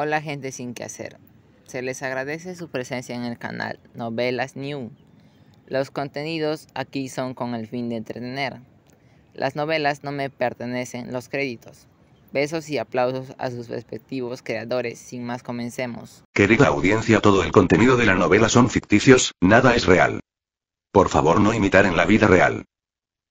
Hola gente sin que hacer. Se les agradece su presencia en el canal Novelas New. Los contenidos aquí son con el fin de entretener. Las novelas no me pertenecen los créditos. Besos y aplausos a sus respectivos creadores. Sin más, comencemos. Querida audiencia, todo el contenido de la novela son ficticios, nada es real. Por favor, no imitar en la vida real.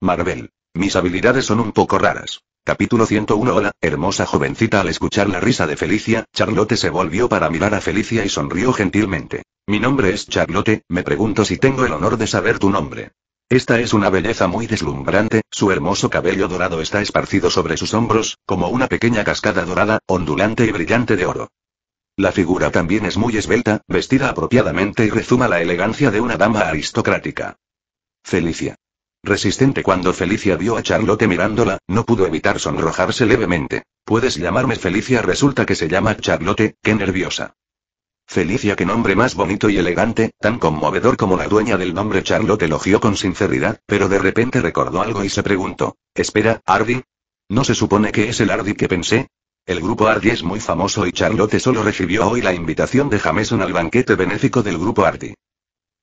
Marvel, mis habilidades son un poco raras. Capítulo 101 Hola, hermosa jovencita Al escuchar la risa de Felicia, Charlotte se volvió para mirar a Felicia y sonrió gentilmente. Mi nombre es Charlotte, me pregunto si tengo el honor de saber tu nombre. Esta es una belleza muy deslumbrante, su hermoso cabello dorado está esparcido sobre sus hombros, como una pequeña cascada dorada, ondulante y brillante de oro. La figura también es muy esbelta, vestida apropiadamente y rezuma la elegancia de una dama aristocrática. Felicia. Resistente cuando Felicia vio a Charlotte mirándola, no pudo evitar sonrojarse levemente. Puedes llamarme Felicia, resulta que se llama Charlotte, qué nerviosa. Felicia, qué nombre más bonito y elegante, tan conmovedor como la dueña del nombre Charlotte elogió con sinceridad, pero de repente recordó algo y se preguntó, espera, ¿Ardy? ¿No se supone que es el Ardy que pensé? El grupo Ardy es muy famoso y Charlotte solo recibió hoy la invitación de Jameson al banquete benéfico del grupo Ardy.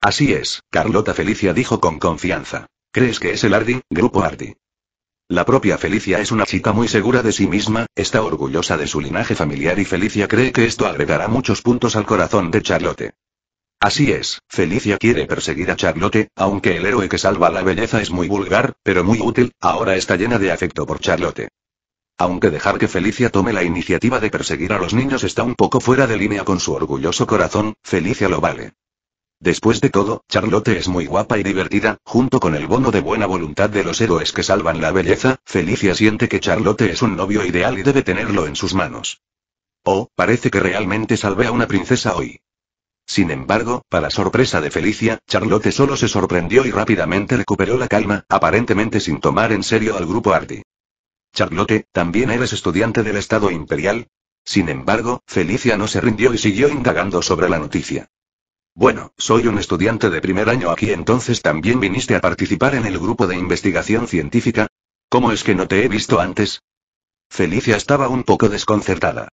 Así es, Carlota Felicia dijo con confianza. ¿Crees que es el Ardi, grupo Ardi? La propia Felicia es una chica muy segura de sí misma, está orgullosa de su linaje familiar y Felicia cree que esto agregará muchos puntos al corazón de Charlotte. Así es, Felicia quiere perseguir a Charlotte, aunque el héroe que salva la belleza es muy vulgar, pero muy útil, ahora está llena de afecto por Charlotte. Aunque dejar que Felicia tome la iniciativa de perseguir a los niños está un poco fuera de línea con su orgulloso corazón, Felicia lo vale. Después de todo, Charlotte es muy guapa y divertida, junto con el bono de buena voluntad de los héroes que salvan la belleza, Felicia siente que Charlotte es un novio ideal y debe tenerlo en sus manos. Oh, parece que realmente salvé a una princesa hoy. Sin embargo, para sorpresa de Felicia, Charlotte solo se sorprendió y rápidamente recuperó la calma, aparentemente sin tomar en serio al grupo Arty. Charlotte, ¿también eres estudiante del Estado Imperial? Sin embargo, Felicia no se rindió y siguió indagando sobre la noticia. Bueno, soy un estudiante de primer año aquí entonces también viniste a participar en el grupo de investigación científica. ¿Cómo es que no te he visto antes? Felicia estaba un poco desconcertada.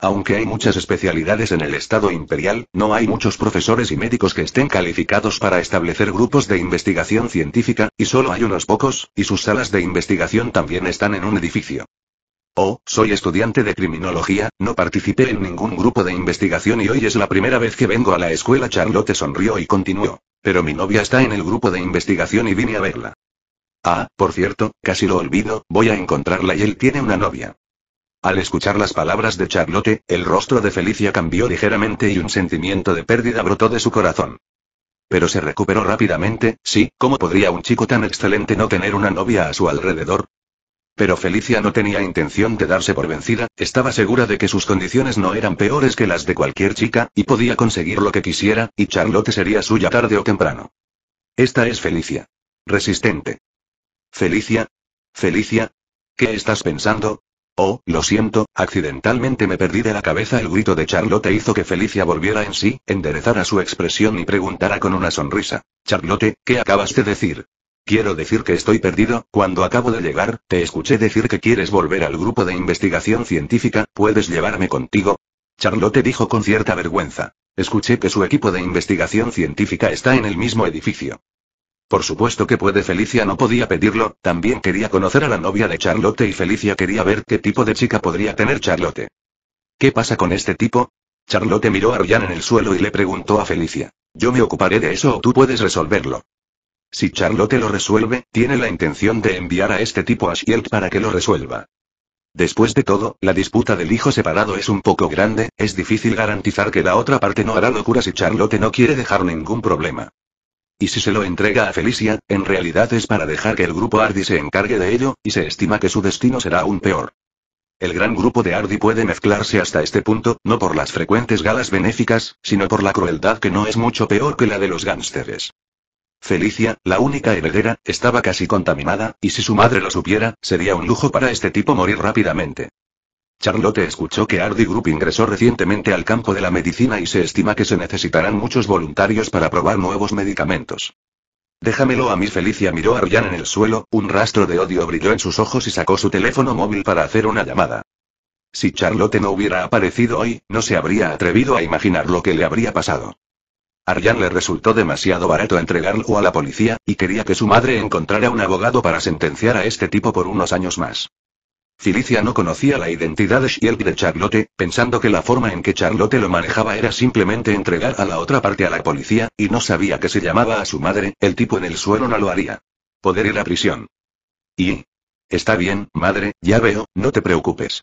Aunque hay muchas especialidades en el Estado imperial, no hay muchos profesores y médicos que estén calificados para establecer grupos de investigación científica, y solo hay unos pocos, y sus salas de investigación también están en un edificio. Oh, soy estudiante de criminología, no participé en ningún grupo de investigación y hoy es la primera vez que vengo a la escuela. Charlotte sonrió y continuó. Pero mi novia está en el grupo de investigación y vine a verla. Ah, por cierto, casi lo olvido, voy a encontrarla y él tiene una novia. Al escuchar las palabras de Charlotte, el rostro de Felicia cambió ligeramente y un sentimiento de pérdida brotó de su corazón. Pero se recuperó rápidamente, sí, ¿cómo podría un chico tan excelente no tener una novia a su alrededor? Pero Felicia no tenía intención de darse por vencida, estaba segura de que sus condiciones no eran peores que las de cualquier chica, y podía conseguir lo que quisiera, y Charlotte sería suya tarde o temprano. Esta es Felicia. Resistente. Felicia. Felicia. ¿Qué estás pensando? Oh, lo siento, accidentalmente me perdí de la cabeza. El grito de Charlotte hizo que Felicia volviera en sí, enderezara su expresión y preguntara con una sonrisa. Charlotte, ¿qué acabas de decir? Quiero decir que estoy perdido, cuando acabo de llegar, te escuché decir que quieres volver al grupo de investigación científica, ¿puedes llevarme contigo? Charlotte dijo con cierta vergüenza. Escuché que su equipo de investigación científica está en el mismo edificio. Por supuesto que puede Felicia no podía pedirlo, también quería conocer a la novia de Charlotte y Felicia quería ver qué tipo de chica podría tener Charlotte. ¿Qué pasa con este tipo? Charlotte miró a Ryan en el suelo y le preguntó a Felicia. Yo me ocuparé de eso o tú puedes resolverlo. Si Charlotte lo resuelve, tiene la intención de enviar a este tipo a Shield para que lo resuelva. Después de todo, la disputa del hijo separado es un poco grande, es difícil garantizar que la otra parte no hará locura si Charlotte no quiere dejar ningún problema. Y si se lo entrega a Felicia, en realidad es para dejar que el grupo Ardi se encargue de ello, y se estima que su destino será aún peor. El gran grupo de Ardi puede mezclarse hasta este punto, no por las frecuentes galas benéficas, sino por la crueldad que no es mucho peor que la de los gánsteres. Felicia, la única heredera, estaba casi contaminada, y si su madre lo supiera, sería un lujo para este tipo morir rápidamente. Charlotte escuchó que Hardy Group ingresó recientemente al campo de la medicina y se estima que se necesitarán muchos voluntarios para probar nuevos medicamentos. Déjamelo a mí. Felicia miró a Ryan en el suelo, un rastro de odio brilló en sus ojos y sacó su teléfono móvil para hacer una llamada. Si Charlotte no hubiera aparecido hoy, no se habría atrevido a imaginar lo que le habría pasado. Arjan le resultó demasiado barato entregarlo a la policía, y quería que su madre encontrara un abogado para sentenciar a este tipo por unos años más. Cilicia no conocía la identidad de y de Charlotte, pensando que la forma en que Charlotte lo manejaba era simplemente entregar a la otra parte a la policía, y no sabía que se llamaba a su madre, el tipo en el suelo no lo haría. Poder ir a prisión. Y... Está bien, madre, ya veo, no te preocupes.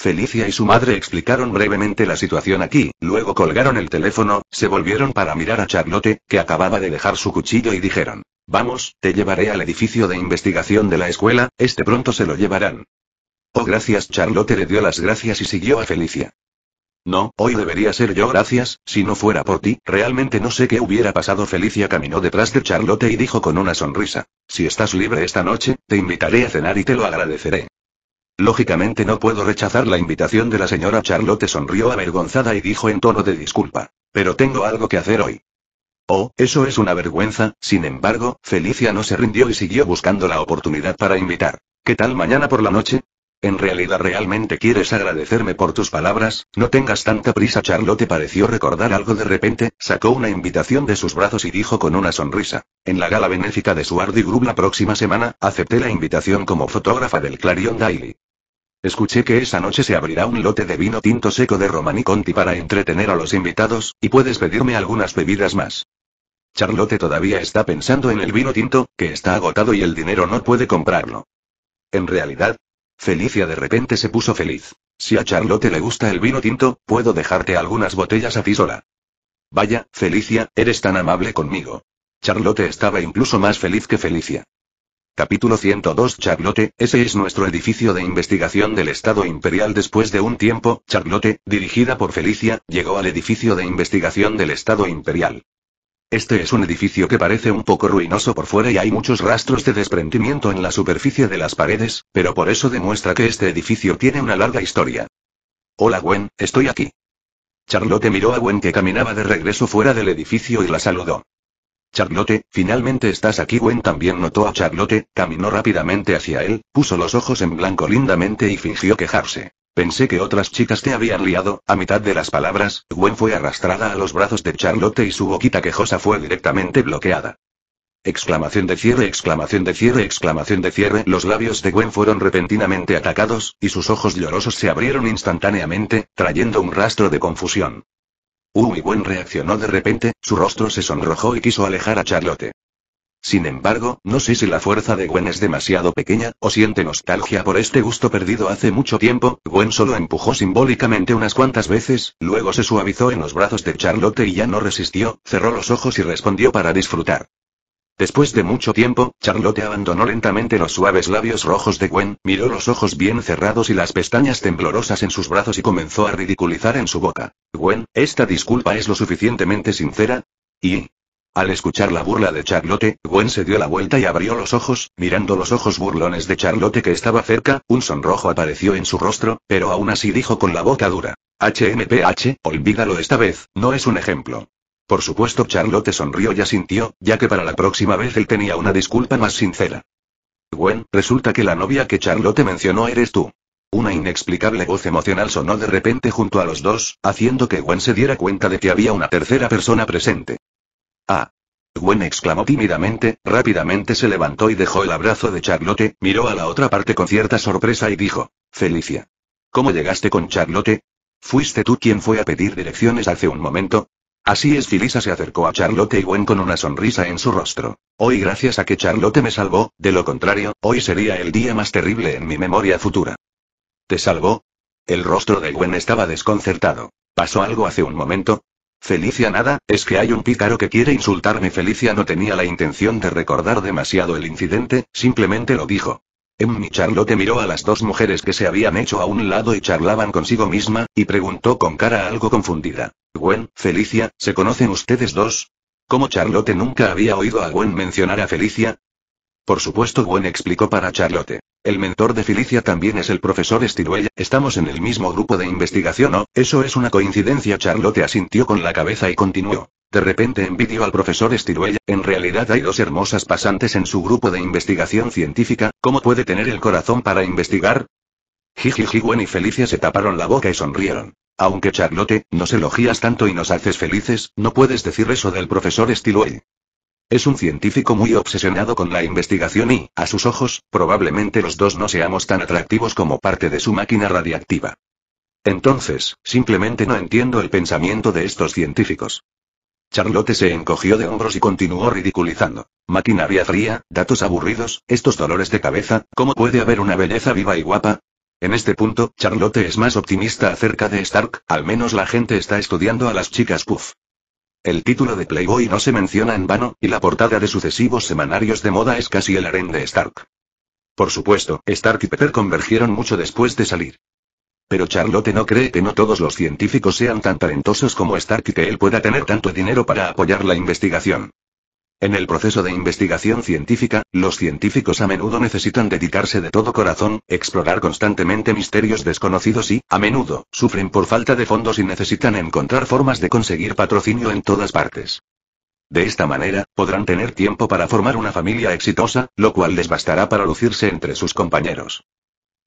Felicia y su madre explicaron brevemente la situación aquí, luego colgaron el teléfono, se volvieron para mirar a Charlotte, que acababa de dejar su cuchillo y dijeron, Vamos, te llevaré al edificio de investigación de la escuela, este pronto se lo llevarán. Oh, gracias, Charlotte le dio las gracias y siguió a Felicia. No, hoy debería ser yo, gracias, si no fuera por ti, realmente no sé qué hubiera pasado. Felicia caminó detrás de Charlotte y dijo con una sonrisa, Si estás libre esta noche, te invitaré a cenar y te lo agradeceré. Lógicamente no puedo rechazar la invitación de la señora Charlotte sonrió avergonzada y dijo en tono de disculpa. Pero tengo algo que hacer hoy. Oh, eso es una vergüenza, sin embargo, Felicia no se rindió y siguió buscando la oportunidad para invitar. ¿Qué tal mañana por la noche? En realidad realmente quieres agradecerme por tus palabras, no tengas tanta prisa. Charlotte pareció recordar algo de repente, sacó una invitación de sus brazos y dijo con una sonrisa. En la gala benéfica de su Ardi Group la próxima semana, acepté la invitación como fotógrafa del Clarion Daily. Escuché que esa noche se abrirá un lote de vino tinto seco de Romani Conti para entretener a los invitados, y puedes pedirme algunas bebidas más. Charlotte todavía está pensando en el vino tinto, que está agotado y el dinero no puede comprarlo. En realidad, Felicia de repente se puso feliz. Si a Charlotte le gusta el vino tinto, puedo dejarte algunas botellas a ti sola. Vaya, Felicia, eres tan amable conmigo. Charlotte estaba incluso más feliz que Felicia. Capítulo 102 Charlotte, ese es nuestro edificio de investigación del Estado Imperial. Después de un tiempo, Charlotte, dirigida por Felicia, llegó al edificio de investigación del Estado Imperial. Este es un edificio que parece un poco ruinoso por fuera y hay muchos rastros de desprendimiento en la superficie de las paredes, pero por eso demuestra que este edificio tiene una larga historia. Hola Gwen, estoy aquí. Charlotte miró a Gwen que caminaba de regreso fuera del edificio y la saludó. Charlote, finalmente estás aquí. Gwen también notó a Charlotte, caminó rápidamente hacia él, puso los ojos en blanco lindamente y fingió quejarse. Pensé que otras chicas te habían liado, a mitad de las palabras, Gwen fue arrastrada a los brazos de Charlotte y su boquita quejosa fue directamente bloqueada. Exclamación de cierre, exclamación de cierre, exclamación de cierre. Los labios de Gwen fueron repentinamente atacados, y sus ojos llorosos se abrieron instantáneamente, trayendo un rastro de confusión. Uy, Gwen reaccionó de repente, su rostro se sonrojó y quiso alejar a Charlotte. Sin embargo, no sé si la fuerza de Gwen es demasiado pequeña, o siente nostalgia por este gusto perdido hace mucho tiempo, Gwen solo empujó simbólicamente unas cuantas veces, luego se suavizó en los brazos de Charlotte y ya no resistió, cerró los ojos y respondió para disfrutar. Después de mucho tiempo, Charlotte abandonó lentamente los suaves labios rojos de Gwen, miró los ojos bien cerrados y las pestañas temblorosas en sus brazos y comenzó a ridiculizar en su boca. Gwen, ¿esta disculpa es lo suficientemente sincera? Y... Al escuchar la burla de Charlotte, Gwen se dio la vuelta y abrió los ojos, mirando los ojos burlones de Charlotte que estaba cerca, un sonrojo apareció en su rostro, pero aún así dijo con la boca dura. HMPH, olvídalo esta vez, no es un ejemplo. Por supuesto, Charlotte sonrió y asintió, ya que para la próxima vez él tenía una disculpa más sincera. Gwen, resulta que la novia que Charlotte mencionó eres tú. Una inexplicable voz emocional sonó de repente junto a los dos, haciendo que Gwen se diera cuenta de que había una tercera persona presente. Ah. Gwen exclamó tímidamente, rápidamente se levantó y dejó el abrazo de Charlotte, miró a la otra parte con cierta sorpresa y dijo, Felicia. ¿Cómo llegaste con Charlotte? ¿Fuiste tú quien fue a pedir direcciones hace un momento? Así es, Filisa se acercó a Charlotte y Gwen con una sonrisa en su rostro. Hoy gracias a que Charlotte me salvó, de lo contrario, hoy sería el día más terrible en mi memoria futura. ¿Te salvó? El rostro de Gwen estaba desconcertado. ¿Pasó algo hace un momento? Felicia nada, es que hay un pícaro que quiere insultarme. Felicia no tenía la intención de recordar demasiado el incidente, simplemente lo dijo. Emmy Charlotte miró a las dos mujeres que se habían hecho a un lado y charlaban consigo misma, y preguntó con cara algo confundida. Gwen, Felicia, ¿se conocen ustedes dos? Como Charlotte nunca había oído a Gwen mencionar a Felicia, por supuesto, Gwen explicó para Charlotte. El mentor de Felicia también es el profesor Stilwell. Estamos en el mismo grupo de investigación, ¿no? Eso es una coincidencia. Charlotte asintió con la cabeza y continuó. De repente envidió al profesor Stilwell. En realidad hay dos hermosas pasantes en su grupo de investigación científica. ¿Cómo puede tener el corazón para investigar? Jijiji, Gwen y Felicia se taparon la boca y sonrieron. Aunque Charlotte, nos elogías tanto y nos haces felices, no puedes decir eso del profesor Stilwell. Es un científico muy obsesionado con la investigación y, a sus ojos, probablemente los dos no seamos tan atractivos como parte de su máquina radiactiva. Entonces, simplemente no entiendo el pensamiento de estos científicos. Charlotte se encogió de hombros y continuó ridiculizando. Maquinaria fría, datos aburridos, estos dolores de cabeza, ¿cómo puede haber una belleza viva y guapa? En este punto, Charlotte es más optimista acerca de Stark, al menos la gente está estudiando a las chicas puff. El título de Playboy no se menciona en vano, y la portada de sucesivos semanarios de moda es casi el harén de Stark. Por supuesto, Stark y Pepper convergieron mucho después de salir. Pero Charlotte no cree que no todos los científicos sean tan talentosos como Stark y que él pueda tener tanto dinero para apoyar la investigación. En el proceso de investigación científica, los científicos a menudo necesitan dedicarse de todo corazón, explorar constantemente misterios desconocidos y, a menudo, sufren por falta de fondos y necesitan encontrar formas de conseguir patrocinio en todas partes. De esta manera, podrán tener tiempo para formar una familia exitosa, lo cual les bastará para lucirse entre sus compañeros.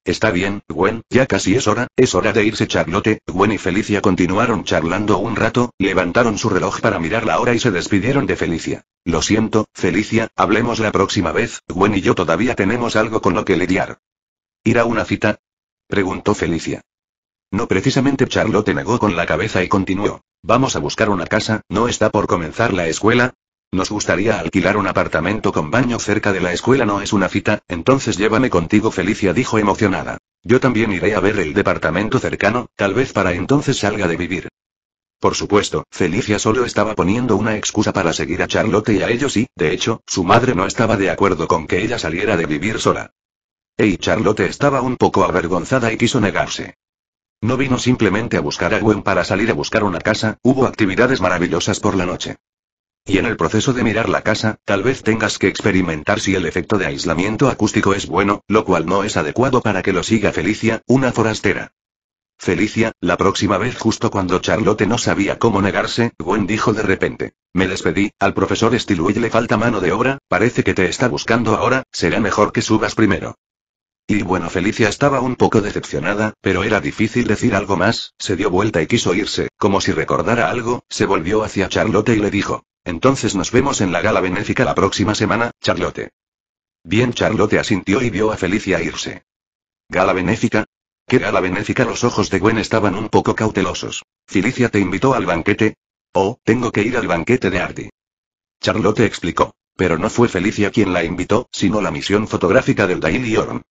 Está bien, Gwen, ya casi es hora, es hora de irse Charlotte, Gwen y Felicia continuaron charlando un rato, levantaron su reloj para mirar la hora y se despidieron de Felicia. Lo siento, Felicia, hablemos la próxima vez, Gwen y yo todavía tenemos algo con lo que lidiar. ¿Ir a una cita? preguntó Felicia. No precisamente Charlotte negó con la cabeza y continuó. Vamos a buscar una casa, ¿no está por comenzar la escuela? Nos gustaría alquilar un apartamento con baño cerca de la escuela, no es una cita, entonces llévame contigo, Felicia dijo emocionada. Yo también iré a ver el departamento cercano, tal vez para entonces salga de vivir. Por supuesto, Felicia solo estaba poniendo una excusa para seguir a Charlotte y a ellos y, de hecho, su madre no estaba de acuerdo con que ella saliera de vivir sola. Ey, Charlotte estaba un poco avergonzada y quiso negarse. No vino simplemente a buscar a Gwen para salir a buscar una casa, hubo actividades maravillosas por la noche. Y en el proceso de mirar la casa, tal vez tengas que experimentar si el efecto de aislamiento acústico es bueno, lo cual no es adecuado para que lo siga Felicia, una forastera. Felicia, la próxima vez justo cuando Charlotte no sabía cómo negarse, Gwen dijo de repente. Me despedí, al profesor Stilwell le falta mano de obra, parece que te está buscando ahora, será mejor que subas primero. Y bueno, Felicia estaba un poco decepcionada, pero era difícil decir algo más, se dio vuelta y quiso irse, como si recordara algo, se volvió hacia Charlotte y le dijo. Entonces nos vemos en la gala benéfica la próxima semana, Charlotte. Bien, Charlotte asintió y vio a Felicia irse. ¿Gala benéfica? ¿Qué gala benéfica? Los ojos de Gwen estaban un poco cautelosos. ¿Felicia te invitó al banquete? Oh, tengo que ir al banquete de Ardi. Charlotte explicó. Pero no fue Felicia quien la invitó, sino la misión fotográfica del Daily Horn.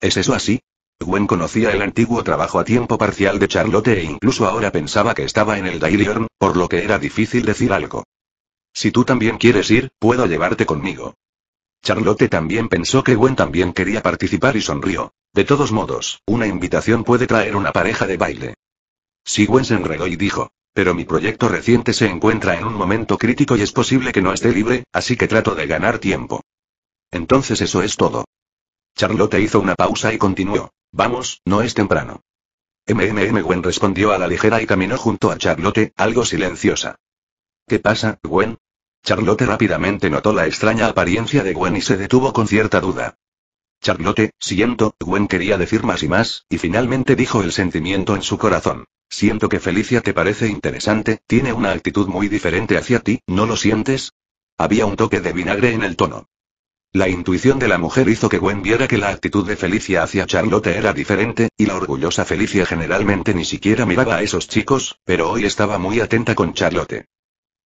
¿Es eso así? Gwen conocía el antiguo trabajo a tiempo parcial de Charlotte e incluso ahora pensaba que estaba en el Daily Horn, por lo que era difícil decir algo. Si tú también quieres ir, puedo llevarte conmigo. Charlotte también pensó que Gwen también quería participar y sonrió. De todos modos, una invitación puede traer una pareja de baile. Si Gwen se enredó y dijo, pero mi proyecto reciente se encuentra en un momento crítico y es posible que no esté libre, así que trato de ganar tiempo. Entonces eso es todo. Charlotte hizo una pausa y continuó. Vamos, no es temprano. MMM Gwen respondió a la ligera y caminó junto a Charlotte, algo silenciosa. ¿Qué pasa, Gwen? Charlotte rápidamente notó la extraña apariencia de Gwen y se detuvo con cierta duda. Charlotte, siento, Gwen quería decir más y más, y finalmente dijo el sentimiento en su corazón. Siento que Felicia te parece interesante, tiene una actitud muy diferente hacia ti, ¿no lo sientes? Había un toque de vinagre en el tono. La intuición de la mujer hizo que Gwen viera que la actitud de Felicia hacia Charlotte era diferente, y la orgullosa Felicia generalmente ni siquiera miraba a esos chicos, pero hoy estaba muy atenta con Charlotte.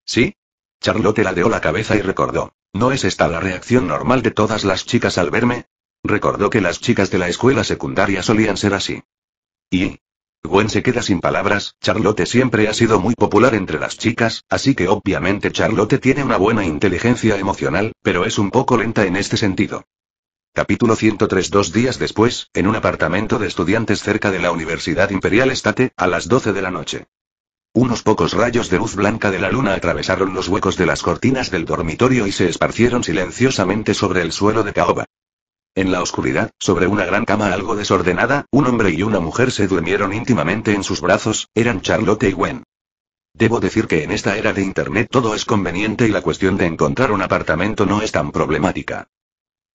¿Sí? Charlotte ladeó la cabeza y recordó. ¿No es esta la reacción normal de todas las chicas al verme? Recordó que las chicas de la escuela secundaria solían ser así. Y... Gwen se queda sin palabras, Charlotte siempre ha sido muy popular entre las chicas, así que obviamente Charlotte tiene una buena inteligencia emocional, pero es un poco lenta en este sentido. Capítulo 103 Dos días después, en un apartamento de estudiantes cerca de la Universidad Imperial Estate, a las 12 de la noche. Unos pocos rayos de luz blanca de la luna atravesaron los huecos de las cortinas del dormitorio y se esparcieron silenciosamente sobre el suelo de caoba. En la oscuridad, sobre una gran cama algo desordenada, un hombre y una mujer se durmieron íntimamente en sus brazos, eran Charlotte y Gwen. Debo decir que en esta era de Internet todo es conveniente y la cuestión de encontrar un apartamento no es tan problemática.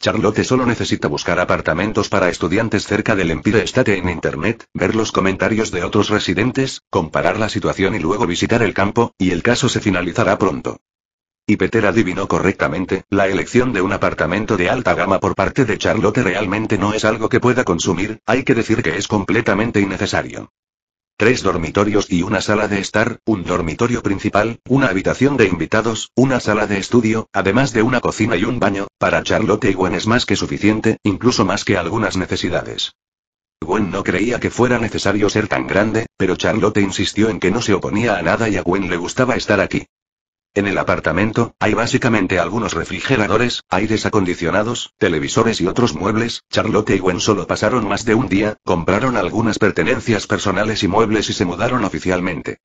Charlotte solo necesita buscar apartamentos para estudiantes cerca del Empire State en Internet, ver los comentarios de otros residentes, comparar la situación y luego visitar el campo, y el caso se finalizará pronto. Y Peter adivinó correctamente, la elección de un apartamento de alta gama por parte de Charlotte realmente no es algo que pueda consumir, hay que decir que es completamente innecesario. Tres dormitorios y una sala de estar, un dormitorio principal, una habitación de invitados, una sala de estudio, además de una cocina y un baño, para Charlotte y Gwen es más que suficiente, incluso más que algunas necesidades. Gwen no creía que fuera necesario ser tan grande, pero Charlotte insistió en que no se oponía a nada y a Gwen le gustaba estar aquí. En el apartamento, hay básicamente algunos refrigeradores, aires acondicionados, televisores y otros muebles. Charlotte y Gwen solo pasaron más de un día, compraron algunas pertenencias personales y muebles y se mudaron oficialmente.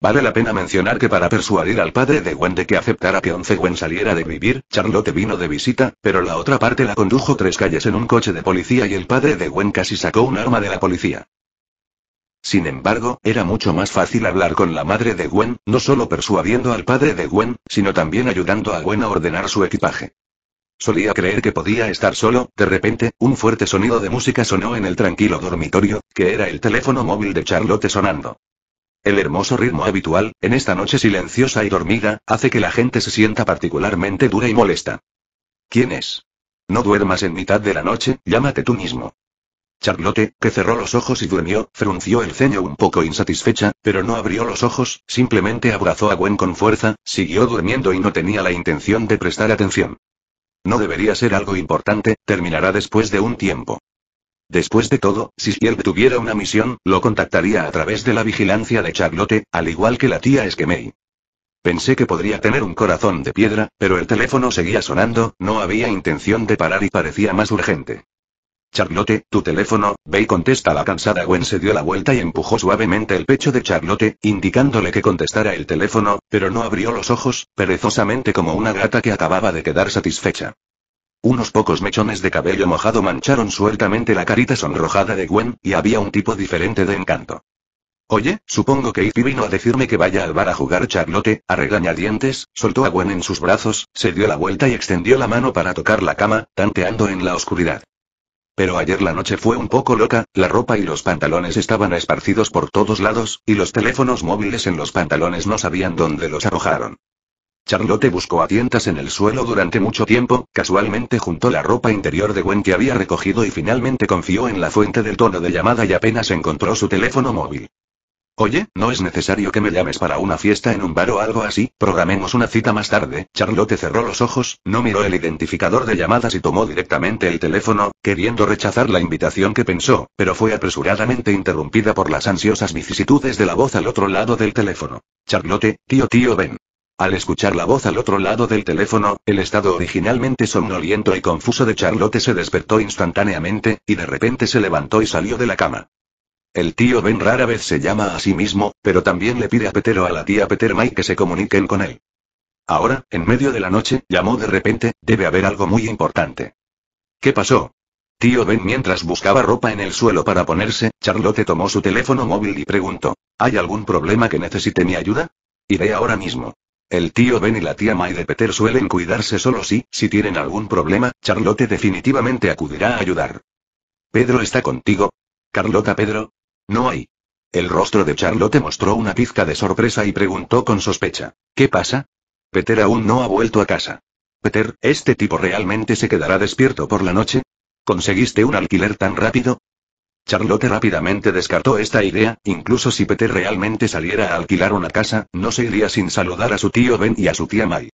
Vale la pena mencionar que para persuadir al padre de Gwen de que aceptara que Once Gwen saliera de vivir, Charlotte vino de visita, pero la otra parte la condujo tres calles en un coche de policía y el padre de Gwen casi sacó un arma de la policía. Sin embargo, era mucho más fácil hablar con la madre de Gwen, no solo persuadiendo al padre de Gwen, sino también ayudando a Gwen a ordenar su equipaje. Solía creer que podía estar solo, de repente, un fuerte sonido de música sonó en el tranquilo dormitorio, que era el teléfono móvil de Charlotte sonando. El hermoso ritmo habitual, en esta noche silenciosa y dormida, hace que la gente se sienta particularmente dura y molesta. ¿Quién es? No duermas en mitad de la noche, llámate tú mismo. Charlote, que cerró los ojos y durmió, frunció el ceño un poco insatisfecha, pero no abrió los ojos, simplemente abrazó a Gwen con fuerza, siguió durmiendo y no tenía la intención de prestar atención. No debería ser algo importante, terminará después de un tiempo. Después de todo, si Spielberg tuviera una misión, lo contactaría a través de la vigilancia de Charlotte, al igual que la tía Esquemey. Pensé que podría tener un corazón de piedra, pero el teléfono seguía sonando, no había intención de parar y parecía más urgente charlote, tu teléfono, ve y contesta la cansada Gwen se dio la vuelta y empujó suavemente el pecho de Charlotte, indicándole que contestara el teléfono, pero no abrió los ojos, perezosamente como una gata que acababa de quedar satisfecha. Unos pocos mechones de cabello mojado mancharon sueltamente la carita sonrojada de Gwen, y había un tipo diferente de encanto. Oye, supongo que Izzy vino a decirme que vaya al bar a jugar Charlotte, a regañadientes, soltó a Gwen en sus brazos, se dio la vuelta y extendió la mano para tocar la cama, tanteando en la oscuridad. Pero ayer la noche fue un poco loca, la ropa y los pantalones estaban esparcidos por todos lados, y los teléfonos móviles en los pantalones no sabían dónde los arrojaron. Charlotte buscó a tientas en el suelo durante mucho tiempo, casualmente juntó la ropa interior de Gwen que había recogido y finalmente confió en la fuente del tono de llamada y apenas encontró su teléfono móvil. Oye, no es necesario que me llames para una fiesta en un bar o algo así, programemos una cita más tarde. Charlote cerró los ojos, no miró el identificador de llamadas y tomó directamente el teléfono, queriendo rechazar la invitación que pensó, pero fue apresuradamente interrumpida por las ansiosas vicisitudes de la voz al otro lado del teléfono. Charlotte, tío tío ven. Al escuchar la voz al otro lado del teléfono, el estado originalmente somnoliento y confuso de Charlotte se despertó instantáneamente, y de repente se levantó y salió de la cama. El tío Ben rara vez se llama a sí mismo, pero también le pide a Peter a la tía Peter May que se comuniquen con él. Ahora, en medio de la noche, llamó de repente, debe haber algo muy importante. ¿Qué pasó? Tío Ben mientras buscaba ropa en el suelo para ponerse, Charlotte tomó su teléfono móvil y preguntó, ¿hay algún problema que necesite mi ayuda? Iré ahora mismo. El tío Ben y la tía May de Peter suelen cuidarse solo si, si tienen algún problema, Charlotte definitivamente acudirá a ayudar. ¿Pedro está contigo? Carlota Pedro, no hay. El rostro de Charlotte mostró una pizca de sorpresa y preguntó con sospecha. ¿Qué pasa? Peter aún no ha vuelto a casa. Peter, ¿este tipo realmente se quedará despierto por la noche? ¿Conseguiste un alquiler tan rápido? Charlotte rápidamente descartó esta idea, incluso si Peter realmente saliera a alquilar una casa, no se iría sin saludar a su tío Ben y a su tía May.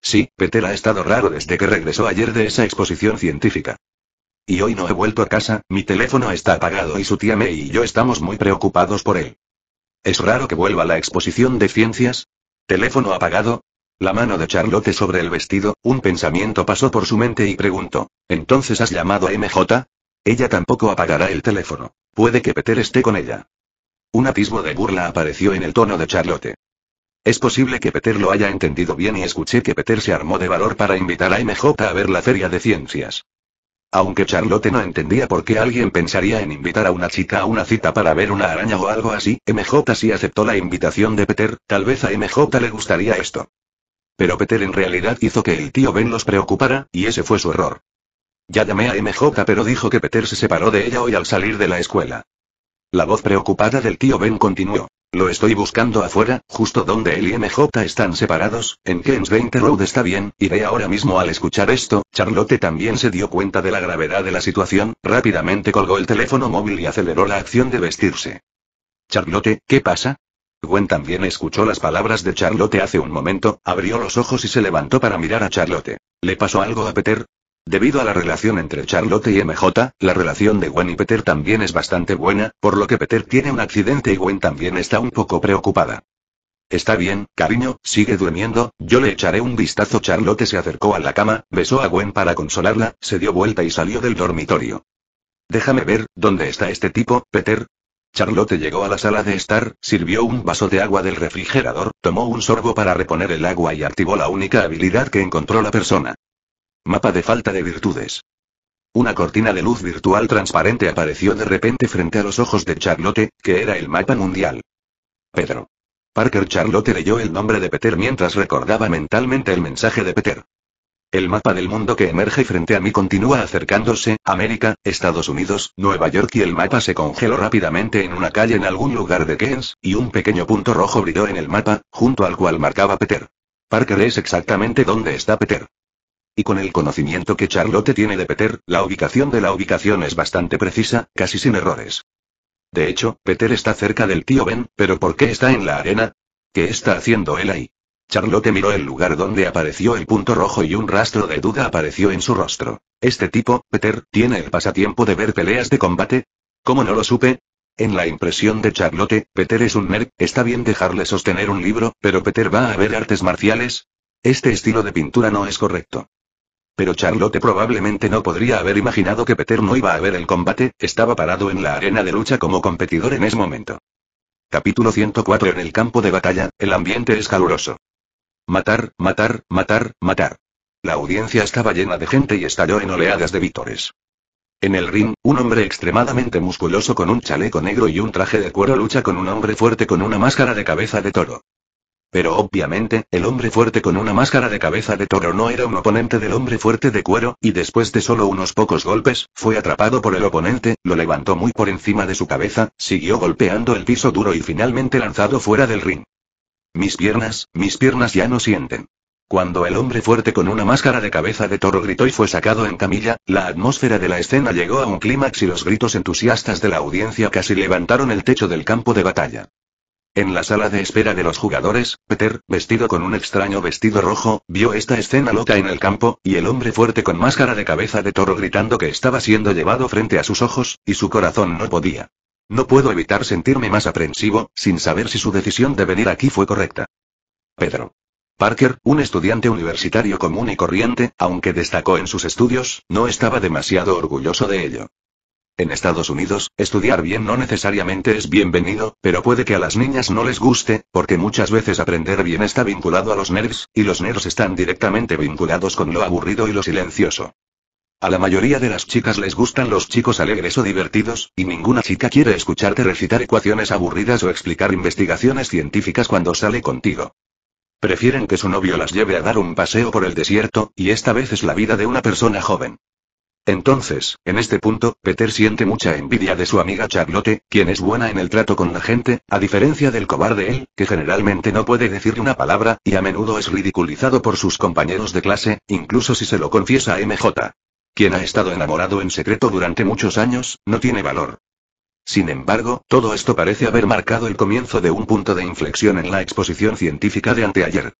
Sí, Peter ha estado raro desde que regresó ayer de esa exposición científica. Y hoy no he vuelto a casa, mi teléfono está apagado y su tía May y yo estamos muy preocupados por él. Es raro que vuelva a la exposición de ciencias. ¿Teléfono apagado? La mano de Charlotte sobre el vestido, un pensamiento pasó por su mente y preguntó. ¿Entonces has llamado a MJ? Ella tampoco apagará el teléfono. Puede que Peter esté con ella. Un atisbo de burla apareció en el tono de Charlotte. Es posible que Peter lo haya entendido bien y escuché que Peter se armó de valor para invitar a MJ a ver la feria de ciencias. Aunque Charlotte no entendía por qué alguien pensaría en invitar a una chica a una cita para ver una araña o algo así, MJ sí aceptó la invitación de Peter, tal vez a MJ le gustaría esto. Pero Peter en realidad hizo que el tío Ben los preocupara, y ese fue su error. Ya llamé a MJ pero dijo que Peter se separó de ella hoy al salir de la escuela. La voz preocupada del tío Ben continuó. Lo estoy buscando afuera, justo donde él y MJ están separados, en Kens 20 Road está bien, y iré ahora mismo al escuchar esto, Charlotte también se dio cuenta de la gravedad de la situación, rápidamente colgó el teléfono móvil y aceleró la acción de vestirse. Charlotte, ¿qué pasa? Gwen también escuchó las palabras de Charlotte hace un momento, abrió los ojos y se levantó para mirar a Charlotte. ¿Le pasó algo a Peter? Debido a la relación entre Charlotte y MJ, la relación de Gwen y Peter también es bastante buena, por lo que Peter tiene un accidente y Gwen también está un poco preocupada. Está bien, cariño, sigue durmiendo, yo le echaré un vistazo. Charlotte se acercó a la cama, besó a Gwen para consolarla, se dio vuelta y salió del dormitorio. Déjame ver, ¿dónde está este tipo, Peter? Charlotte llegó a la sala de estar, sirvió un vaso de agua del refrigerador, tomó un sorbo para reponer el agua y activó la única habilidad que encontró la persona. Mapa de falta de virtudes. Una cortina de luz virtual transparente apareció de repente frente a los ojos de Charlotte, que era el mapa mundial. Pedro. Parker Charlotte leyó el nombre de Peter mientras recordaba mentalmente el mensaje de Peter. El mapa del mundo que emerge frente a mí continúa acercándose, América, Estados Unidos, Nueva York y el mapa se congeló rápidamente en una calle en algún lugar de Keynes, y un pequeño punto rojo brilló en el mapa, junto al cual marcaba Peter. Parker es exactamente donde está Peter. Y con el conocimiento que Charlotte tiene de Peter, la ubicación de la ubicación es bastante precisa, casi sin errores. De hecho, Peter está cerca del tío Ben, pero ¿por qué está en la arena? ¿Qué está haciendo él ahí? Charlotte miró el lugar donde apareció el punto rojo y un rastro de duda apareció en su rostro. Este tipo, Peter, tiene el pasatiempo de ver peleas de combate. ¿Cómo no lo supe? En la impresión de Charlotte, Peter es un nerd, está bien dejarle sostener un libro, pero Peter va a ver artes marciales. Este estilo de pintura no es correcto. Pero Charlotte probablemente no podría haber imaginado que Peter no iba a ver el combate, estaba parado en la arena de lucha como competidor en ese momento. Capítulo 104 En el campo de batalla, el ambiente es caluroso. Matar, matar, matar, matar. La audiencia estaba llena de gente y estalló en oleadas de vítores. En el ring, un hombre extremadamente musculoso con un chaleco negro y un traje de cuero lucha con un hombre fuerte con una máscara de cabeza de toro. Pero obviamente, el hombre fuerte con una máscara de cabeza de toro no era un oponente del hombre fuerte de cuero, y después de solo unos pocos golpes, fue atrapado por el oponente, lo levantó muy por encima de su cabeza, siguió golpeando el piso duro y finalmente lanzado fuera del ring. Mis piernas, mis piernas ya no sienten. Cuando el hombre fuerte con una máscara de cabeza de toro gritó y fue sacado en camilla, la atmósfera de la escena llegó a un clímax y los gritos entusiastas de la audiencia casi levantaron el techo del campo de batalla. En la sala de espera de los jugadores, Peter, vestido con un extraño vestido rojo, vio esta escena loca en el campo, y el hombre fuerte con máscara de cabeza de toro gritando que estaba siendo llevado frente a sus ojos, y su corazón no podía. No puedo evitar sentirme más aprensivo, sin saber si su decisión de venir aquí fue correcta. Pedro. Parker, un estudiante universitario común y corriente, aunque destacó en sus estudios, no estaba demasiado orgulloso de ello. En Estados Unidos, estudiar bien no necesariamente es bienvenido, pero puede que a las niñas no les guste, porque muchas veces aprender bien está vinculado a los nerds, y los nerds están directamente vinculados con lo aburrido y lo silencioso. A la mayoría de las chicas les gustan los chicos alegres o divertidos, y ninguna chica quiere escucharte recitar ecuaciones aburridas o explicar investigaciones científicas cuando sale contigo. Prefieren que su novio las lleve a dar un paseo por el desierto, y esta vez es la vida de una persona joven. Entonces, en este punto, Peter siente mucha envidia de su amiga Charlotte, quien es buena en el trato con la gente, a diferencia del cobarde él, que generalmente no puede decir una palabra, y a menudo es ridiculizado por sus compañeros de clase, incluso si se lo confiesa a MJ. Quien ha estado enamorado en secreto durante muchos años, no tiene valor. Sin embargo, todo esto parece haber marcado el comienzo de un punto de inflexión en la exposición científica de anteayer.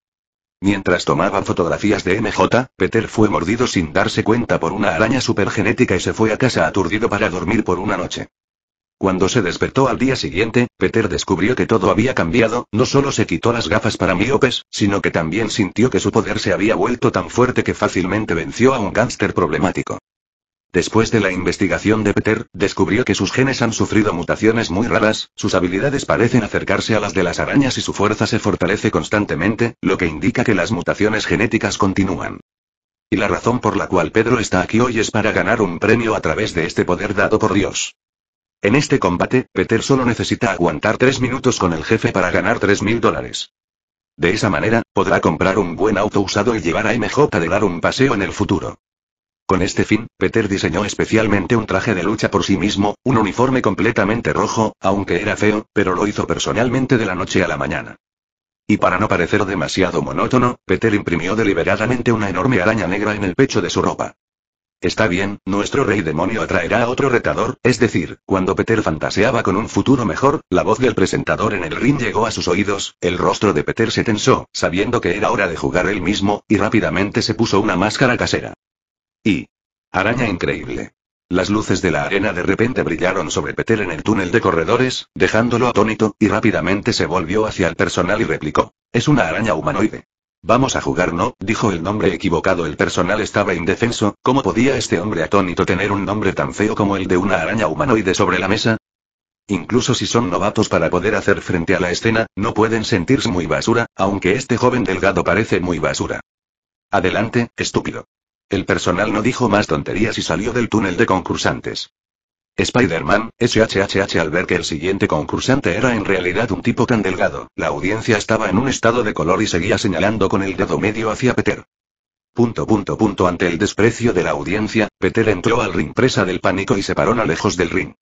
Mientras tomaba fotografías de MJ, Peter fue mordido sin darse cuenta por una araña supergenética y se fue a casa aturdido para dormir por una noche. Cuando se despertó al día siguiente, Peter descubrió que todo había cambiado, no solo se quitó las gafas para miopes, sino que también sintió que su poder se había vuelto tan fuerte que fácilmente venció a un gángster problemático. Después de la investigación de Peter, descubrió que sus genes han sufrido mutaciones muy raras, sus habilidades parecen acercarse a las de las arañas y su fuerza se fortalece constantemente, lo que indica que las mutaciones genéticas continúan. Y la razón por la cual Pedro está aquí hoy es para ganar un premio a través de este poder dado por Dios. En este combate, Peter solo necesita aguantar tres minutos con el jefe para ganar tres mil dólares. De esa manera, podrá comprar un buen auto usado y llevar a MJ de dar un paseo en el futuro. Con este fin, Peter diseñó especialmente un traje de lucha por sí mismo, un uniforme completamente rojo, aunque era feo, pero lo hizo personalmente de la noche a la mañana. Y para no parecer demasiado monótono, Peter imprimió deliberadamente una enorme araña negra en el pecho de su ropa. Está bien, nuestro rey demonio atraerá a otro retador, es decir, cuando Peter fantaseaba con un futuro mejor, la voz del presentador en el ring llegó a sus oídos, el rostro de Peter se tensó, sabiendo que era hora de jugar él mismo, y rápidamente se puso una máscara casera. Y. Araña increíble. Las luces de la arena de repente brillaron sobre Peter en el túnel de corredores, dejándolo atónito, y rápidamente se volvió hacia el personal y replicó. Es una araña humanoide. Vamos a jugar, ¿no? dijo el nombre equivocado. El personal estaba indefenso, ¿cómo podía este hombre atónito tener un nombre tan feo como el de una araña humanoide sobre la mesa? Incluso si son novatos para poder hacer frente a la escena, no pueden sentirse muy basura, aunque este joven delgado parece muy basura. Adelante, estúpido. El personal no dijo más tonterías y salió del túnel de concursantes. Spider-Man, SHHH al ver que el siguiente concursante era en realidad un tipo tan delgado, la audiencia estaba en un estado de color y seguía señalando con el dedo medio hacia Peter. Punto punto punto ante el desprecio de la audiencia, Peter entró al ring presa del pánico y se paró a lejos del ring.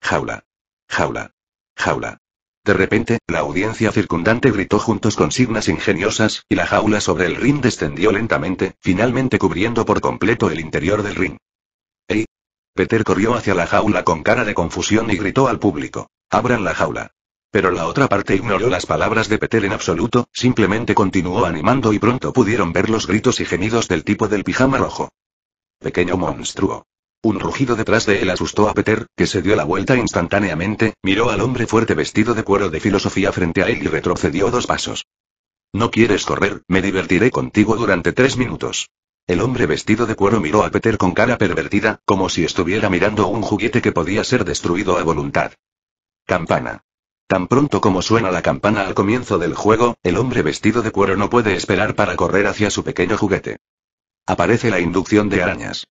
Jaula. Jaula. Jaula. De repente, la audiencia circundante gritó juntos consignas ingeniosas, y la jaula sobre el ring descendió lentamente, finalmente cubriendo por completo el interior del ring. ¡Ey! Peter corrió hacia la jaula con cara de confusión y gritó al público. ¡Abran la jaula! Pero la otra parte ignoró las palabras de Peter en absoluto, simplemente continuó animando y pronto pudieron ver los gritos y gemidos del tipo del pijama rojo. Pequeño monstruo. Un rugido detrás de él asustó a Peter, que se dio la vuelta instantáneamente, miró al hombre fuerte vestido de cuero de filosofía frente a él y retrocedió dos pasos. No quieres correr, me divertiré contigo durante tres minutos. El hombre vestido de cuero miró a Peter con cara pervertida, como si estuviera mirando un juguete que podía ser destruido a voluntad. Campana. Tan pronto como suena la campana al comienzo del juego, el hombre vestido de cuero no puede esperar para correr hacia su pequeño juguete. Aparece la inducción de arañas.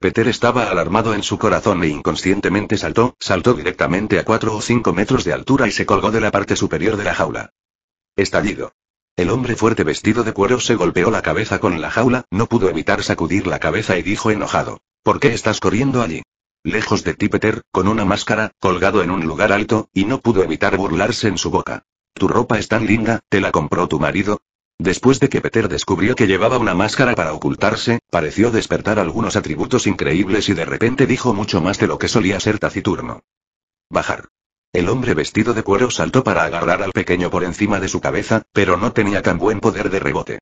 Peter estaba alarmado en su corazón e inconscientemente saltó, saltó directamente a cuatro o cinco metros de altura y se colgó de la parte superior de la jaula. Estallido. El hombre fuerte vestido de cuero se golpeó la cabeza con la jaula, no pudo evitar sacudir la cabeza y dijo enojado. ¿Por qué estás corriendo allí? Lejos de ti Peter, con una máscara, colgado en un lugar alto, y no pudo evitar burlarse en su boca. Tu ropa es tan linda, te la compró tu marido, Después de que Peter descubrió que llevaba una máscara para ocultarse, pareció despertar algunos atributos increíbles y de repente dijo mucho más de lo que solía ser taciturno. Bajar. El hombre vestido de cuero saltó para agarrar al pequeño por encima de su cabeza, pero no tenía tan buen poder de rebote.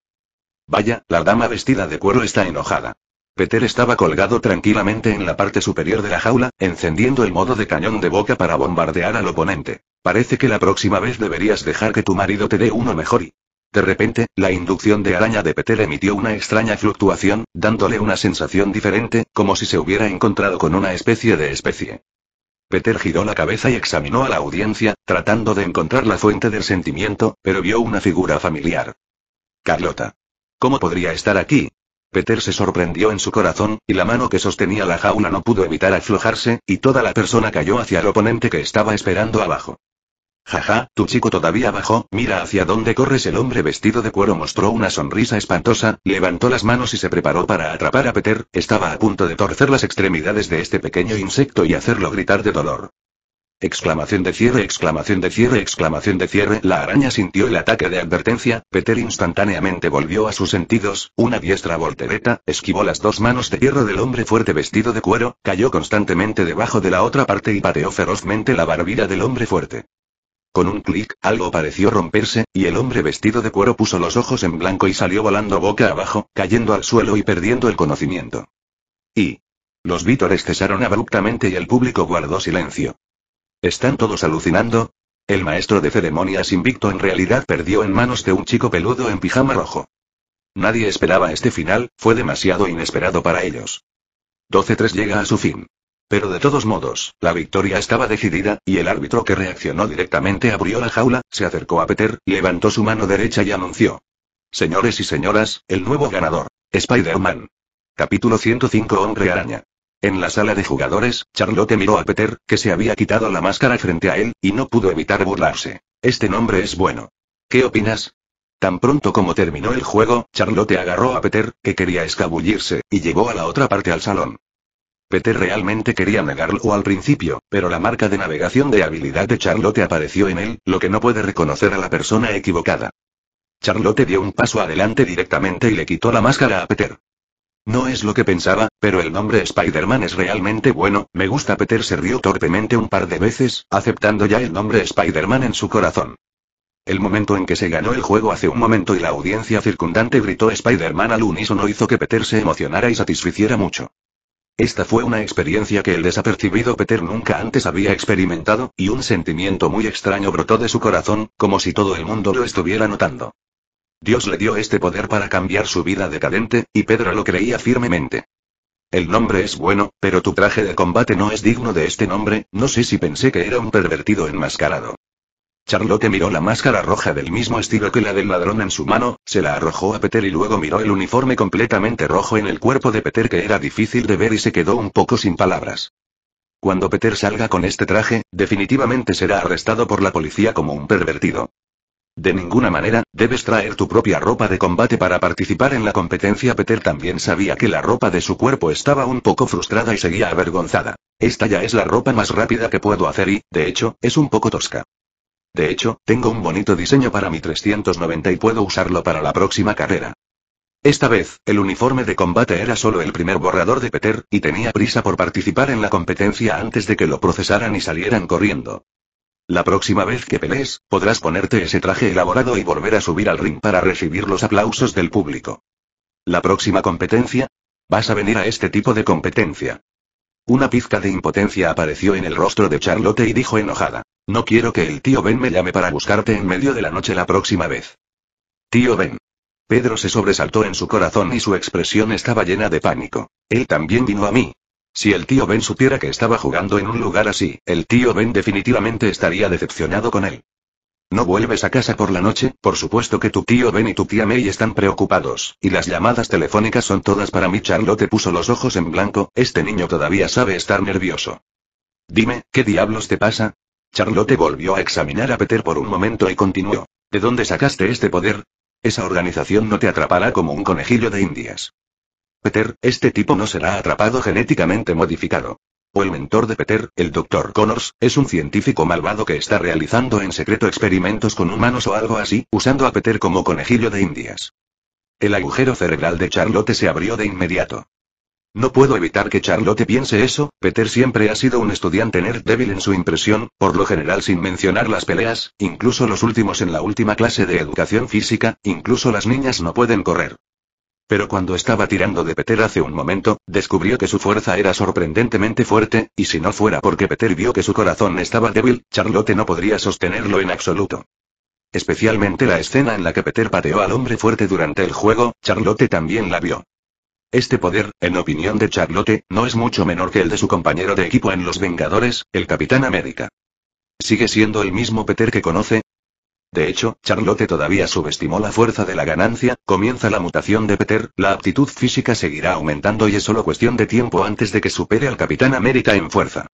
Vaya, la dama vestida de cuero está enojada. Peter estaba colgado tranquilamente en la parte superior de la jaula, encendiendo el modo de cañón de boca para bombardear al oponente. Parece que la próxima vez deberías dejar que tu marido te dé uno mejor y... De repente, la inducción de araña de Peter emitió una extraña fluctuación, dándole una sensación diferente, como si se hubiera encontrado con una especie de especie. Peter giró la cabeza y examinó a la audiencia, tratando de encontrar la fuente del sentimiento, pero vio una figura familiar. Carlota. ¿Cómo podría estar aquí? Peter se sorprendió en su corazón, y la mano que sostenía la jaula no pudo evitar aflojarse, y toda la persona cayó hacia el oponente que estaba esperando abajo. Jaja, tu chico todavía bajó, mira hacia dónde corres. El hombre vestido de cuero mostró una sonrisa espantosa, levantó las manos y se preparó para atrapar a Peter, estaba a punto de torcer las extremidades de este pequeño insecto y hacerlo gritar de dolor. Exclamación de cierre, exclamación de cierre, exclamación de cierre. La araña sintió el ataque de advertencia, Peter instantáneamente volvió a sus sentidos, una diestra voltereta, esquivó las dos manos de hierro del hombre fuerte vestido de cuero, cayó constantemente debajo de la otra parte y pateó ferozmente la barbilla del hombre fuerte. Con un clic, algo pareció romperse, y el hombre vestido de cuero puso los ojos en blanco y salió volando boca abajo, cayendo al suelo y perdiendo el conocimiento. Y. Los vítores cesaron abruptamente y el público guardó silencio. ¿Están todos alucinando? El maestro de ceremonias invicto en realidad perdió en manos de un chico peludo en pijama rojo. Nadie esperaba este final, fue demasiado inesperado para ellos. 12-3 llega a su fin. Pero de todos modos, la victoria estaba decidida, y el árbitro que reaccionó directamente abrió la jaula, se acercó a Peter, levantó su mano derecha y anunció. Señores y señoras, el nuevo ganador. Spider-Man. Capítulo 105 Hombre Araña. En la sala de jugadores, Charlotte miró a Peter, que se había quitado la máscara frente a él, y no pudo evitar burlarse. Este nombre es bueno. ¿Qué opinas? Tan pronto como terminó el juego, Charlotte agarró a Peter, que quería escabullirse, y llegó a la otra parte al salón. Peter realmente quería negarlo al principio, pero la marca de navegación de habilidad de Charlotte apareció en él, lo que no puede reconocer a la persona equivocada. Charlotte dio un paso adelante directamente y le quitó la máscara a Peter. No es lo que pensaba, pero el nombre Spider-Man es realmente bueno, me gusta Peter se rió torpemente un par de veces, aceptando ya el nombre Spider-Man en su corazón. El momento en que se ganó el juego hace un momento y la audiencia circundante gritó Spider-Man al unísono hizo que Peter se emocionara y satisficiera mucho. Esta fue una experiencia que el desapercibido Peter nunca antes había experimentado, y un sentimiento muy extraño brotó de su corazón, como si todo el mundo lo estuviera notando. Dios le dio este poder para cambiar su vida decadente, y Pedro lo creía firmemente. El nombre es bueno, pero tu traje de combate no es digno de este nombre, no sé si pensé que era un pervertido enmascarado. Charlotte miró la máscara roja del mismo estilo que la del ladrón en su mano, se la arrojó a Peter y luego miró el uniforme completamente rojo en el cuerpo de Peter que era difícil de ver y se quedó un poco sin palabras. Cuando Peter salga con este traje, definitivamente será arrestado por la policía como un pervertido. De ninguna manera, debes traer tu propia ropa de combate para participar en la competencia. Peter también sabía que la ropa de su cuerpo estaba un poco frustrada y seguía avergonzada. Esta ya es la ropa más rápida que puedo hacer y, de hecho, es un poco tosca. De hecho, tengo un bonito diseño para mi 390 y puedo usarlo para la próxima carrera. Esta vez, el uniforme de combate era solo el primer borrador de Peter, y tenía prisa por participar en la competencia antes de que lo procesaran y salieran corriendo. La próxima vez que pelees, podrás ponerte ese traje elaborado y volver a subir al ring para recibir los aplausos del público. La próxima competencia? Vas a venir a este tipo de competencia. Una pizca de impotencia apareció en el rostro de Charlotte y dijo enojada. No quiero que el tío Ben me llame para buscarte en medio de la noche la próxima vez. Tío Ben. Pedro se sobresaltó en su corazón y su expresión estaba llena de pánico. Él también vino a mí. Si el tío Ben supiera que estaba jugando en un lugar así, el tío Ben definitivamente estaría decepcionado con él. No vuelves a casa por la noche, por supuesto que tu tío Ben y tu tía May están preocupados, y las llamadas telefónicas son todas para mí. Charlotte puso los ojos en blanco, este niño todavía sabe estar nervioso. Dime, ¿qué diablos te pasa? Charlotte volvió a examinar a Peter por un momento y continuó. ¿De dónde sacaste este poder? Esa organización no te atrapará como un conejillo de indias. Peter, este tipo no será atrapado genéticamente modificado o el mentor de Peter, el Dr. Connors, es un científico malvado que está realizando en secreto experimentos con humanos o algo así, usando a Peter como conejillo de indias. El agujero cerebral de Charlotte se abrió de inmediato. No puedo evitar que Charlotte piense eso, Peter siempre ha sido un estudiante nerd débil en su impresión, por lo general sin mencionar las peleas, incluso los últimos en la última clase de educación física, incluso las niñas no pueden correr. Pero cuando estaba tirando de Peter hace un momento, descubrió que su fuerza era sorprendentemente fuerte, y si no fuera porque Peter vio que su corazón estaba débil, Charlotte no podría sostenerlo en absoluto. Especialmente la escena en la que Peter pateó al hombre fuerte durante el juego, Charlotte también la vio. Este poder, en opinión de Charlotte, no es mucho menor que el de su compañero de equipo en Los Vengadores, el Capitán América. Sigue siendo el mismo Peter que conoce, de hecho, Charlotte todavía subestimó la fuerza de la ganancia, comienza la mutación de Peter, la aptitud física seguirá aumentando y es solo cuestión de tiempo antes de que supere al Capitán América en fuerza.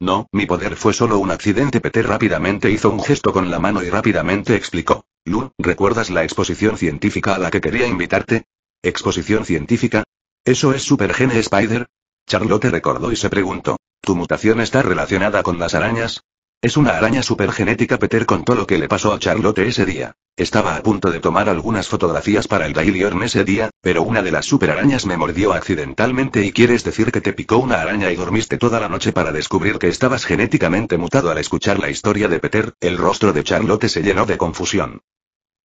No, mi poder fue solo un accidente. Peter rápidamente hizo un gesto con la mano y rápidamente explicó. Lu, ¿recuerdas la exposición científica a la que quería invitarte? ¿Exposición científica? ¿Eso es Supergene Spider? Charlotte recordó y se preguntó. ¿Tu mutación está relacionada con las arañas? Es una araña super genética Peter contó lo que le pasó a Charlotte ese día. Estaba a punto de tomar algunas fotografías para el Daily ese día, pero una de las super arañas me mordió accidentalmente y quieres decir que te picó una araña y dormiste toda la noche para descubrir que estabas genéticamente mutado. Al escuchar la historia de Peter, el rostro de Charlotte se llenó de confusión.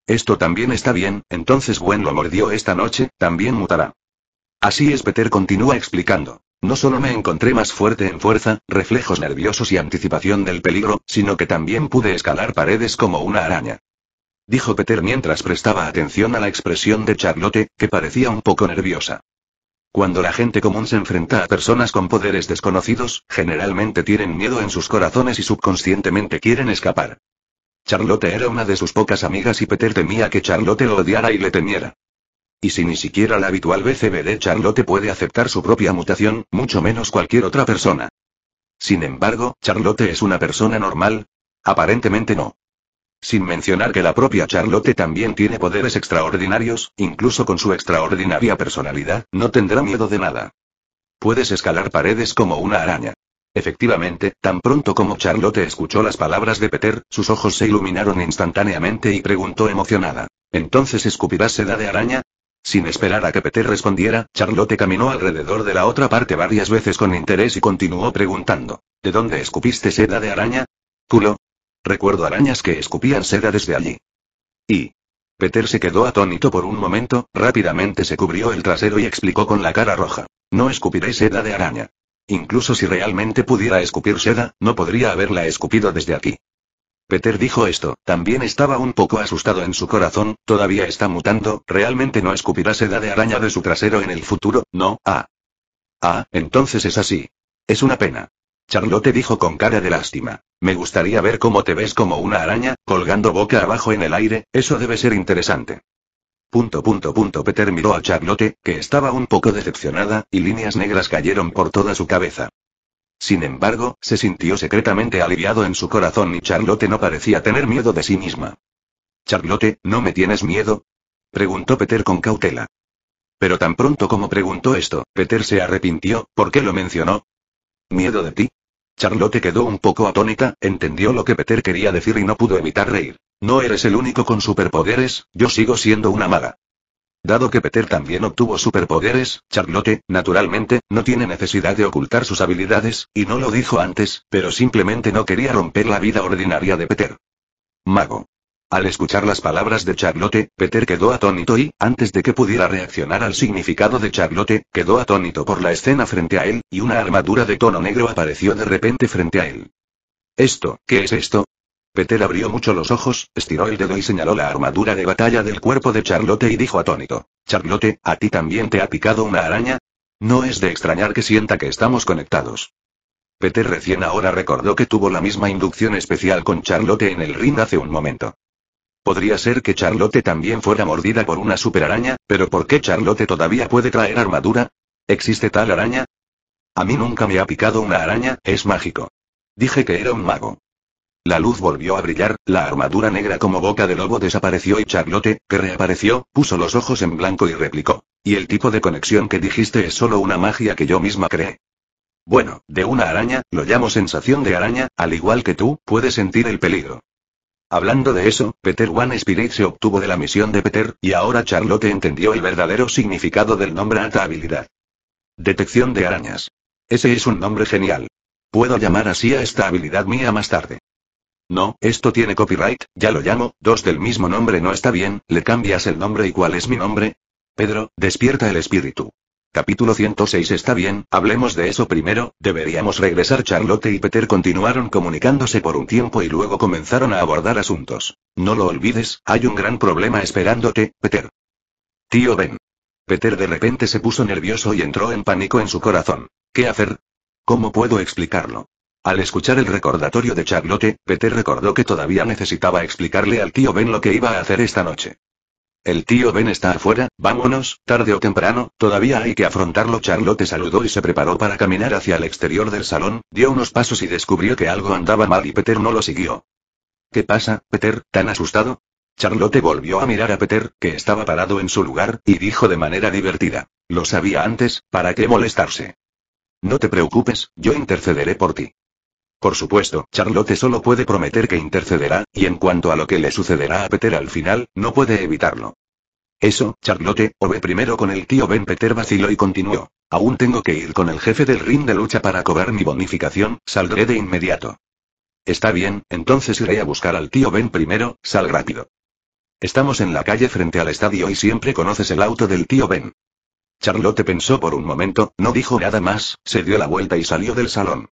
Esto también está bien, entonces Gwen lo mordió esta noche, también mutará. Así es, Peter continúa explicando. No solo me encontré más fuerte en fuerza, reflejos nerviosos y anticipación del peligro, sino que también pude escalar paredes como una araña. Dijo Peter mientras prestaba atención a la expresión de Charlotte, que parecía un poco nerviosa. Cuando la gente común se enfrenta a personas con poderes desconocidos, generalmente tienen miedo en sus corazones y subconscientemente quieren escapar. Charlotte era una de sus pocas amigas y Peter temía que Charlotte lo odiara y le temiera. Y si ni siquiera la habitual BCB de Charlotte puede aceptar su propia mutación, mucho menos cualquier otra persona. Sin embargo, Charlotte es una persona normal. Aparentemente no. Sin mencionar que la propia Charlotte también tiene poderes extraordinarios, incluso con su extraordinaria personalidad, no tendrá miedo de nada. Puedes escalar paredes como una araña. Efectivamente, tan pronto como Charlotte escuchó las palabras de Peter, sus ojos se iluminaron instantáneamente y preguntó emocionada. ¿Entonces escupirás seda de araña? Sin esperar a que Peter respondiera, Charlotte caminó alrededor de la otra parte varias veces con interés y continuó preguntando. ¿De dónde escupiste seda de araña? Culo. Recuerdo arañas que escupían seda desde allí. Y. Peter se quedó atónito por un momento, rápidamente se cubrió el trasero y explicó con la cara roja. No escupiré seda de araña. Incluso si realmente pudiera escupir seda, no podría haberla escupido desde aquí. Peter dijo esto, también estaba un poco asustado en su corazón, todavía está mutando, realmente no escupirá seda de araña de su trasero en el futuro, no, ah. Ah, entonces es así. Es una pena. Charlotte dijo con cara de lástima. Me gustaría ver cómo te ves como una araña, colgando boca abajo en el aire, eso debe ser interesante. Punto punto punto Peter miró a Charlotte, que estaba un poco decepcionada, y líneas negras cayeron por toda su cabeza. Sin embargo, se sintió secretamente aliviado en su corazón y Charlotte no parecía tener miedo de sí misma. Charlotte, ¿no me tienes miedo? preguntó Peter con cautela. Pero tan pronto como preguntó esto, Peter se arrepintió, ¿por qué lo mencionó? ¿Miedo de ti? Charlotte quedó un poco atónita, entendió lo que Peter quería decir y no pudo evitar reír. No eres el único con superpoderes, yo sigo siendo una mala. Dado que Peter también obtuvo superpoderes, Charlotte, naturalmente, no tiene necesidad de ocultar sus habilidades, y no lo dijo antes, pero simplemente no quería romper la vida ordinaria de Peter. Mago. Al escuchar las palabras de Charlotte, Peter quedó atónito y, antes de que pudiera reaccionar al significado de Charlotte, quedó atónito por la escena frente a él, y una armadura de tono negro apareció de repente frente a él. ¿Esto, qué es esto? Peter abrió mucho los ojos, estiró el dedo y señaló la armadura de batalla del cuerpo de Charlotte y dijo atónito. Charlotte, ¿a ti también te ha picado una araña? No es de extrañar que sienta que estamos conectados. Peter recién ahora recordó que tuvo la misma inducción especial con Charlotte en el ring hace un momento. Podría ser que Charlotte también fuera mordida por una super araña, pero ¿por qué Charlotte todavía puede traer armadura? ¿Existe tal araña? A mí nunca me ha picado una araña, es mágico. Dije que era un mago. La luz volvió a brillar, la armadura negra como boca de lobo desapareció y Charlotte, que reapareció, puso los ojos en blanco y replicó. Y el tipo de conexión que dijiste es solo una magia que yo misma creé. Bueno, de una araña, lo llamo sensación de araña, al igual que tú, puedes sentir el peligro. Hablando de eso, Peter One Spirit se obtuvo de la misión de Peter, y ahora Charlotte entendió el verdadero significado del nombre alta habilidad. Detección de arañas. Ese es un nombre genial. Puedo llamar así a esta habilidad mía más tarde. No, esto tiene copyright, ya lo llamo, dos del mismo nombre no está bien, le cambias el nombre y cuál es mi nombre. Pedro, despierta el espíritu. Capítulo 106 Está bien, hablemos de eso primero, deberíamos regresar. Charlotte y Peter continuaron comunicándose por un tiempo y luego comenzaron a abordar asuntos. No lo olvides, hay un gran problema esperándote, Peter. Tío Ben. Peter de repente se puso nervioso y entró en pánico en su corazón. ¿Qué hacer? ¿Cómo puedo explicarlo? Al escuchar el recordatorio de Charlotte, Peter recordó que todavía necesitaba explicarle al tío Ben lo que iba a hacer esta noche. El tío Ben está afuera, vámonos, tarde o temprano, todavía hay que afrontarlo. Charlotte saludó y se preparó para caminar hacia el exterior del salón, dio unos pasos y descubrió que algo andaba mal y Peter no lo siguió. ¿Qué pasa, Peter, tan asustado? Charlotte volvió a mirar a Peter, que estaba parado en su lugar, y dijo de manera divertida. Lo sabía antes, ¿para qué molestarse? No te preocupes, yo intercederé por ti. Por supuesto, Charlotte solo puede prometer que intercederá, y en cuanto a lo que le sucederá a Peter al final, no puede evitarlo. Eso, Charlotte, ve primero con el tío Ben Peter vaciló y continuó. Aún tengo que ir con el jefe del ring de lucha para cobrar mi bonificación, saldré de inmediato. Está bien, entonces iré a buscar al tío Ben primero, sal rápido. Estamos en la calle frente al estadio y siempre conoces el auto del tío Ben. Charlotte pensó por un momento, no dijo nada más, se dio la vuelta y salió del salón.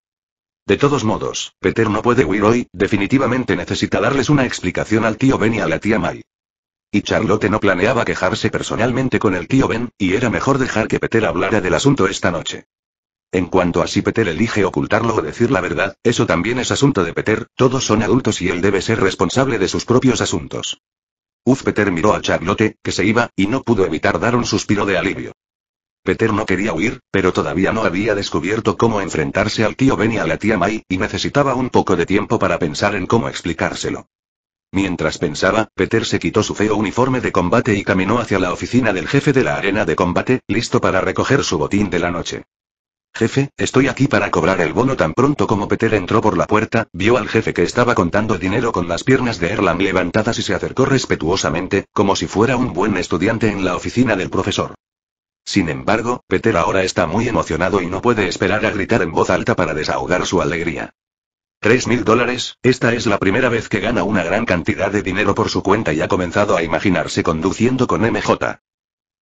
De todos modos, Peter no puede huir hoy, definitivamente necesita darles una explicación al tío Ben y a la tía May. Y Charlotte no planeaba quejarse personalmente con el tío Ben, y era mejor dejar que Peter hablara del asunto esta noche. En cuanto a si Peter elige ocultarlo o decir la verdad, eso también es asunto de Peter, todos son adultos y él debe ser responsable de sus propios asuntos. Uf Peter miró a Charlotte, que se iba, y no pudo evitar dar un suspiro de alivio. Peter no quería huir, pero todavía no había descubierto cómo enfrentarse al tío Ben y a la tía May, y necesitaba un poco de tiempo para pensar en cómo explicárselo. Mientras pensaba, Peter se quitó su feo uniforme de combate y caminó hacia la oficina del jefe de la arena de combate, listo para recoger su botín de la noche. Jefe, estoy aquí para cobrar el bono tan pronto como Peter entró por la puerta, vio al jefe que estaba contando dinero con las piernas de Erland levantadas y se acercó respetuosamente, como si fuera un buen estudiante en la oficina del profesor. Sin embargo, Peter ahora está muy emocionado y no puede esperar a gritar en voz alta para desahogar su alegría. Tres mil dólares, esta es la primera vez que gana una gran cantidad de dinero por su cuenta y ha comenzado a imaginarse conduciendo con MJ.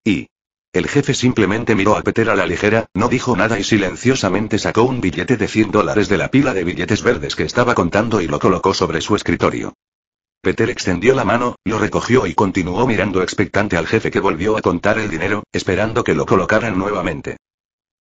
Y. El jefe simplemente miró a Peter a la ligera, no dijo nada y silenciosamente sacó un billete de 100 dólares de la pila de billetes verdes que estaba contando y lo colocó sobre su escritorio. Peter extendió la mano, lo recogió y continuó mirando expectante al jefe que volvió a contar el dinero, esperando que lo colocaran nuevamente.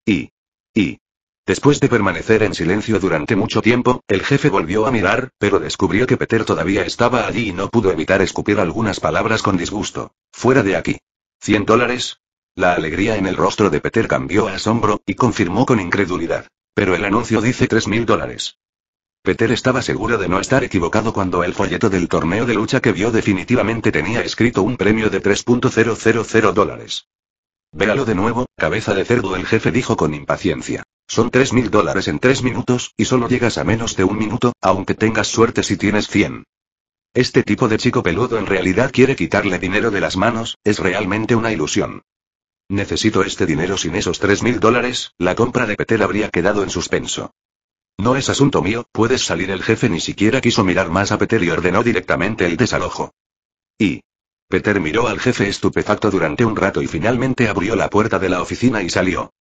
Y. Y. Después de permanecer en silencio durante mucho tiempo, el jefe volvió a mirar, pero descubrió que Peter todavía estaba allí y no pudo evitar escupir algunas palabras con disgusto. Fuera de aquí. ¿Cien dólares? La alegría en el rostro de Peter cambió a asombro, y confirmó con incredulidad. Pero el anuncio dice tres mil dólares. Peter estaba seguro de no estar equivocado cuando el folleto del torneo de lucha que vio definitivamente tenía escrito un premio de 3.000 dólares. Véalo de nuevo, cabeza de cerdo, el jefe dijo con impaciencia. Son 3.000 dólares en 3 minutos, y solo llegas a menos de un minuto, aunque tengas suerte si tienes 100. Este tipo de chico peludo en realidad quiere quitarle dinero de las manos, es realmente una ilusión. Necesito este dinero sin esos 3.000 dólares, la compra de Peter habría quedado en suspenso. No es asunto mío, puedes salir. El jefe ni siquiera quiso mirar más a Peter y ordenó directamente el desalojo. Y. Peter miró al jefe estupefacto durante un rato y finalmente abrió la puerta de la oficina y salió.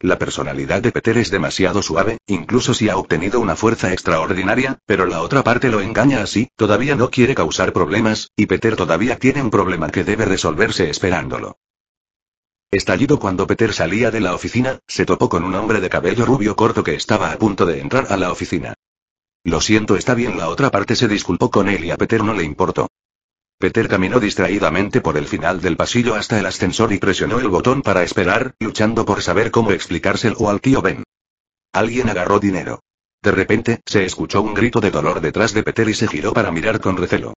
La personalidad de Peter es demasiado suave, incluso si ha obtenido una fuerza extraordinaria, pero la otra parte lo engaña así, todavía no quiere causar problemas, y Peter todavía tiene un problema que debe resolverse esperándolo. Estallido cuando Peter salía de la oficina, se topó con un hombre de cabello rubio corto que estaba a punto de entrar a la oficina. Lo siento, está bien, la otra parte se disculpó con él y a Peter no le importó. Peter caminó distraídamente por el final del pasillo hasta el ascensor y presionó el botón para esperar, luchando por saber cómo explicárselo al tío Ben. Alguien agarró dinero. De repente, se escuchó un grito de dolor detrás de Peter y se giró para mirar con recelo.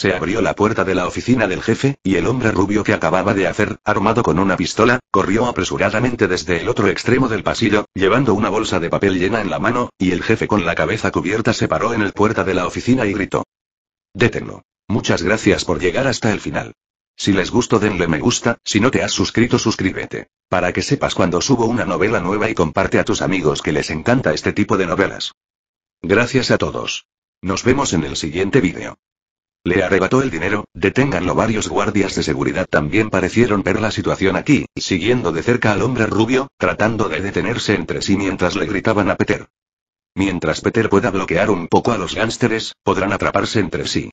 Se abrió la puerta de la oficina del jefe, y el hombre rubio que acababa de hacer, armado con una pistola, corrió apresuradamente desde el otro extremo del pasillo, llevando una bolsa de papel llena en la mano, y el jefe con la cabeza cubierta se paró en el puerta de la oficina y gritó. Détenlo. Muchas gracias por llegar hasta el final. Si les gustó denle me gusta, si no te has suscrito suscríbete. Para que sepas cuando subo una novela nueva y comparte a tus amigos que les encanta este tipo de novelas. Gracias a todos. Nos vemos en el siguiente vídeo. Le arrebató el dinero, deténganlo. Varios guardias de seguridad también parecieron ver la situación aquí, siguiendo de cerca al hombre rubio, tratando de detenerse entre sí mientras le gritaban a Peter. Mientras Peter pueda bloquear un poco a los gánsteres, podrán atraparse entre sí.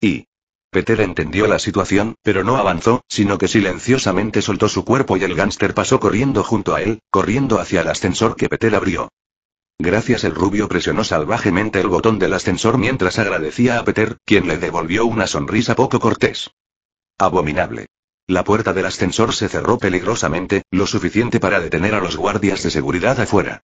Y, Peter entendió la situación, pero no avanzó, sino que silenciosamente soltó su cuerpo y el gánster pasó corriendo junto a él, corriendo hacia el ascensor que Peter abrió. Gracias el rubio presionó salvajemente el botón del ascensor mientras agradecía a Peter, quien le devolvió una sonrisa poco cortés. Abominable. La puerta del ascensor se cerró peligrosamente, lo suficiente para detener a los guardias de seguridad afuera.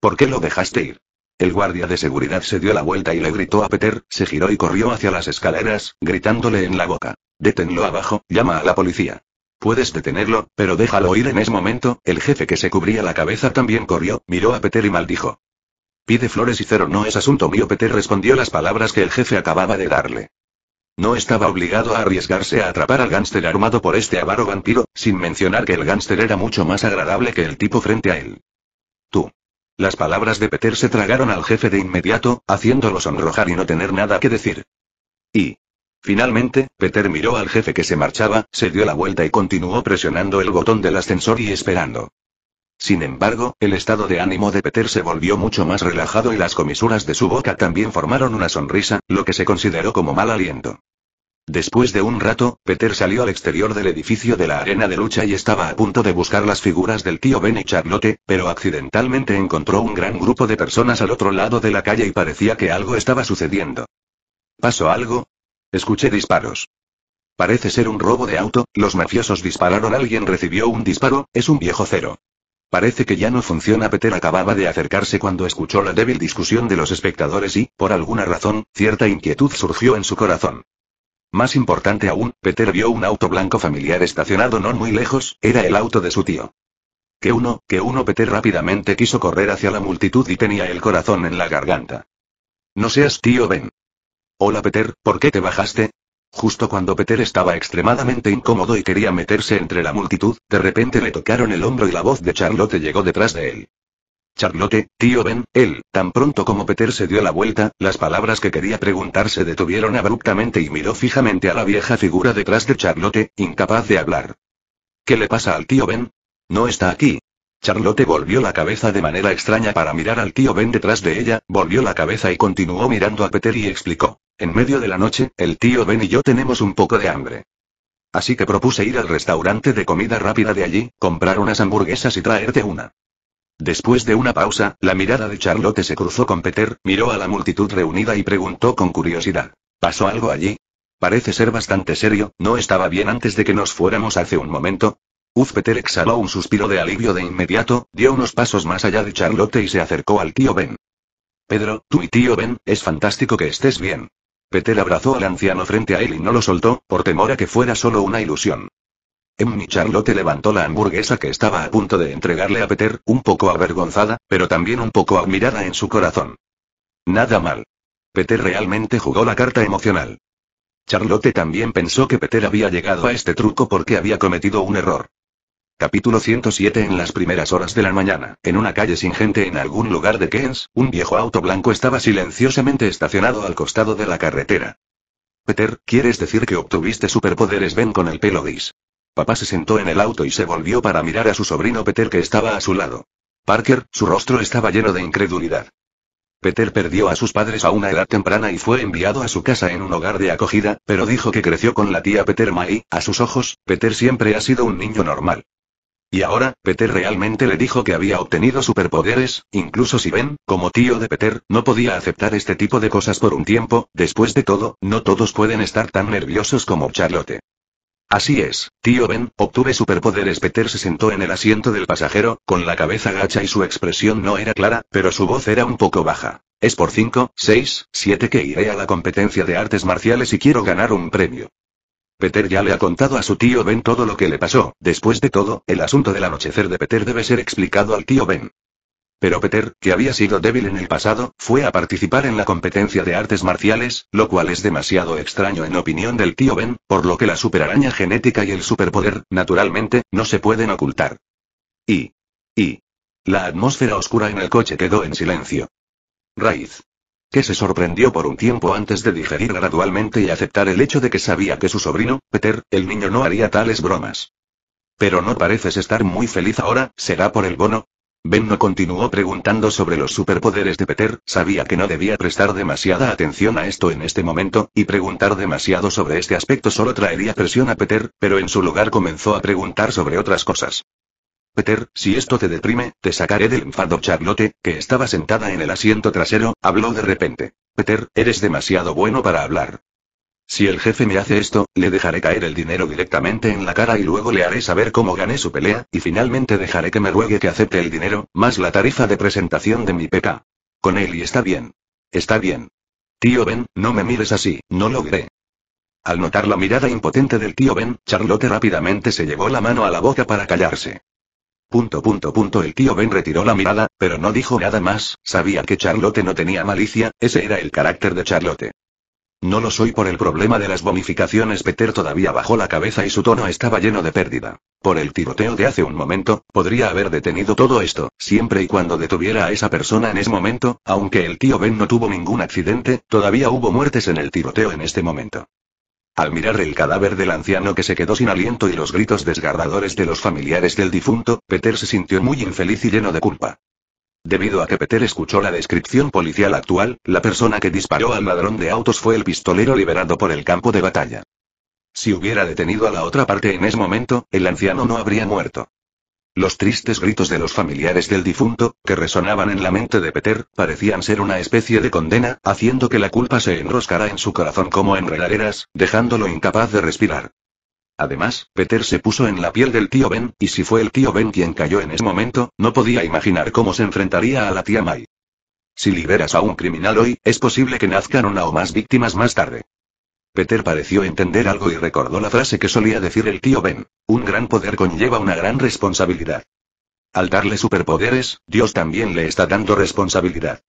¿Por qué lo dejaste ir? El guardia de seguridad se dio la vuelta y le gritó a Peter, se giró y corrió hacia las escaleras, gritándole en la boca. Détenlo abajo, llama a la policía. Puedes detenerlo, pero déjalo ir en ese momento, el jefe que se cubría la cabeza también corrió, miró a Peter y maldijo. Pide flores y cero no es asunto mío. Peter respondió las palabras que el jefe acababa de darle. No estaba obligado a arriesgarse a atrapar al gánster armado por este avaro vampiro, sin mencionar que el gánster era mucho más agradable que el tipo frente a él. Tú. Las palabras de Peter se tragaron al jefe de inmediato, haciéndolo sonrojar y no tener nada que decir. Y, Finalmente, Peter miró al jefe que se marchaba, se dio la vuelta y continuó presionando el botón del ascensor y esperando. Sin embargo, el estado de ánimo de Peter se volvió mucho más relajado y las comisuras de su boca también formaron una sonrisa, lo que se consideró como mal aliento. Después de un rato, Peter salió al exterior del edificio de la arena de lucha y estaba a punto de buscar las figuras del tío Ben y Charlotte, pero accidentalmente encontró un gran grupo de personas al otro lado de la calle y parecía que algo estaba sucediendo. ¿Pasó algo? Escuché disparos. Parece ser un robo de auto, los mafiosos dispararon, alguien recibió un disparo, es un viejo cero. Parece que ya no funciona. Peter acababa de acercarse cuando escuchó la débil discusión de los espectadores y, por alguna razón, cierta inquietud surgió en su corazón. Más importante aún, Peter vio un auto blanco familiar estacionado no muy lejos, era el auto de su tío. Que uno, que uno Peter rápidamente quiso correr hacia la multitud y tenía el corazón en la garganta. No seas tío Ben. Hola Peter, ¿por qué te bajaste? Justo cuando Peter estaba extremadamente incómodo y quería meterse entre la multitud, de repente le tocaron el hombro y la voz de Charlotte llegó detrás de él. Charlotte, tío Ben, él, tan pronto como Peter se dio la vuelta, las palabras que quería preguntar se detuvieron abruptamente y miró fijamente a la vieja figura detrás de Charlotte, incapaz de hablar. ¿Qué le pasa al tío Ben? No está aquí. Charlotte volvió la cabeza de manera extraña para mirar al tío Ben detrás de ella, volvió la cabeza y continuó mirando a Peter y explicó. En medio de la noche, el tío Ben y yo tenemos un poco de hambre. Así que propuse ir al restaurante de comida rápida de allí, comprar unas hamburguesas y traerte una. Después de una pausa, la mirada de Charlotte se cruzó con Peter, miró a la multitud reunida y preguntó con curiosidad. ¿Pasó algo allí? Parece ser bastante serio, ¿no estaba bien antes de que nos fuéramos hace un momento? Uf Peter exhaló un suspiro de alivio de inmediato, dio unos pasos más allá de Charlotte y se acercó al tío Ben. Pedro, tú y tío Ben, es fantástico que estés bien. Peter abrazó al anciano frente a él y no lo soltó, por temor a que fuera solo una ilusión. Emmy Charlotte levantó la hamburguesa que estaba a punto de entregarle a Peter, un poco avergonzada, pero también un poco admirada en su corazón. Nada mal. Peter realmente jugó la carta emocional. Charlotte también pensó que Peter había llegado a este truco porque había cometido un error. Capítulo 107 En las primeras horas de la mañana, en una calle sin gente en algún lugar de Keynes, un viejo auto blanco estaba silenciosamente estacionado al costado de la carretera. Peter, ¿quieres decir que obtuviste superpoderes? Ven con el pelo gris. Papá se sentó en el auto y se volvió para mirar a su sobrino Peter que estaba a su lado. Parker, su rostro estaba lleno de incredulidad. Peter perdió a sus padres a una edad temprana y fue enviado a su casa en un hogar de acogida, pero dijo que creció con la tía Peter May, a sus ojos, Peter siempre ha sido un niño normal. Y ahora, Peter realmente le dijo que había obtenido superpoderes, incluso si Ben, como tío de Peter, no podía aceptar este tipo de cosas por un tiempo, después de todo, no todos pueden estar tan nerviosos como Charlotte. Así es, tío Ben, obtuve superpoderes. Peter se sentó en el asiento del pasajero, con la cabeza gacha y su expresión no era clara, pero su voz era un poco baja. Es por 5, 6, 7 que iré a la competencia de artes marciales y quiero ganar un premio. Peter ya le ha contado a su tío Ben todo lo que le pasó. Después de todo, el asunto del anochecer de Peter debe ser explicado al tío Ben. Pero Peter, que había sido débil en el pasado, fue a participar en la competencia de artes marciales, lo cual es demasiado extraño en opinión del tío Ben, por lo que la superaraña genética y el superpoder, naturalmente, no se pueden ocultar. Y. y. La atmósfera oscura en el coche quedó en silencio. Raiz que se sorprendió por un tiempo antes de digerir gradualmente y aceptar el hecho de que sabía que su sobrino, Peter, el niño no haría tales bromas. Pero no pareces estar muy feliz ahora, ¿será por el bono? Ben no continuó preguntando sobre los superpoderes de Peter, sabía que no debía prestar demasiada atención a esto en este momento, y preguntar demasiado sobre este aspecto solo traería presión a Peter, pero en su lugar comenzó a preguntar sobre otras cosas. Peter, si esto te deprime, te sacaré del enfado. Charlotte, que estaba sentada en el asiento trasero, habló de repente. Peter, eres demasiado bueno para hablar. Si el jefe me hace esto, le dejaré caer el dinero directamente en la cara y luego le haré saber cómo gané su pelea, y finalmente dejaré que me ruegue que acepte el dinero, más la tarifa de presentación de mi PK. Con él y está bien. Está bien. Tío Ben, no me mires así, no lo Al notar la mirada impotente del tío Ben, Charlotte rápidamente se llevó la mano a la boca para callarse. Punto punto punto el tío Ben retiró la mirada, pero no dijo nada más, sabía que Charlotte no tenía malicia, ese era el carácter de Charlotte. No lo soy por el problema de las bonificaciones. Peter todavía bajó la cabeza y su tono estaba lleno de pérdida. Por el tiroteo de hace un momento, podría haber detenido todo esto, siempre y cuando detuviera a esa persona en ese momento, aunque el tío Ben no tuvo ningún accidente, todavía hubo muertes en el tiroteo en este momento. Al mirar el cadáver del anciano que se quedó sin aliento y los gritos desgarradores de los familiares del difunto, Peter se sintió muy infeliz y lleno de culpa. Debido a que Peter escuchó la descripción policial actual, la persona que disparó al ladrón de autos fue el pistolero liberado por el campo de batalla. Si hubiera detenido a la otra parte en ese momento, el anciano no habría muerto. Los tristes gritos de los familiares del difunto, que resonaban en la mente de Peter, parecían ser una especie de condena, haciendo que la culpa se enroscara en su corazón como enredaderas, dejándolo incapaz de respirar. Además, Peter se puso en la piel del tío Ben, y si fue el tío Ben quien cayó en ese momento, no podía imaginar cómo se enfrentaría a la tía Mai. Si liberas a un criminal hoy, es posible que nazcan una o más víctimas más tarde. Peter pareció entender algo y recordó la frase que solía decir el tío Ben. Un gran poder conlleva una gran responsabilidad. Al darle superpoderes, Dios también le está dando responsabilidad.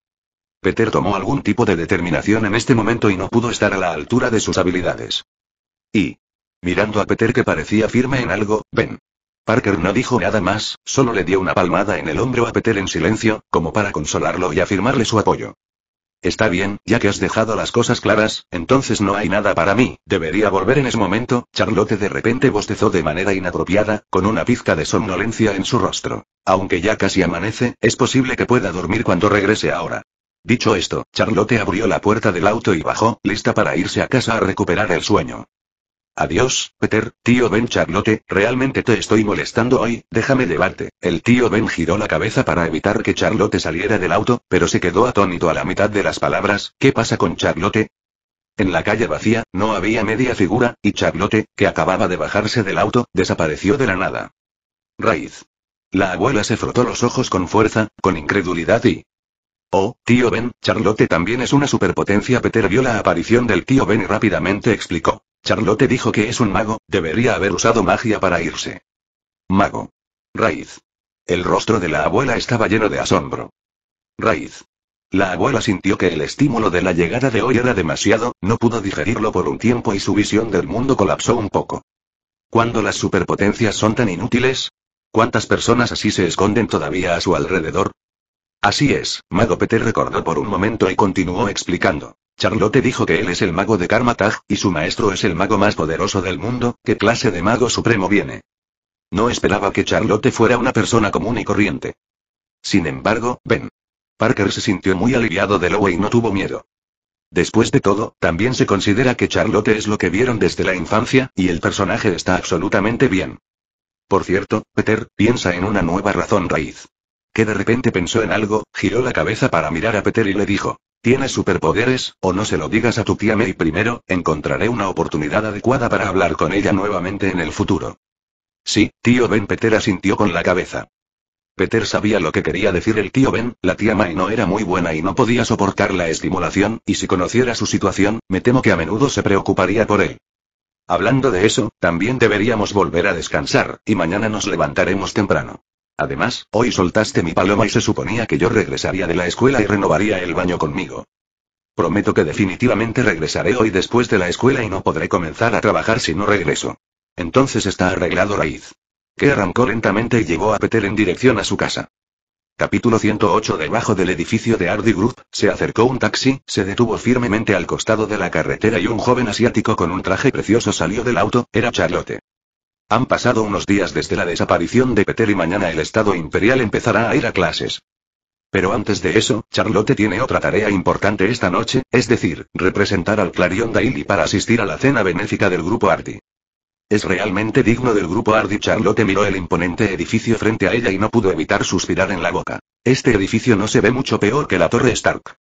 Peter tomó algún tipo de determinación en este momento y no pudo estar a la altura de sus habilidades. Y, mirando a Peter que parecía firme en algo, Ben. Parker no dijo nada más, solo le dio una palmada en el hombro a Peter en silencio, como para consolarlo y afirmarle su apoyo. Está bien, ya que has dejado las cosas claras, entonces no hay nada para mí, debería volver en ese momento. Charlotte de repente bostezó de manera inapropiada, con una pizca de somnolencia en su rostro. Aunque ya casi amanece, es posible que pueda dormir cuando regrese ahora. Dicho esto, Charlotte abrió la puerta del auto y bajó, lista para irse a casa a recuperar el sueño. Adiós, Peter, tío Ben Charlote, realmente te estoy molestando hoy, déjame llevarte. El tío Ben giró la cabeza para evitar que Charlote saliera del auto, pero se quedó atónito a la mitad de las palabras, ¿qué pasa con Charlote? En la calle vacía, no había media figura, y Charlote, que acababa de bajarse del auto, desapareció de la nada. Raíz. La abuela se frotó los ojos con fuerza, con incredulidad y... Oh, tío Ben, Charlote también es una superpotencia. Peter vio la aparición del tío Ben y rápidamente explicó. Charlotte dijo que es un mago, debería haber usado magia para irse. Mago. Raíz. El rostro de la abuela estaba lleno de asombro. Raíz. La abuela sintió que el estímulo de la llegada de hoy era demasiado, no pudo digerirlo por un tiempo y su visión del mundo colapsó un poco. ¿Cuándo las superpotencias son tan inútiles? ¿Cuántas personas así se esconden todavía a su alrededor? Así es, Mago Peter recordó por un momento y continuó explicando. Charlotte dijo que él es el mago de Karmatag, y su maestro es el mago más poderoso del mundo, ¿qué clase de mago supremo viene? No esperaba que Charlotte fuera una persona común y corriente. Sin embargo, ven. Parker se sintió muy aliviado de Lowe y no tuvo miedo. Después de todo, también se considera que Charlotte es lo que vieron desde la infancia, y el personaje está absolutamente bien. Por cierto, Peter, piensa en una nueva razón raíz. Que de repente pensó en algo, giró la cabeza para mirar a Peter y le dijo. Tiene superpoderes, o no se lo digas a tu tía May primero, encontraré una oportunidad adecuada para hablar con ella nuevamente en el futuro. Sí, tío Ben Peter asintió con la cabeza. Peter sabía lo que quería decir el tío Ben, la tía May no era muy buena y no podía soportar la estimulación, y si conociera su situación, me temo que a menudo se preocuparía por él. Hablando de eso, también deberíamos volver a descansar, y mañana nos levantaremos temprano. Además, hoy soltaste mi paloma y se suponía que yo regresaría de la escuela y renovaría el baño conmigo. Prometo que definitivamente regresaré hoy después de la escuela y no podré comenzar a trabajar si no regreso. Entonces está arreglado Raíz. Que arrancó lentamente y llegó a Peter en dirección a su casa. Capítulo 108 Debajo del edificio de Hardy Group, se acercó un taxi, se detuvo firmemente al costado de la carretera y un joven asiático con un traje precioso salió del auto, era Charlotte. Han pasado unos días desde la desaparición de Peter y mañana el Estado Imperial empezará a ir a clases. Pero antes de eso, Charlotte tiene otra tarea importante esta noche, es decir, representar al Clarion Daily para asistir a la cena benéfica del Grupo Ardi. Es realmente digno del Grupo Ardi. Charlotte miró el imponente edificio frente a ella y no pudo evitar suspirar en la boca. Este edificio no se ve mucho peor que la Torre Stark.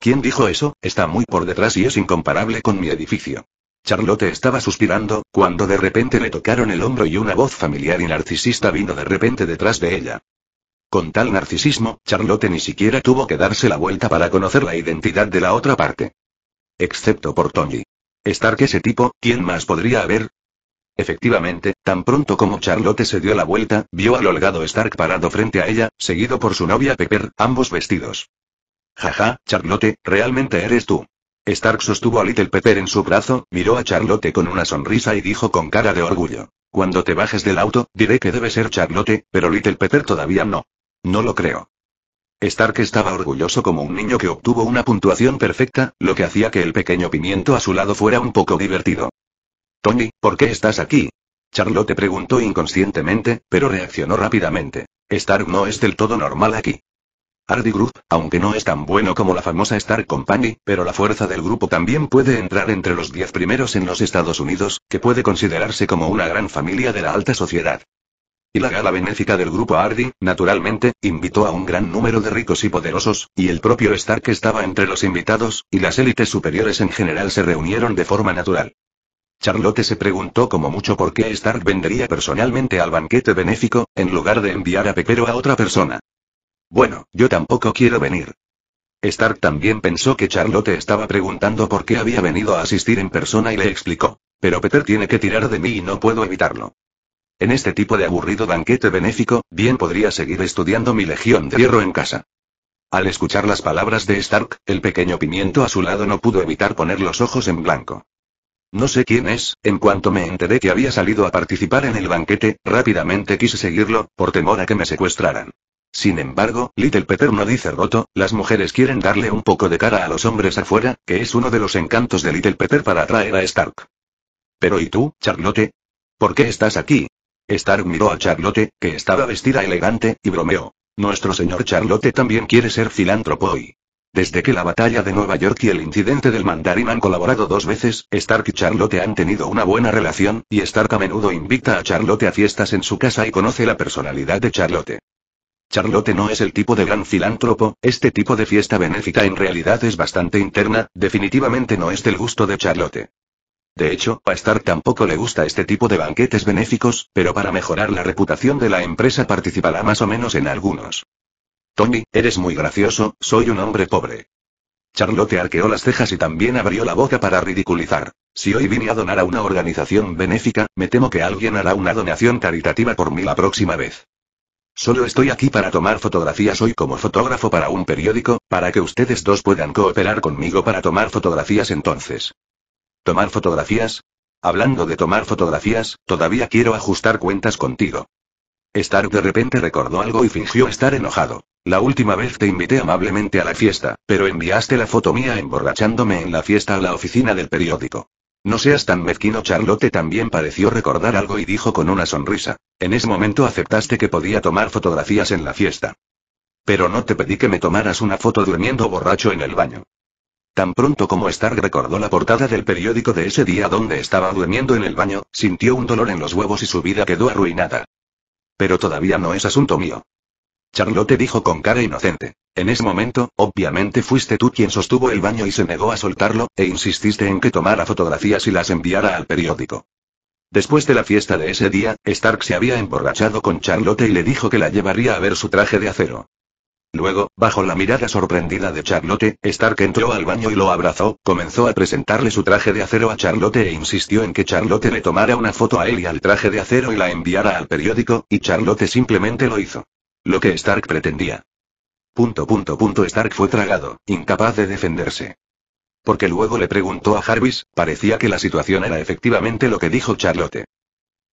¿Quién dijo eso? Está muy por detrás y es incomparable con mi edificio. Charlotte estaba suspirando, cuando de repente le tocaron el hombro y una voz familiar y narcisista vino de repente detrás de ella. Con tal narcisismo, Charlotte ni siquiera tuvo que darse la vuelta para conocer la identidad de la otra parte. Excepto por Tony. Stark ese tipo, ¿quién más podría haber? Efectivamente, tan pronto como Charlotte se dio la vuelta, vio al holgado Stark parado frente a ella, seguido por su novia Pepper, ambos vestidos. Jaja, Charlotte, realmente eres tú. Stark sostuvo a Little Peter en su brazo, miró a Charlotte con una sonrisa y dijo con cara de orgullo. Cuando te bajes del auto, diré que debe ser Charlotte, pero Little Peter todavía no. No lo creo. Stark estaba orgulloso como un niño que obtuvo una puntuación perfecta, lo que hacía que el pequeño pimiento a su lado fuera un poco divertido. Tony, ¿por qué estás aquí? Charlotte preguntó inconscientemente, pero reaccionó rápidamente. Stark no es del todo normal aquí. Hardy Group, aunque no es tan bueno como la famosa Stark Company, pero la fuerza del grupo también puede entrar entre los diez primeros en los Estados Unidos, que puede considerarse como una gran familia de la alta sociedad. Y la gala benéfica del grupo Hardy, naturalmente, invitó a un gran número de ricos y poderosos, y el propio Stark estaba entre los invitados, y las élites superiores en general se reunieron de forma natural. Charlotte se preguntó como mucho por qué Stark vendería personalmente al banquete benéfico, en lugar de enviar a Pepero a otra persona. Bueno, yo tampoco quiero venir. Stark también pensó que Charlotte estaba preguntando por qué había venido a asistir en persona y le explicó. Pero Peter tiene que tirar de mí y no puedo evitarlo. En este tipo de aburrido banquete benéfico, bien podría seguir estudiando mi legión de hierro en casa. Al escuchar las palabras de Stark, el pequeño pimiento a su lado no pudo evitar poner los ojos en blanco. No sé quién es, en cuanto me enteré que había salido a participar en el banquete, rápidamente quise seguirlo, por temor a que me secuestraran. Sin embargo, Little Pepper no dice roto, las mujeres quieren darle un poco de cara a los hombres afuera, que es uno de los encantos de Little Pepper para atraer a Stark. Pero ¿y tú, Charlotte? ¿Por qué estás aquí? Stark miró a Charlotte, que estaba vestida elegante, y bromeó. Nuestro señor Charlotte también quiere ser filántropo hoy. Desde que la batalla de Nueva York y el incidente del mandarín han colaborado dos veces, Stark y Charlotte han tenido una buena relación, y Stark a menudo invita a Charlotte a fiestas en su casa y conoce la personalidad de Charlotte. Charlotte no es el tipo de gran filántropo, este tipo de fiesta benéfica en realidad es bastante interna, definitivamente no es del gusto de Charlotte. De hecho, a estar tampoco le gusta este tipo de banquetes benéficos, pero para mejorar la reputación de la empresa participará más o menos en algunos. Tony, eres muy gracioso, soy un hombre pobre. Charlotte arqueó las cejas y también abrió la boca para ridiculizar. Si hoy vine a donar a una organización benéfica, me temo que alguien hará una donación caritativa por mí la próxima vez. Solo estoy aquí para tomar fotografías hoy como fotógrafo para un periódico, para que ustedes dos puedan cooperar conmigo para tomar fotografías entonces. ¿Tomar fotografías? Hablando de tomar fotografías, todavía quiero ajustar cuentas contigo. Stark de repente recordó algo y fingió estar enojado. La última vez te invité amablemente a la fiesta, pero enviaste la foto mía emborrachándome en la fiesta a la oficina del periódico. No seas tan mezquino, Charlotte también pareció recordar algo y dijo con una sonrisa. En ese momento aceptaste que podía tomar fotografías en la fiesta. Pero no te pedí que me tomaras una foto durmiendo borracho en el baño. Tan pronto como Stark recordó la portada del periódico de ese día donde estaba durmiendo en el baño, sintió un dolor en los huevos y su vida quedó arruinada. Pero todavía no es asunto mío. Charlotte dijo con cara inocente. En ese momento, obviamente fuiste tú quien sostuvo el baño y se negó a soltarlo, e insististe en que tomara fotografías y las enviara al periódico. Después de la fiesta de ese día, Stark se había emborrachado con Charlotte y le dijo que la llevaría a ver su traje de acero. Luego, bajo la mirada sorprendida de Charlotte, Stark entró al baño y lo abrazó, comenzó a presentarle su traje de acero a Charlotte e insistió en que Charlotte le tomara una foto a él y al traje de acero y la enviara al periódico, y Charlotte simplemente lo hizo. Lo que Stark pretendía. Punto punto punto Stark fue tragado, incapaz de defenderse. Porque luego le preguntó a Jarvis, parecía que la situación era efectivamente lo que dijo Charlotte.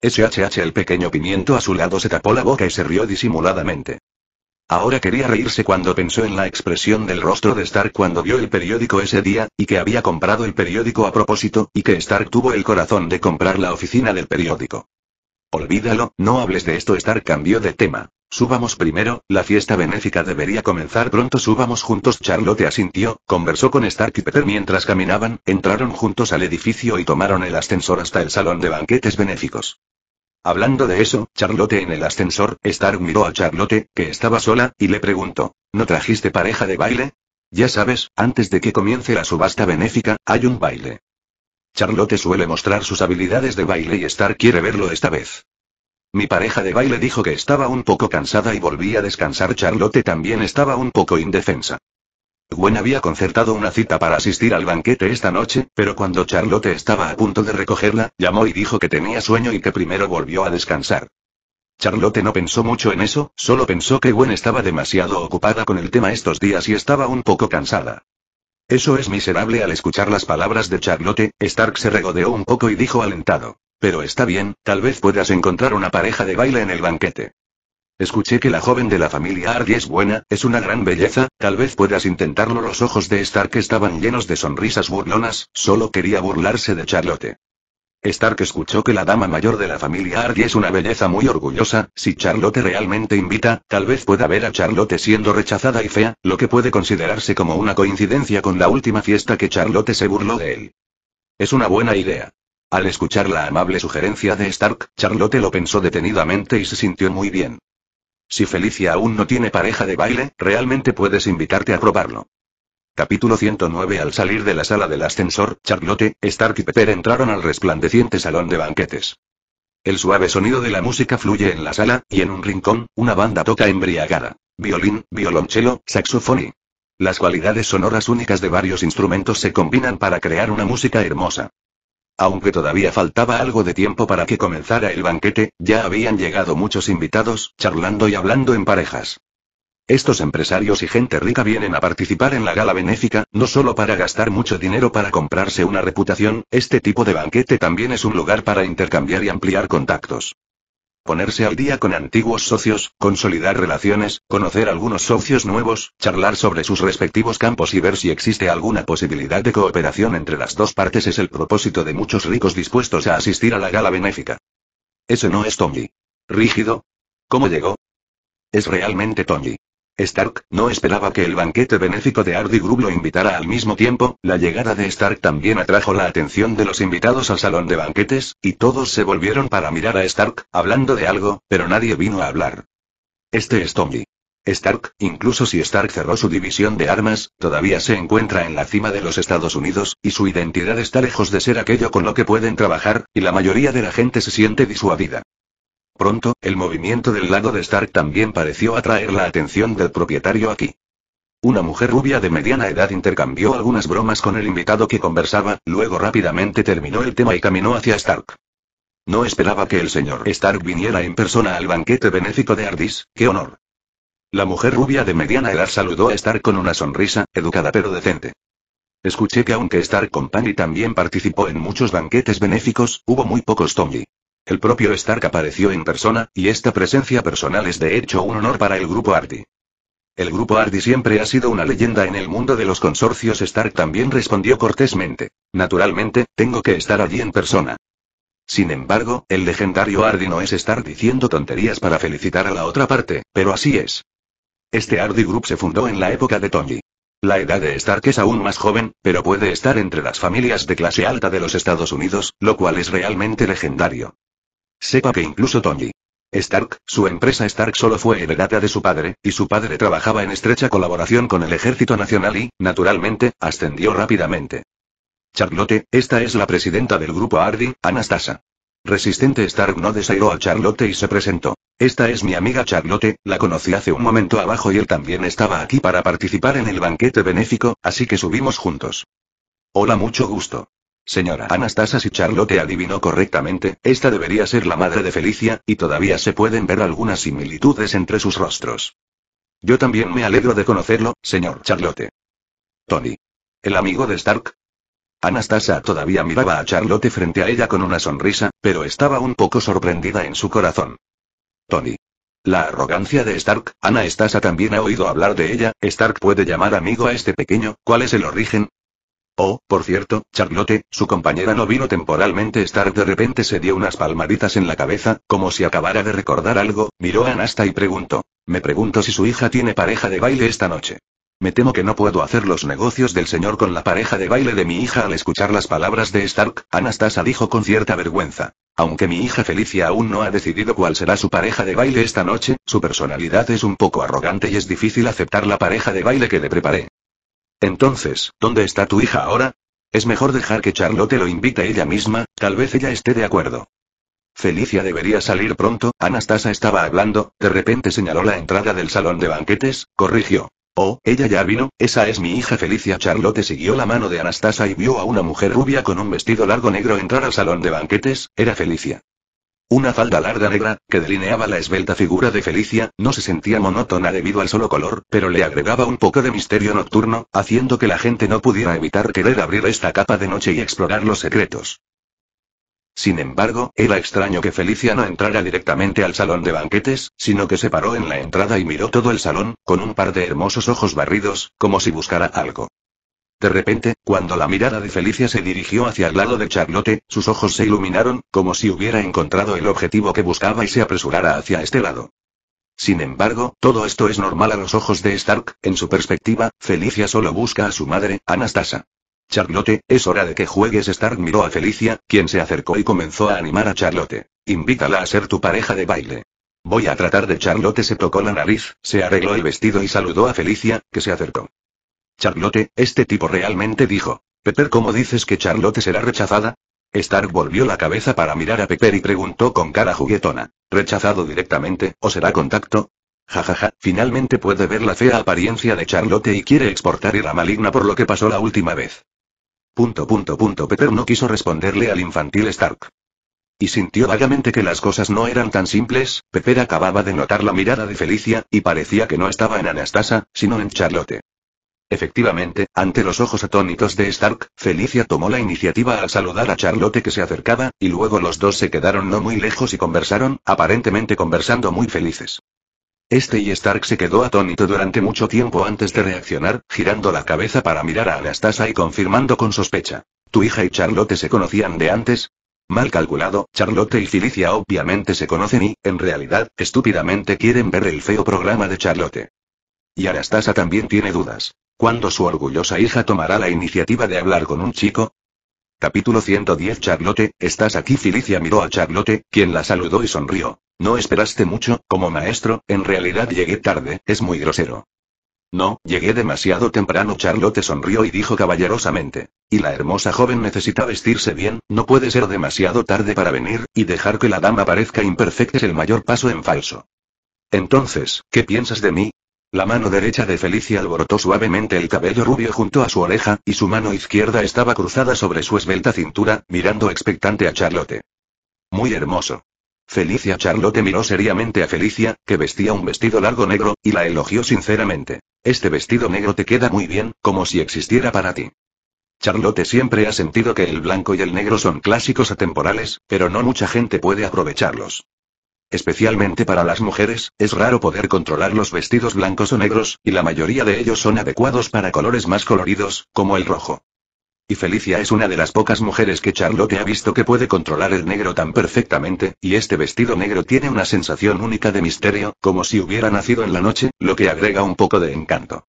SHH el pequeño pimiento a su lado se tapó la boca y se rió disimuladamente. Ahora quería reírse cuando pensó en la expresión del rostro de Stark cuando vio el periódico ese día, y que había comprado el periódico a propósito, y que Stark tuvo el corazón de comprar la oficina del periódico. Olvídalo, no hables de esto. Stark cambió de tema. Subamos primero, la fiesta benéfica debería comenzar pronto. Subamos juntos. Charlotte asintió, conversó con Stark y Peter mientras caminaban, entraron juntos al edificio y tomaron el ascensor hasta el salón de banquetes benéficos. Hablando de eso, Charlotte en el ascensor, Stark miró a Charlotte, que estaba sola, y le preguntó, ¿no trajiste pareja de baile? Ya sabes, antes de que comience la subasta benéfica, hay un baile. Charlotte suele mostrar sus habilidades de baile y Stark quiere verlo esta vez. Mi pareja de baile dijo que estaba un poco cansada y volví a descansar. Charlotte también estaba un poco indefensa. Gwen había concertado una cita para asistir al banquete esta noche, pero cuando Charlotte estaba a punto de recogerla, llamó y dijo que tenía sueño y que primero volvió a descansar. Charlotte no pensó mucho en eso, solo pensó que Gwen estaba demasiado ocupada con el tema estos días y estaba un poco cansada. Eso es miserable al escuchar las palabras de Charlotte, Stark se regodeó un poco y dijo alentado. Pero está bien, tal vez puedas encontrar una pareja de baile en el banquete. Escuché que la joven de la familia Hardy es buena, es una gran belleza, tal vez puedas intentarlo. Los ojos de Stark estaban llenos de sonrisas burlonas, solo quería burlarse de Charlotte. Stark escuchó que la dama mayor de la familia Hardy es una belleza muy orgullosa, si Charlotte realmente invita, tal vez pueda ver a Charlotte siendo rechazada y fea, lo que puede considerarse como una coincidencia con la última fiesta que Charlotte se burló de él. Es una buena idea. Al escuchar la amable sugerencia de Stark, Charlotte lo pensó detenidamente y se sintió muy bien. Si Felicia aún no tiene pareja de baile, realmente puedes invitarte a probarlo. Capítulo 109 Al salir de la sala del ascensor, Charlotte, Stark y Pepper entraron al resplandeciente salón de banquetes. El suave sonido de la música fluye en la sala, y en un rincón, una banda toca embriagada. Violín, violonchelo, saxofón y... Las cualidades sonoras únicas de varios instrumentos se combinan para crear una música hermosa. Aunque todavía faltaba algo de tiempo para que comenzara el banquete, ya habían llegado muchos invitados, charlando y hablando en parejas. Estos empresarios y gente rica vienen a participar en la gala benéfica, no solo para gastar mucho dinero para comprarse una reputación, este tipo de banquete también es un lugar para intercambiar y ampliar contactos ponerse al día con antiguos socios, consolidar relaciones, conocer algunos socios nuevos, charlar sobre sus respectivos campos y ver si existe alguna posibilidad de cooperación entre las dos partes es el propósito de muchos ricos dispuestos a asistir a la gala benéfica. Eso no es Tommy. Rígido. ¿Cómo llegó? Es realmente Tommy. Stark, no esperaba que el banquete benéfico de Ardy Group lo invitara al mismo tiempo, la llegada de Stark también atrajo la atención de los invitados al salón de banquetes, y todos se volvieron para mirar a Stark, hablando de algo, pero nadie vino a hablar. Este es Tommy. Stark, incluso si Stark cerró su división de armas, todavía se encuentra en la cima de los Estados Unidos, y su identidad está lejos de ser aquello con lo que pueden trabajar, y la mayoría de la gente se siente disuadida. Pronto, el movimiento del lado de Stark también pareció atraer la atención del propietario aquí. Una mujer rubia de mediana edad intercambió algunas bromas con el invitado que conversaba, luego rápidamente terminó el tema y caminó hacia Stark. No esperaba que el señor Stark viniera en persona al banquete benéfico de Ardis, qué honor. La mujer rubia de mediana edad saludó a Stark con una sonrisa, educada pero decente. Escuché que aunque Stark Company también participó en muchos banquetes benéficos, hubo muy pocos Tommy. El propio Stark apareció en persona, y esta presencia personal es de hecho un honor para el grupo Ardi. El grupo Ardi siempre ha sido una leyenda en el mundo de los consorcios. Stark también respondió cortésmente. Naturalmente, tengo que estar allí en persona. Sin embargo, el legendario Ardi no es estar diciendo tonterías para felicitar a la otra parte, pero así es. Este Ardi Group se fundó en la época de Tony. La edad de Stark es aún más joven, pero puede estar entre las familias de clase alta de los Estados Unidos, lo cual es realmente legendario. Sepa que incluso Tony Stark, su empresa Stark solo fue heredada de su padre, y su padre trabajaba en estrecha colaboración con el Ejército Nacional y, naturalmente, ascendió rápidamente. Charlotte, esta es la presidenta del grupo Hardy, Anastasia. Resistente Stark no desairó a Charlotte y se presentó. Esta es mi amiga Charlotte, la conocí hace un momento abajo y él también estaba aquí para participar en el banquete benéfico, así que subimos juntos. Hola, mucho gusto. Señora Anastasia, si Charlotte adivinó correctamente, esta debería ser la madre de Felicia, y todavía se pueden ver algunas similitudes entre sus rostros. Yo también me alegro de conocerlo, señor Charlotte. Tony. ¿El amigo de Stark? Anastasia todavía miraba a Charlotte frente a ella con una sonrisa, pero estaba un poco sorprendida en su corazón. Tony. La arrogancia de Stark, Anastasia también ha oído hablar de ella, Stark puede llamar amigo a este pequeño, ¿cuál es el origen? Oh, por cierto, Charlotte, su compañera no vino temporalmente Stark de repente se dio unas palmaditas en la cabeza, como si acabara de recordar algo, miró a Anasta y preguntó. Me pregunto si su hija tiene pareja de baile esta noche. Me temo que no puedo hacer los negocios del señor con la pareja de baile de mi hija al escuchar las palabras de Stark, Anastasa dijo con cierta vergüenza. Aunque mi hija Felicia aún no ha decidido cuál será su pareja de baile esta noche, su personalidad es un poco arrogante y es difícil aceptar la pareja de baile que le preparé. Entonces, ¿dónde está tu hija ahora? Es mejor dejar que Charlotte lo invite ella misma, tal vez ella esté de acuerdo. Felicia debería salir pronto, Anastasia estaba hablando, de repente señaló la entrada del salón de banquetes, corrigió. Oh, ella ya vino, esa es mi hija Felicia. Charlotte siguió la mano de Anastasia y vio a una mujer rubia con un vestido largo negro entrar al salón de banquetes, era Felicia. Una falda larga negra, que delineaba la esbelta figura de Felicia, no se sentía monótona debido al solo color, pero le agregaba un poco de misterio nocturno, haciendo que la gente no pudiera evitar querer abrir esta capa de noche y explorar los secretos. Sin embargo, era extraño que Felicia no entrara directamente al salón de banquetes, sino que se paró en la entrada y miró todo el salón, con un par de hermosos ojos barridos, como si buscara algo. De repente, cuando la mirada de Felicia se dirigió hacia el lado de Charlotte, sus ojos se iluminaron, como si hubiera encontrado el objetivo que buscaba y se apresurara hacia este lado. Sin embargo, todo esto es normal a los ojos de Stark, en su perspectiva, Felicia solo busca a su madre, Anastasia. Charlotte, es hora de que juegues. Stark miró a Felicia, quien se acercó y comenzó a animar a Charlotte. Invítala a ser tu pareja de baile. Voy a tratar de Charlotte se tocó la nariz, se arregló el vestido y saludó a Felicia, que se acercó. Charlotte, este tipo realmente dijo. Pepper, ¿cómo dices que Charlotte será rechazada? Stark volvió la cabeza para mirar a Pepper y preguntó con cara juguetona. ¿Rechazado directamente, o será contacto? Jajaja, finalmente puede ver la fea apariencia de Charlotte y quiere exportar ira maligna por lo que pasó la última vez. Punto punto punto Pepper no quiso responderle al infantil Stark. Y sintió vagamente que las cosas no eran tan simples, Pepper acababa de notar la mirada de Felicia, y parecía que no estaba en Anastasa, sino en Charlotte. Efectivamente, ante los ojos atónitos de Stark, Felicia tomó la iniciativa al saludar a Charlotte que se acercaba, y luego los dos se quedaron no muy lejos y conversaron, aparentemente conversando muy felices. Este y Stark se quedó atónito durante mucho tiempo antes de reaccionar, girando la cabeza para mirar a Anastasia y confirmando con sospecha. ¿Tu hija y Charlotte se conocían de antes? Mal calculado, Charlotte y Felicia obviamente se conocen y, en realidad, estúpidamente quieren ver el feo programa de Charlotte. Y Arastasa también tiene dudas. ¿Cuándo su orgullosa hija tomará la iniciativa de hablar con un chico? Capítulo 110 Charlotte, estás aquí Felicia miró a Charlotte, quien la saludó y sonrió. No esperaste mucho, como maestro, en realidad llegué tarde, es muy grosero. No, llegué demasiado temprano. Charlotte sonrió y dijo caballerosamente. Y la hermosa joven necesita vestirse bien, no puede ser demasiado tarde para venir, y dejar que la dama parezca imperfecta es el mayor paso en falso. Entonces, ¿qué piensas de mí? La mano derecha de Felicia alborotó suavemente el cabello rubio junto a su oreja, y su mano izquierda estaba cruzada sobre su esbelta cintura, mirando expectante a Charlotte. Muy hermoso. Felicia Charlotte miró seriamente a Felicia, que vestía un vestido largo negro, y la elogió sinceramente. Este vestido negro te queda muy bien, como si existiera para ti. Charlotte siempre ha sentido que el blanco y el negro son clásicos atemporales, pero no mucha gente puede aprovecharlos. Especialmente para las mujeres, es raro poder controlar los vestidos blancos o negros, y la mayoría de ellos son adecuados para colores más coloridos, como el rojo. Y Felicia es una de las pocas mujeres que Charlotte ha visto que puede controlar el negro tan perfectamente, y este vestido negro tiene una sensación única de misterio, como si hubiera nacido en la noche, lo que agrega un poco de encanto.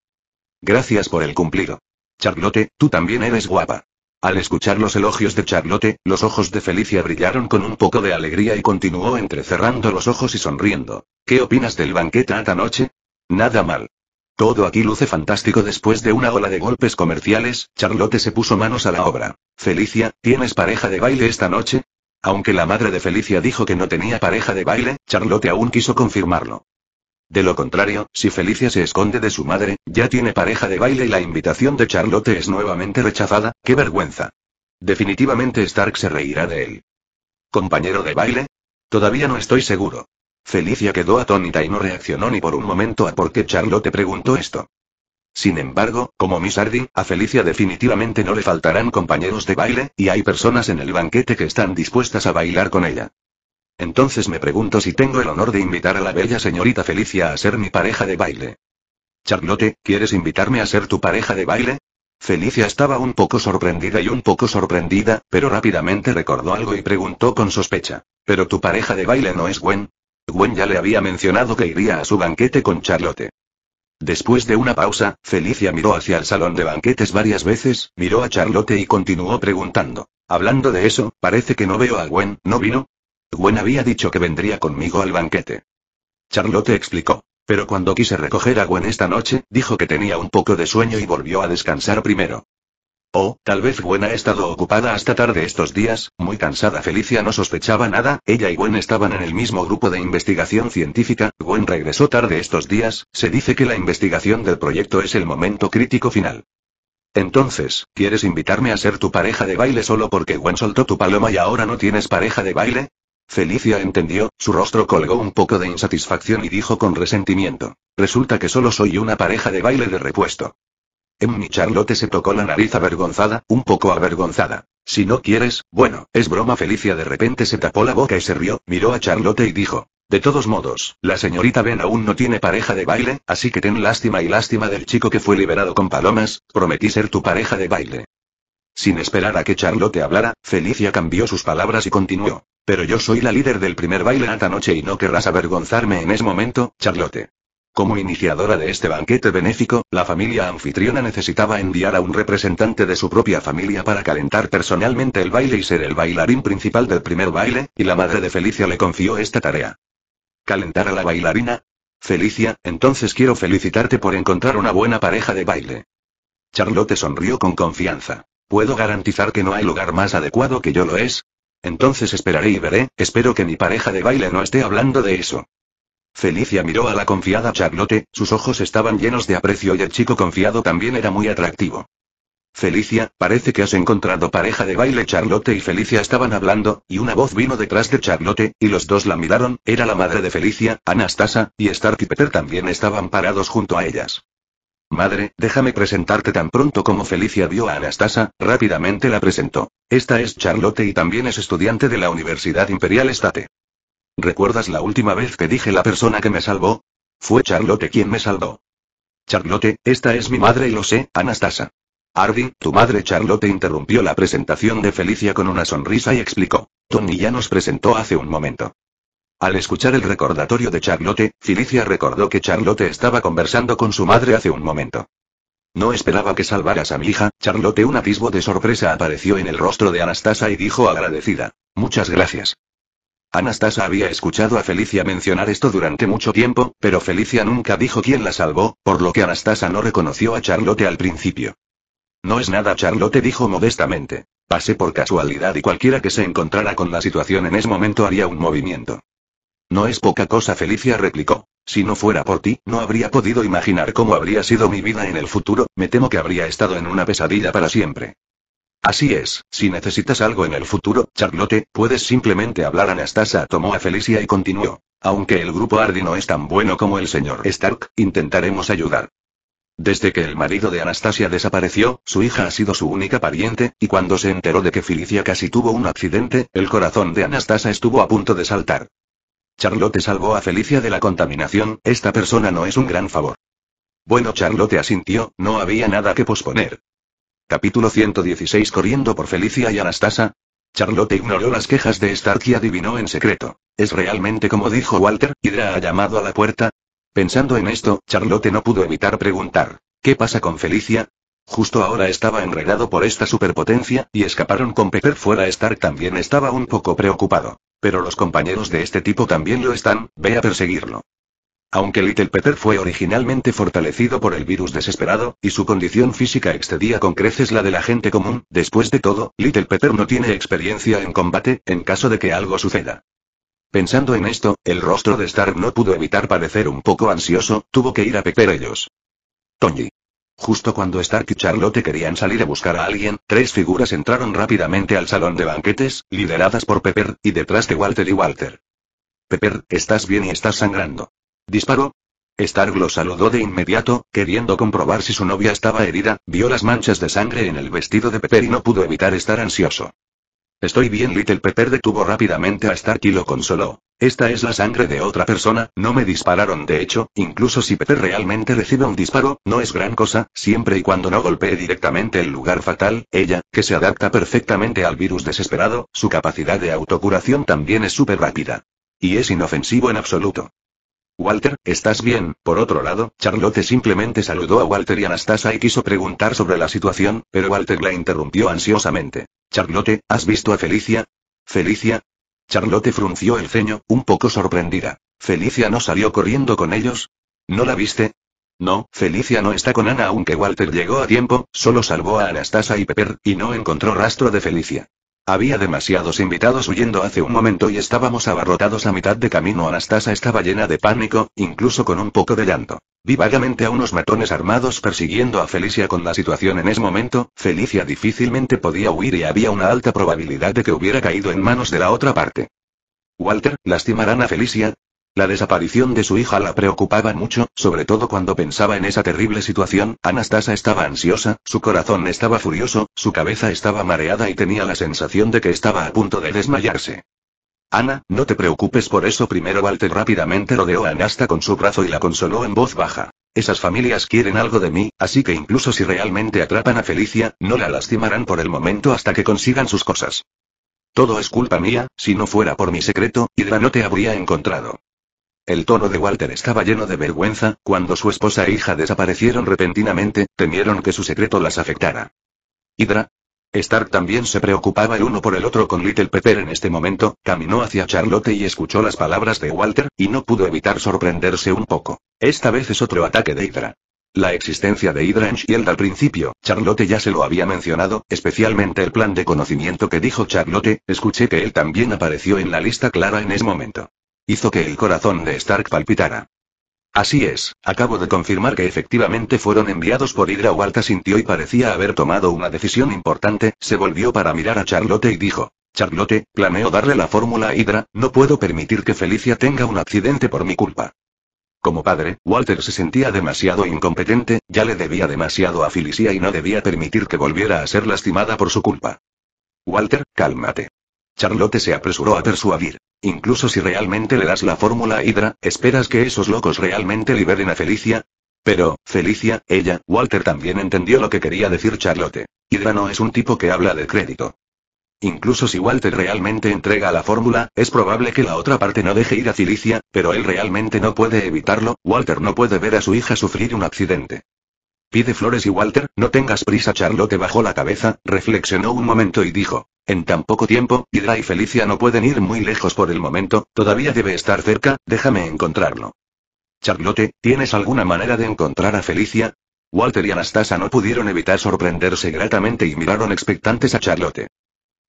Gracias por el cumplido. Charlotte, tú también eres guapa. Al escuchar los elogios de Charlotte, los ojos de Felicia brillaron con un poco de alegría y continuó entrecerrando los ojos y sonriendo. ¿Qué opinas del banquete esta noche? Nada mal. Todo aquí luce fantástico después de una ola de golpes comerciales, Charlotte se puso manos a la obra. Felicia, ¿tienes pareja de baile esta noche? Aunque la madre de Felicia dijo que no tenía pareja de baile, Charlotte aún quiso confirmarlo. De lo contrario, si Felicia se esconde de su madre, ya tiene pareja de baile y la invitación de Charlotte es nuevamente rechazada, qué vergüenza. Definitivamente Stark se reirá de él. ¿Compañero de baile? Todavía no estoy seguro. Felicia quedó atónita y no reaccionó ni por un momento a por qué Charlotte preguntó esto. Sin embargo, como Miss Harding, a Felicia definitivamente no le faltarán compañeros de baile, y hay personas en el banquete que están dispuestas a bailar con ella. Entonces me pregunto si tengo el honor de invitar a la bella señorita Felicia a ser mi pareja de baile. Charlotte, ¿quieres invitarme a ser tu pareja de baile? Felicia estaba un poco sorprendida y un poco sorprendida, pero rápidamente recordó algo y preguntó con sospecha. ¿Pero tu pareja de baile no es Gwen? Gwen ya le había mencionado que iría a su banquete con Charlotte. Después de una pausa, Felicia miró hacia el salón de banquetes varias veces, miró a Charlotte y continuó preguntando. Hablando de eso, parece que no veo a Gwen, ¿no vino? Gwen había dicho que vendría conmigo al banquete. Charlotte explicó. Pero cuando quise recoger a Gwen esta noche, dijo que tenía un poco de sueño y volvió a descansar primero. Oh, tal vez Gwen ha estado ocupada hasta tarde estos días, muy cansada. Felicia no sospechaba nada, ella y Gwen estaban en el mismo grupo de investigación científica, Gwen regresó tarde estos días, se dice que la investigación del proyecto es el momento crítico final. Entonces, ¿quieres invitarme a ser tu pareja de baile solo porque Gwen soltó tu paloma y ahora no tienes pareja de baile? Felicia entendió, su rostro colgó un poco de insatisfacción y dijo con resentimiento. Resulta que solo soy una pareja de baile de repuesto. mi charlote se tocó la nariz avergonzada, un poco avergonzada. Si no quieres, bueno, es broma. Felicia de repente se tapó la boca y se rió, miró a Charlotte y dijo. De todos modos, la señorita Ben aún no tiene pareja de baile, así que ten lástima y lástima del chico que fue liberado con palomas, prometí ser tu pareja de baile. Sin esperar a que Charlotte hablara, Felicia cambió sus palabras y continuó. Pero yo soy la líder del primer baile esta noche y no querrás avergonzarme en ese momento, Charlotte. Como iniciadora de este banquete benéfico, la familia anfitriona necesitaba enviar a un representante de su propia familia para calentar personalmente el baile y ser el bailarín principal del primer baile, y la madre de Felicia le confió esta tarea. ¿Calentar a la bailarina? Felicia, entonces quiero felicitarte por encontrar una buena pareja de baile. Charlotte sonrió con confianza. Puedo garantizar que no hay lugar más adecuado que yo lo es, entonces esperaré y veré, espero que mi pareja de baile no esté hablando de eso. Felicia miró a la confiada Charlotte, sus ojos estaban llenos de aprecio y el chico confiado también era muy atractivo. Felicia, parece que has encontrado pareja de baile. Charlotte y Felicia estaban hablando, y una voz vino detrás de Charlotte, y los dos la miraron, era la madre de Felicia, Anastasa, y Stark y Peter también estaban parados junto a ellas. Madre, déjame presentarte tan pronto como Felicia vio a Anastasa, rápidamente la presentó. Esta es Charlotte y también es estudiante de la Universidad Imperial Estate. ¿Recuerdas la última vez que dije la persona que me salvó? Fue Charlotte quien me salvó. Charlotte, esta es mi madre y lo sé, Anastasa. Ardy, tu madre Charlotte interrumpió la presentación de Felicia con una sonrisa y explicó. Tony ya nos presentó hace un momento. Al escuchar el recordatorio de Charlotte, Felicia recordó que Charlotte estaba conversando con su madre hace un momento. No esperaba que salvaras a mi hija, Charlotte. Un atisbo de sorpresa apareció en el rostro de Anastasia y dijo agradecida. Muchas gracias. Anastasia había escuchado a Felicia mencionar esto durante mucho tiempo, pero Felicia nunca dijo quién la salvó, por lo que Anastasia no reconoció a Charlotte al principio. No es nada, Charlotte dijo modestamente. Pasé por casualidad y cualquiera que se encontrara con la situación en ese momento haría un movimiento. No es poca cosa, Felicia replicó. Si no fuera por ti, no habría podido imaginar cómo habría sido mi vida en el futuro, me temo que habría estado en una pesadilla para siempre. Así es, si necesitas algo en el futuro, Charlotte, puedes simplemente hablar. Anastasia tomó a Felicia y continuó. Aunque el grupo Hardy no es tan bueno como el señor Stark, intentaremos ayudar. Desde que el marido de Anastasia desapareció, su hija ha sido su única pariente, y cuando se enteró de que Felicia casi tuvo un accidente, el corazón de Anastasia estuvo a punto de saltar. Charlotte salvó a Felicia de la contaminación, esta persona no es un gran favor. Bueno, Charlotte asintió, no había nada que posponer. Capítulo 116 Corriendo por Felicia y Anastasia. Charlotte ignoró las quejas de Stark y adivinó en secreto. Es realmente como dijo Walter, Hydra ha llamado a la puerta. Pensando en esto, Charlotte no pudo evitar preguntar, ¿qué pasa con Felicia? Justo ahora estaba enredado por esta superpotencia, y escaparon con Pepper fuera Stark también estaba un poco preocupado. Pero los compañeros de este tipo también lo están, ve a perseguirlo. Aunque Little Peter fue originalmente fortalecido por el virus desesperado, y su condición física excedía con creces la de la gente común, después de todo, Little Peter no tiene experiencia en combate, en caso de que algo suceda. Pensando en esto, el rostro de Stark no pudo evitar parecer un poco ansioso, tuvo que ir a Pepper ellos. Tony. Justo cuando Stark y Charlotte querían salir a buscar a alguien, tres figuras entraron rápidamente al salón de banquetes, lideradas por Pepper, y detrás de Walter y Walter. Pepper, estás bien y estás sangrando. ¿Disparó? Stark lo saludó de inmediato, queriendo comprobar si su novia estaba herida, vio las manchas de sangre en el vestido de Pepper y no pudo evitar estar ansioso. Estoy bien. Little Pepper detuvo rápidamente a Stark y lo consoló. Esta es la sangre de otra persona, no me dispararon de hecho, incluso si Pepper realmente recibe un disparo, no es gran cosa, siempre y cuando no golpee directamente el lugar fatal, ella, que se adapta perfectamente al virus desesperado, su capacidad de autocuración también es súper rápida. Y es inofensivo en absoluto. Walter, ¿estás bien? Por otro lado, Charlotte simplemente saludó a Walter y Anastasia y quiso preguntar sobre la situación, pero Walter la interrumpió ansiosamente. Charlotte, ¿has visto a Felicia? ¿Felicia? Charlotte frunció el ceño, un poco sorprendida. ¿Felicia no salió corriendo con ellos? ¿No la viste? No, Felicia no está con Ana aunque Walter llegó a tiempo, solo salvó a Anastasia y Pepper, y no encontró rastro de Felicia. Había demasiados invitados huyendo hace un momento y estábamos abarrotados a mitad de camino. Anastasia estaba llena de pánico, incluso con un poco de llanto. Vi vagamente a unos matones armados persiguiendo a Felicia con la situación en ese momento, Felicia difícilmente podía huir y había una alta probabilidad de que hubiera caído en manos de la otra parte. Walter, ¿lastimarán a Felicia? La desaparición de su hija la preocupaba mucho, sobre todo cuando pensaba en esa terrible situación, Anastasia estaba ansiosa, su corazón estaba furioso, su cabeza estaba mareada y tenía la sensación de que estaba a punto de desmayarse. Ana, no te preocupes por eso. Primero Walter rápidamente rodeó a Anasta con su brazo y la consoló en voz baja. Esas familias quieren algo de mí, así que incluso si realmente atrapan a Felicia, no la lastimarán por el momento hasta que consigan sus cosas. Todo es culpa mía, si no fuera por mi secreto, Hidra no te habría encontrado. El tono de Walter estaba lleno de vergüenza, cuando su esposa e hija desaparecieron repentinamente, temieron que su secreto las afectara. Hydra. Stark también se preocupaba el uno por el otro con Little Pepper en este momento, caminó hacia Charlotte y escuchó las palabras de Walter, y no pudo evitar sorprenderse un poco. Esta vez es otro ataque de Hydra. La existencia de Hydra en Shield al principio, Charlotte ya se lo había mencionado, especialmente el plan de conocimiento que dijo Charlotte, escuché que él también apareció en la lista clara en ese momento hizo que el corazón de Stark palpitara. Así es, acabo de confirmar que efectivamente fueron enviados por Hydra. Walter sintió y parecía haber tomado una decisión importante, se volvió para mirar a Charlotte y dijo. Charlotte, planeo darle la fórmula a Hydra, no puedo permitir que Felicia tenga un accidente por mi culpa. Como padre, Walter se sentía demasiado incompetente, ya le debía demasiado a Felicia y no debía permitir que volviera a ser lastimada por su culpa. Walter, cálmate. Charlotte se apresuró a persuadir. Incluso si realmente le das la fórmula a Hydra, ¿esperas que esos locos realmente liberen a Felicia? Pero, Felicia, ella, Walter también entendió lo que quería decir Charlotte. Hydra no es un tipo que habla de crédito. Incluso si Walter realmente entrega la fórmula, es probable que la otra parte no deje ir a Felicia, pero él realmente no puede evitarlo, Walter no puede ver a su hija sufrir un accidente. Pide flores y Walter, no tengas prisa. Charlotte bajó la cabeza, reflexionó un momento y dijo, en tan poco tiempo, Hydra y Felicia no pueden ir muy lejos por el momento, todavía debe estar cerca, déjame encontrarlo. Charlotte, ¿tienes alguna manera de encontrar a Felicia? Walter y Anastasia no pudieron evitar sorprenderse gratamente y miraron expectantes a Charlotte.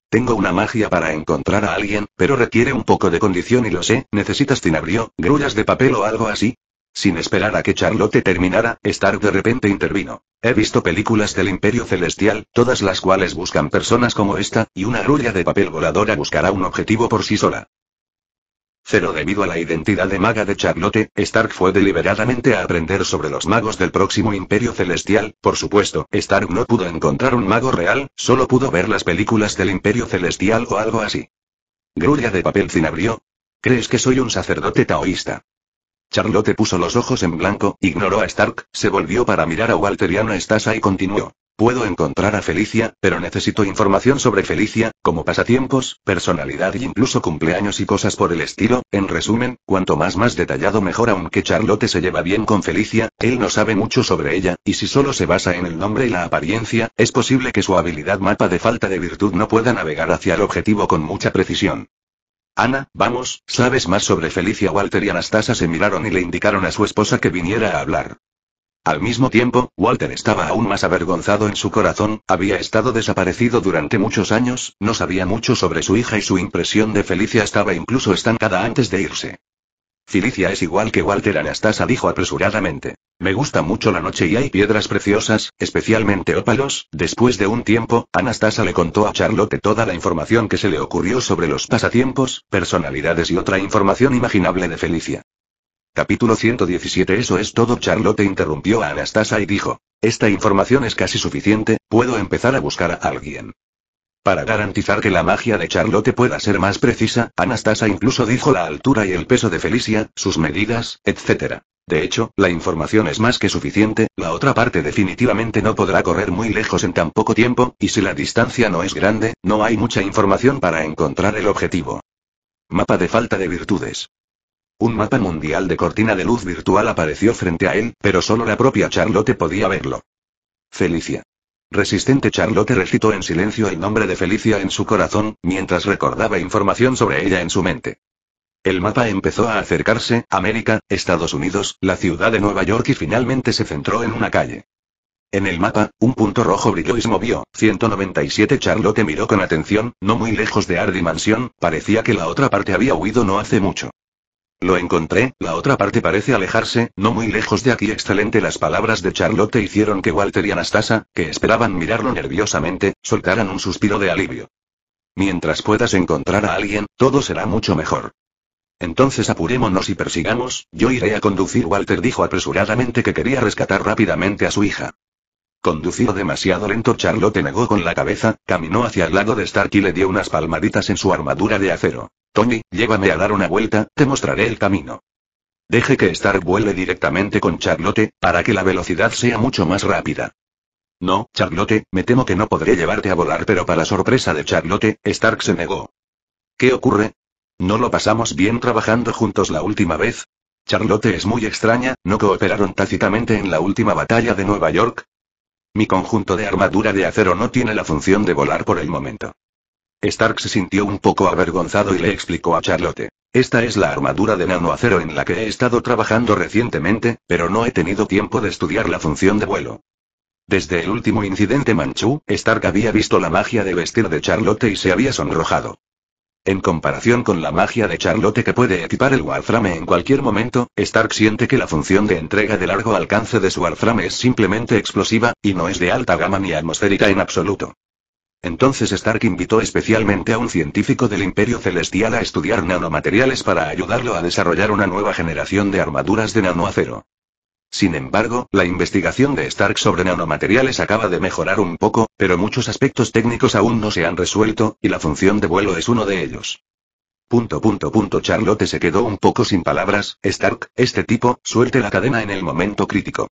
Tengo una magia para encontrar a alguien, pero requiere un poco de condición y lo sé, necesitas cinabrio, grullas de papel o algo así, sin esperar a que Charlotte terminara, Stark de repente intervino. He visto películas del Imperio Celestial, todas las cuales buscan personas como esta, y una grulla de papel voladora buscará un objetivo por sí sola. cero debido a la identidad de maga de Charlotte, Stark fue deliberadamente a aprender sobre los magos del próximo Imperio Celestial, por supuesto, Stark no pudo encontrar un mago real, solo pudo ver las películas del Imperio Celestial o algo así. Grulla de papel cinabrio ¿Crees que soy un sacerdote taoísta? Charlotte puso los ojos en blanco, ignoró a Stark, se volvió para mirar a Walteriano y Stasa y continuó. Puedo encontrar a Felicia, pero necesito información sobre Felicia, como pasatiempos, personalidad e incluso cumpleaños y cosas por el estilo. En resumen, cuanto más más detallado mejor aunque Charlotte se lleva bien con Felicia, él no sabe mucho sobre ella, y si solo se basa en el nombre y la apariencia, es posible que su habilidad mapa de falta de virtud no pueda navegar hacia el objetivo con mucha precisión. Ana, vamos, sabes más sobre Felicia Walter y Anastasia se miraron y le indicaron a su esposa que viniera a hablar. Al mismo tiempo, Walter estaba aún más avergonzado en su corazón, había estado desaparecido durante muchos años, no sabía mucho sobre su hija y su impresión de Felicia estaba incluso estancada antes de irse. Felicia es igual que Walter Anastasa dijo apresuradamente. Me gusta mucho la noche y hay piedras preciosas, especialmente ópalos. Después de un tiempo, Anastasa le contó a Charlotte toda la información que se le ocurrió sobre los pasatiempos, personalidades y otra información imaginable de Felicia. Capítulo 117 Eso es todo. Charlotte interrumpió a Anastasa y dijo. Esta información es casi suficiente, puedo empezar a buscar a alguien. Para garantizar que la magia de Charlotte pueda ser más precisa, Anastasia incluso dijo la altura y el peso de Felicia, sus medidas, etc. De hecho, la información es más que suficiente, la otra parte definitivamente no podrá correr muy lejos en tan poco tiempo, y si la distancia no es grande, no hay mucha información para encontrar el objetivo. Mapa de falta de virtudes. Un mapa mundial de cortina de luz virtual apareció frente a él, pero solo la propia Charlotte podía verlo. Felicia. Resistente Charlotte recitó en silencio el nombre de Felicia en su corazón, mientras recordaba información sobre ella en su mente. El mapa empezó a acercarse, América, Estados Unidos, la ciudad de Nueva York y finalmente se centró en una calle. En el mapa, un punto rojo brilló y se movió. 197 Charlotte miró con atención, no muy lejos de Hardy Mansion, parecía que la otra parte había huido no hace mucho. Lo encontré, la otra parte parece alejarse, no muy lejos de aquí. Excelente las palabras de Charlotte hicieron que Walter y Anastasia, que esperaban mirarlo nerviosamente, soltaran un suspiro de alivio. Mientras puedas encontrar a alguien, todo será mucho mejor. Entonces apurémonos y persigamos, yo iré a conducir. Walter dijo apresuradamente que quería rescatar rápidamente a su hija. Conducido demasiado lento, Charlotte negó con la cabeza, caminó hacia el lado de Stark y le dio unas palmaditas en su armadura de acero. Tony, llévame a dar una vuelta, te mostraré el camino. Deje que Stark vuele directamente con Charlotte, para que la velocidad sea mucho más rápida. No, Charlotte, me temo que no podré llevarte a volar, pero para sorpresa de Charlotte, Stark se negó. ¿Qué ocurre? ¿No lo pasamos bien trabajando juntos la última vez? Charlotte es muy extraña, ¿no cooperaron tácitamente en la última batalla de Nueva York? Mi conjunto de armadura de acero no tiene la función de volar por el momento. Stark se sintió un poco avergonzado y le explicó a Charlotte. Esta es la armadura de nanoacero en la que he estado trabajando recientemente, pero no he tenido tiempo de estudiar la función de vuelo. Desde el último incidente manchú, Stark había visto la magia de vestir de Charlotte y se había sonrojado. En comparación con la magia de Charlotte que puede equipar el Warframe en cualquier momento, Stark siente que la función de entrega de largo alcance de su Warframe es simplemente explosiva, y no es de alta gama ni atmosférica en absoluto. Entonces Stark invitó especialmente a un científico del Imperio Celestial a estudiar nanomateriales para ayudarlo a desarrollar una nueva generación de armaduras de nanoacero. Sin embargo, la investigación de Stark sobre nanomateriales acaba de mejorar un poco, pero muchos aspectos técnicos aún no se han resuelto, y la función de vuelo es uno de ellos. Punto punto punto Charlotte se quedó un poco sin palabras, Stark, este tipo, suelte la cadena en el momento crítico.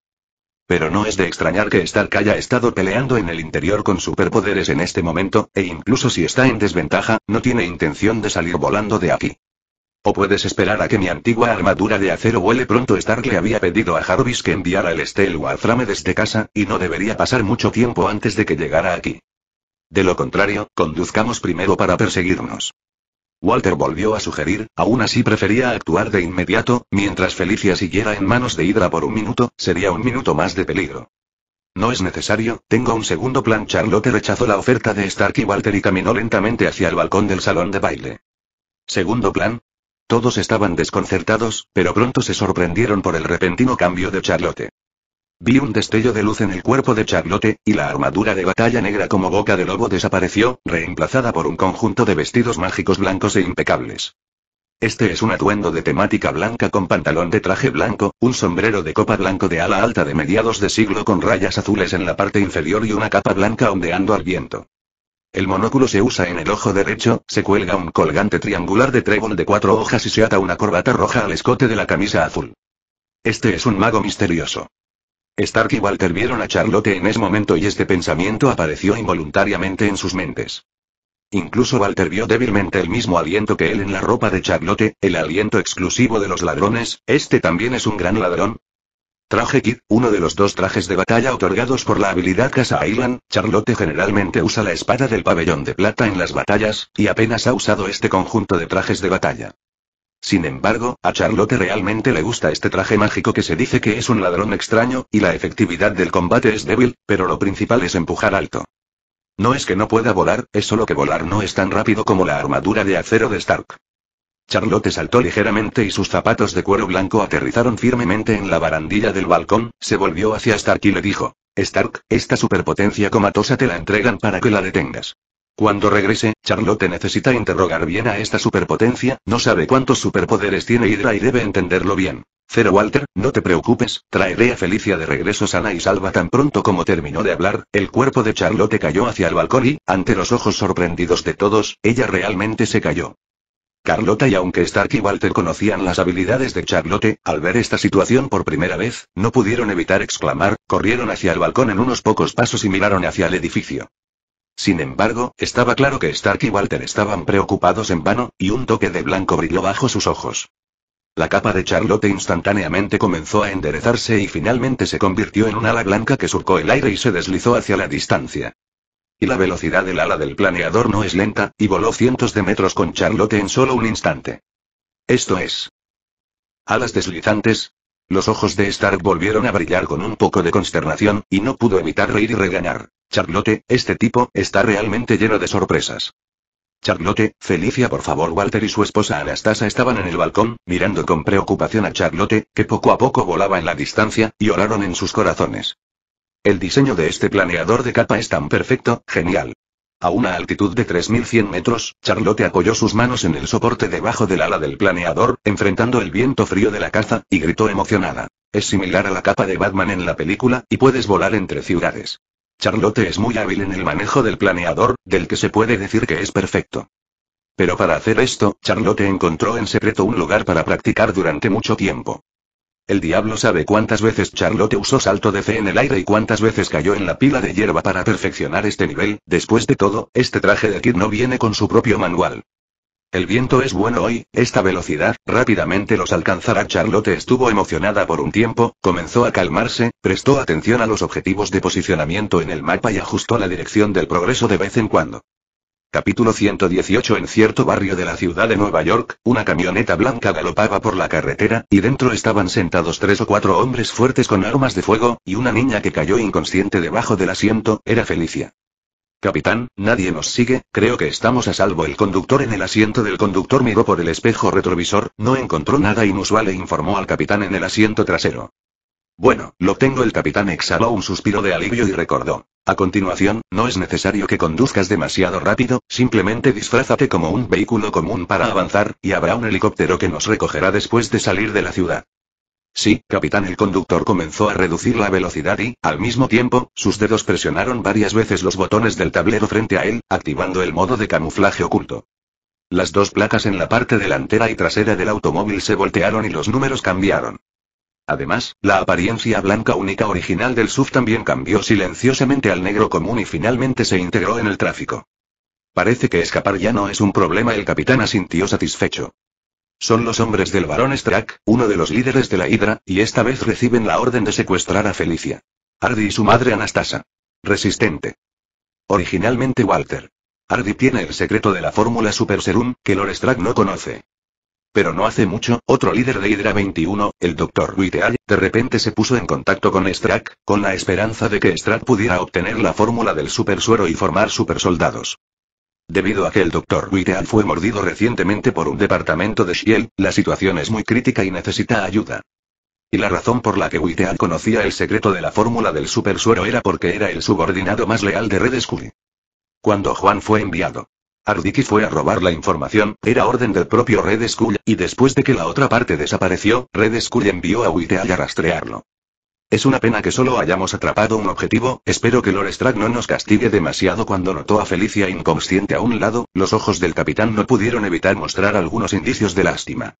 Pero no es de extrañar que Stark haya estado peleando en el interior con superpoderes en este momento, e incluso si está en desventaja, no tiene intención de salir volando de aquí. O puedes esperar a que mi antigua armadura de acero huele pronto. Stark le había pedido a Jarvis que enviara el Estel Warframe desde casa, y no debería pasar mucho tiempo antes de que llegara aquí. De lo contrario, conduzcamos primero para perseguirnos. Walter volvió a sugerir, aún así prefería actuar de inmediato, mientras Felicia siguiera en manos de Hydra por un minuto, sería un minuto más de peligro. No es necesario, tengo un segundo plan. Charlotte rechazó la oferta de Stark y Walter y caminó lentamente hacia el balcón del salón de baile. Segundo plan. Todos estaban desconcertados, pero pronto se sorprendieron por el repentino cambio de Charlotte. Vi un destello de luz en el cuerpo de Charlotte, y la armadura de batalla negra como boca de lobo desapareció, reemplazada por un conjunto de vestidos mágicos blancos e impecables. Este es un atuendo de temática blanca con pantalón de traje blanco, un sombrero de copa blanco de ala alta de mediados de siglo con rayas azules en la parte inferior y una capa blanca ondeando al viento. El monóculo se usa en el ojo derecho, se cuelga un colgante triangular de trébol de cuatro hojas y se ata una corbata roja al escote de la camisa azul. Este es un mago misterioso. Stark y Walter vieron a Charlotte en ese momento y este pensamiento apareció involuntariamente en sus mentes. Incluso Walter vio débilmente el mismo aliento que él en la ropa de Charlotte, el aliento exclusivo de los ladrones, este también es un gran ladrón. Traje Kid, uno de los dos trajes de batalla otorgados por la habilidad Casa Island, Charlotte generalmente usa la espada del pabellón de plata en las batallas, y apenas ha usado este conjunto de trajes de batalla. Sin embargo, a Charlotte realmente le gusta este traje mágico que se dice que es un ladrón extraño, y la efectividad del combate es débil, pero lo principal es empujar alto. No es que no pueda volar, es solo que volar no es tan rápido como la armadura de acero de Stark. Charlotte saltó ligeramente y sus zapatos de cuero blanco aterrizaron firmemente en la barandilla del balcón, se volvió hacia Stark y le dijo, Stark, esta superpotencia comatosa te la entregan para que la detengas. Cuando regrese, Charlotte necesita interrogar bien a esta superpotencia, no sabe cuántos superpoderes tiene Hydra y debe entenderlo bien. Cero Walter, no te preocupes, traeré a Felicia de regreso sana y salva tan pronto como terminó de hablar, el cuerpo de Charlotte cayó hacia el balcón y, ante los ojos sorprendidos de todos, ella realmente se cayó. Carlota y aunque Stark y Walter conocían las habilidades de Charlotte, al ver esta situación por primera vez, no pudieron evitar exclamar, corrieron hacia el balcón en unos pocos pasos y miraron hacia el edificio. Sin embargo, estaba claro que Stark y Walter estaban preocupados en vano, y un toque de blanco brilló bajo sus ojos. La capa de Charlotte instantáneamente comenzó a enderezarse y finalmente se convirtió en un ala blanca que surcó el aire y se deslizó hacia la distancia. Y la velocidad del ala del planeador no es lenta, y voló cientos de metros con Charlotte en solo un instante. Esto es. Alas deslizantes, los ojos de Stark volvieron a brillar con un poco de consternación, y no pudo evitar reír y regañar. Charlotte, este tipo, está realmente lleno de sorpresas. Charlotte, Felicia por favor Walter y su esposa Anastasia estaban en el balcón, mirando con preocupación a Charlotte, que poco a poco volaba en la distancia, y oraron en sus corazones. El diseño de este planeador de capa es tan perfecto, genial. A una altitud de 3.100 metros, Charlotte apoyó sus manos en el soporte debajo del ala del planeador, enfrentando el viento frío de la caza, y gritó emocionada. Es similar a la capa de Batman en la película, y puedes volar entre ciudades. Charlotte es muy hábil en el manejo del planeador, del que se puede decir que es perfecto. Pero para hacer esto, Charlotte encontró en secreto un lugar para practicar durante mucho tiempo. El diablo sabe cuántas veces Charlotte usó salto de fe en el aire y cuántas veces cayó en la pila de hierba para perfeccionar este nivel, después de todo, este traje de Kid no viene con su propio manual. El viento es bueno hoy, esta velocidad, rápidamente los alcanzará. Charlotte estuvo emocionada por un tiempo, comenzó a calmarse, prestó atención a los objetivos de posicionamiento en el mapa y ajustó la dirección del progreso de vez en cuando. Capítulo 118 En cierto barrio de la ciudad de Nueva York, una camioneta blanca galopaba por la carretera, y dentro estaban sentados tres o cuatro hombres fuertes con armas de fuego, y una niña que cayó inconsciente debajo del asiento, era Felicia. Capitán, nadie nos sigue, creo que estamos a salvo. El conductor en el asiento del conductor miró por el espejo retrovisor, no encontró nada inusual e informó al capitán en el asiento trasero. Bueno, lo tengo el capitán exhaló un suspiro de alivio y recordó. A continuación, no es necesario que conduzcas demasiado rápido, simplemente disfrázate como un vehículo común para avanzar, y habrá un helicóptero que nos recogerá después de salir de la ciudad. Sí, capitán, el conductor comenzó a reducir la velocidad y, al mismo tiempo, sus dedos presionaron varias veces los botones del tablero frente a él, activando el modo de camuflaje oculto. Las dos placas en la parte delantera y trasera del automóvil se voltearon y los números cambiaron. Además, la apariencia blanca única original del SUV también cambió silenciosamente al negro común y finalmente se integró en el tráfico. Parece que escapar ya no es un problema, el capitán asintió satisfecho. Son los hombres del barón Strack, uno de los líderes de la Hidra, y esta vez reciben la orden de secuestrar a Felicia. Hardy y su madre Anastasa. Resistente. Originalmente Walter. Hardy tiene el secreto de la fórmula Super Serum, que Lord Strack no conoce. Pero no hace mucho, otro líder de Hydra 21, el Dr. Witteal, de repente se puso en contacto con Strack, con la esperanza de que Strack pudiera obtener la fórmula del supersuero y formar supersoldados. Debido a que el Dr. Witteal fue mordido recientemente por un departamento de Shield, la situación es muy crítica y necesita ayuda. Y la razón por la que Witteal conocía el secreto de la fórmula del supersuero era porque era el subordinado más leal de Red Skull. Cuando Juan fue enviado Ardiki fue a robar la información, era orden del propio Red Skull, y después de que la otra parte desapareció, Red Skull envió a Witeal a rastrearlo. Es una pena que solo hayamos atrapado un objetivo, espero que Lorestrak no nos castigue demasiado cuando notó a Felicia inconsciente a un lado, los ojos del capitán no pudieron evitar mostrar algunos indicios de lástima.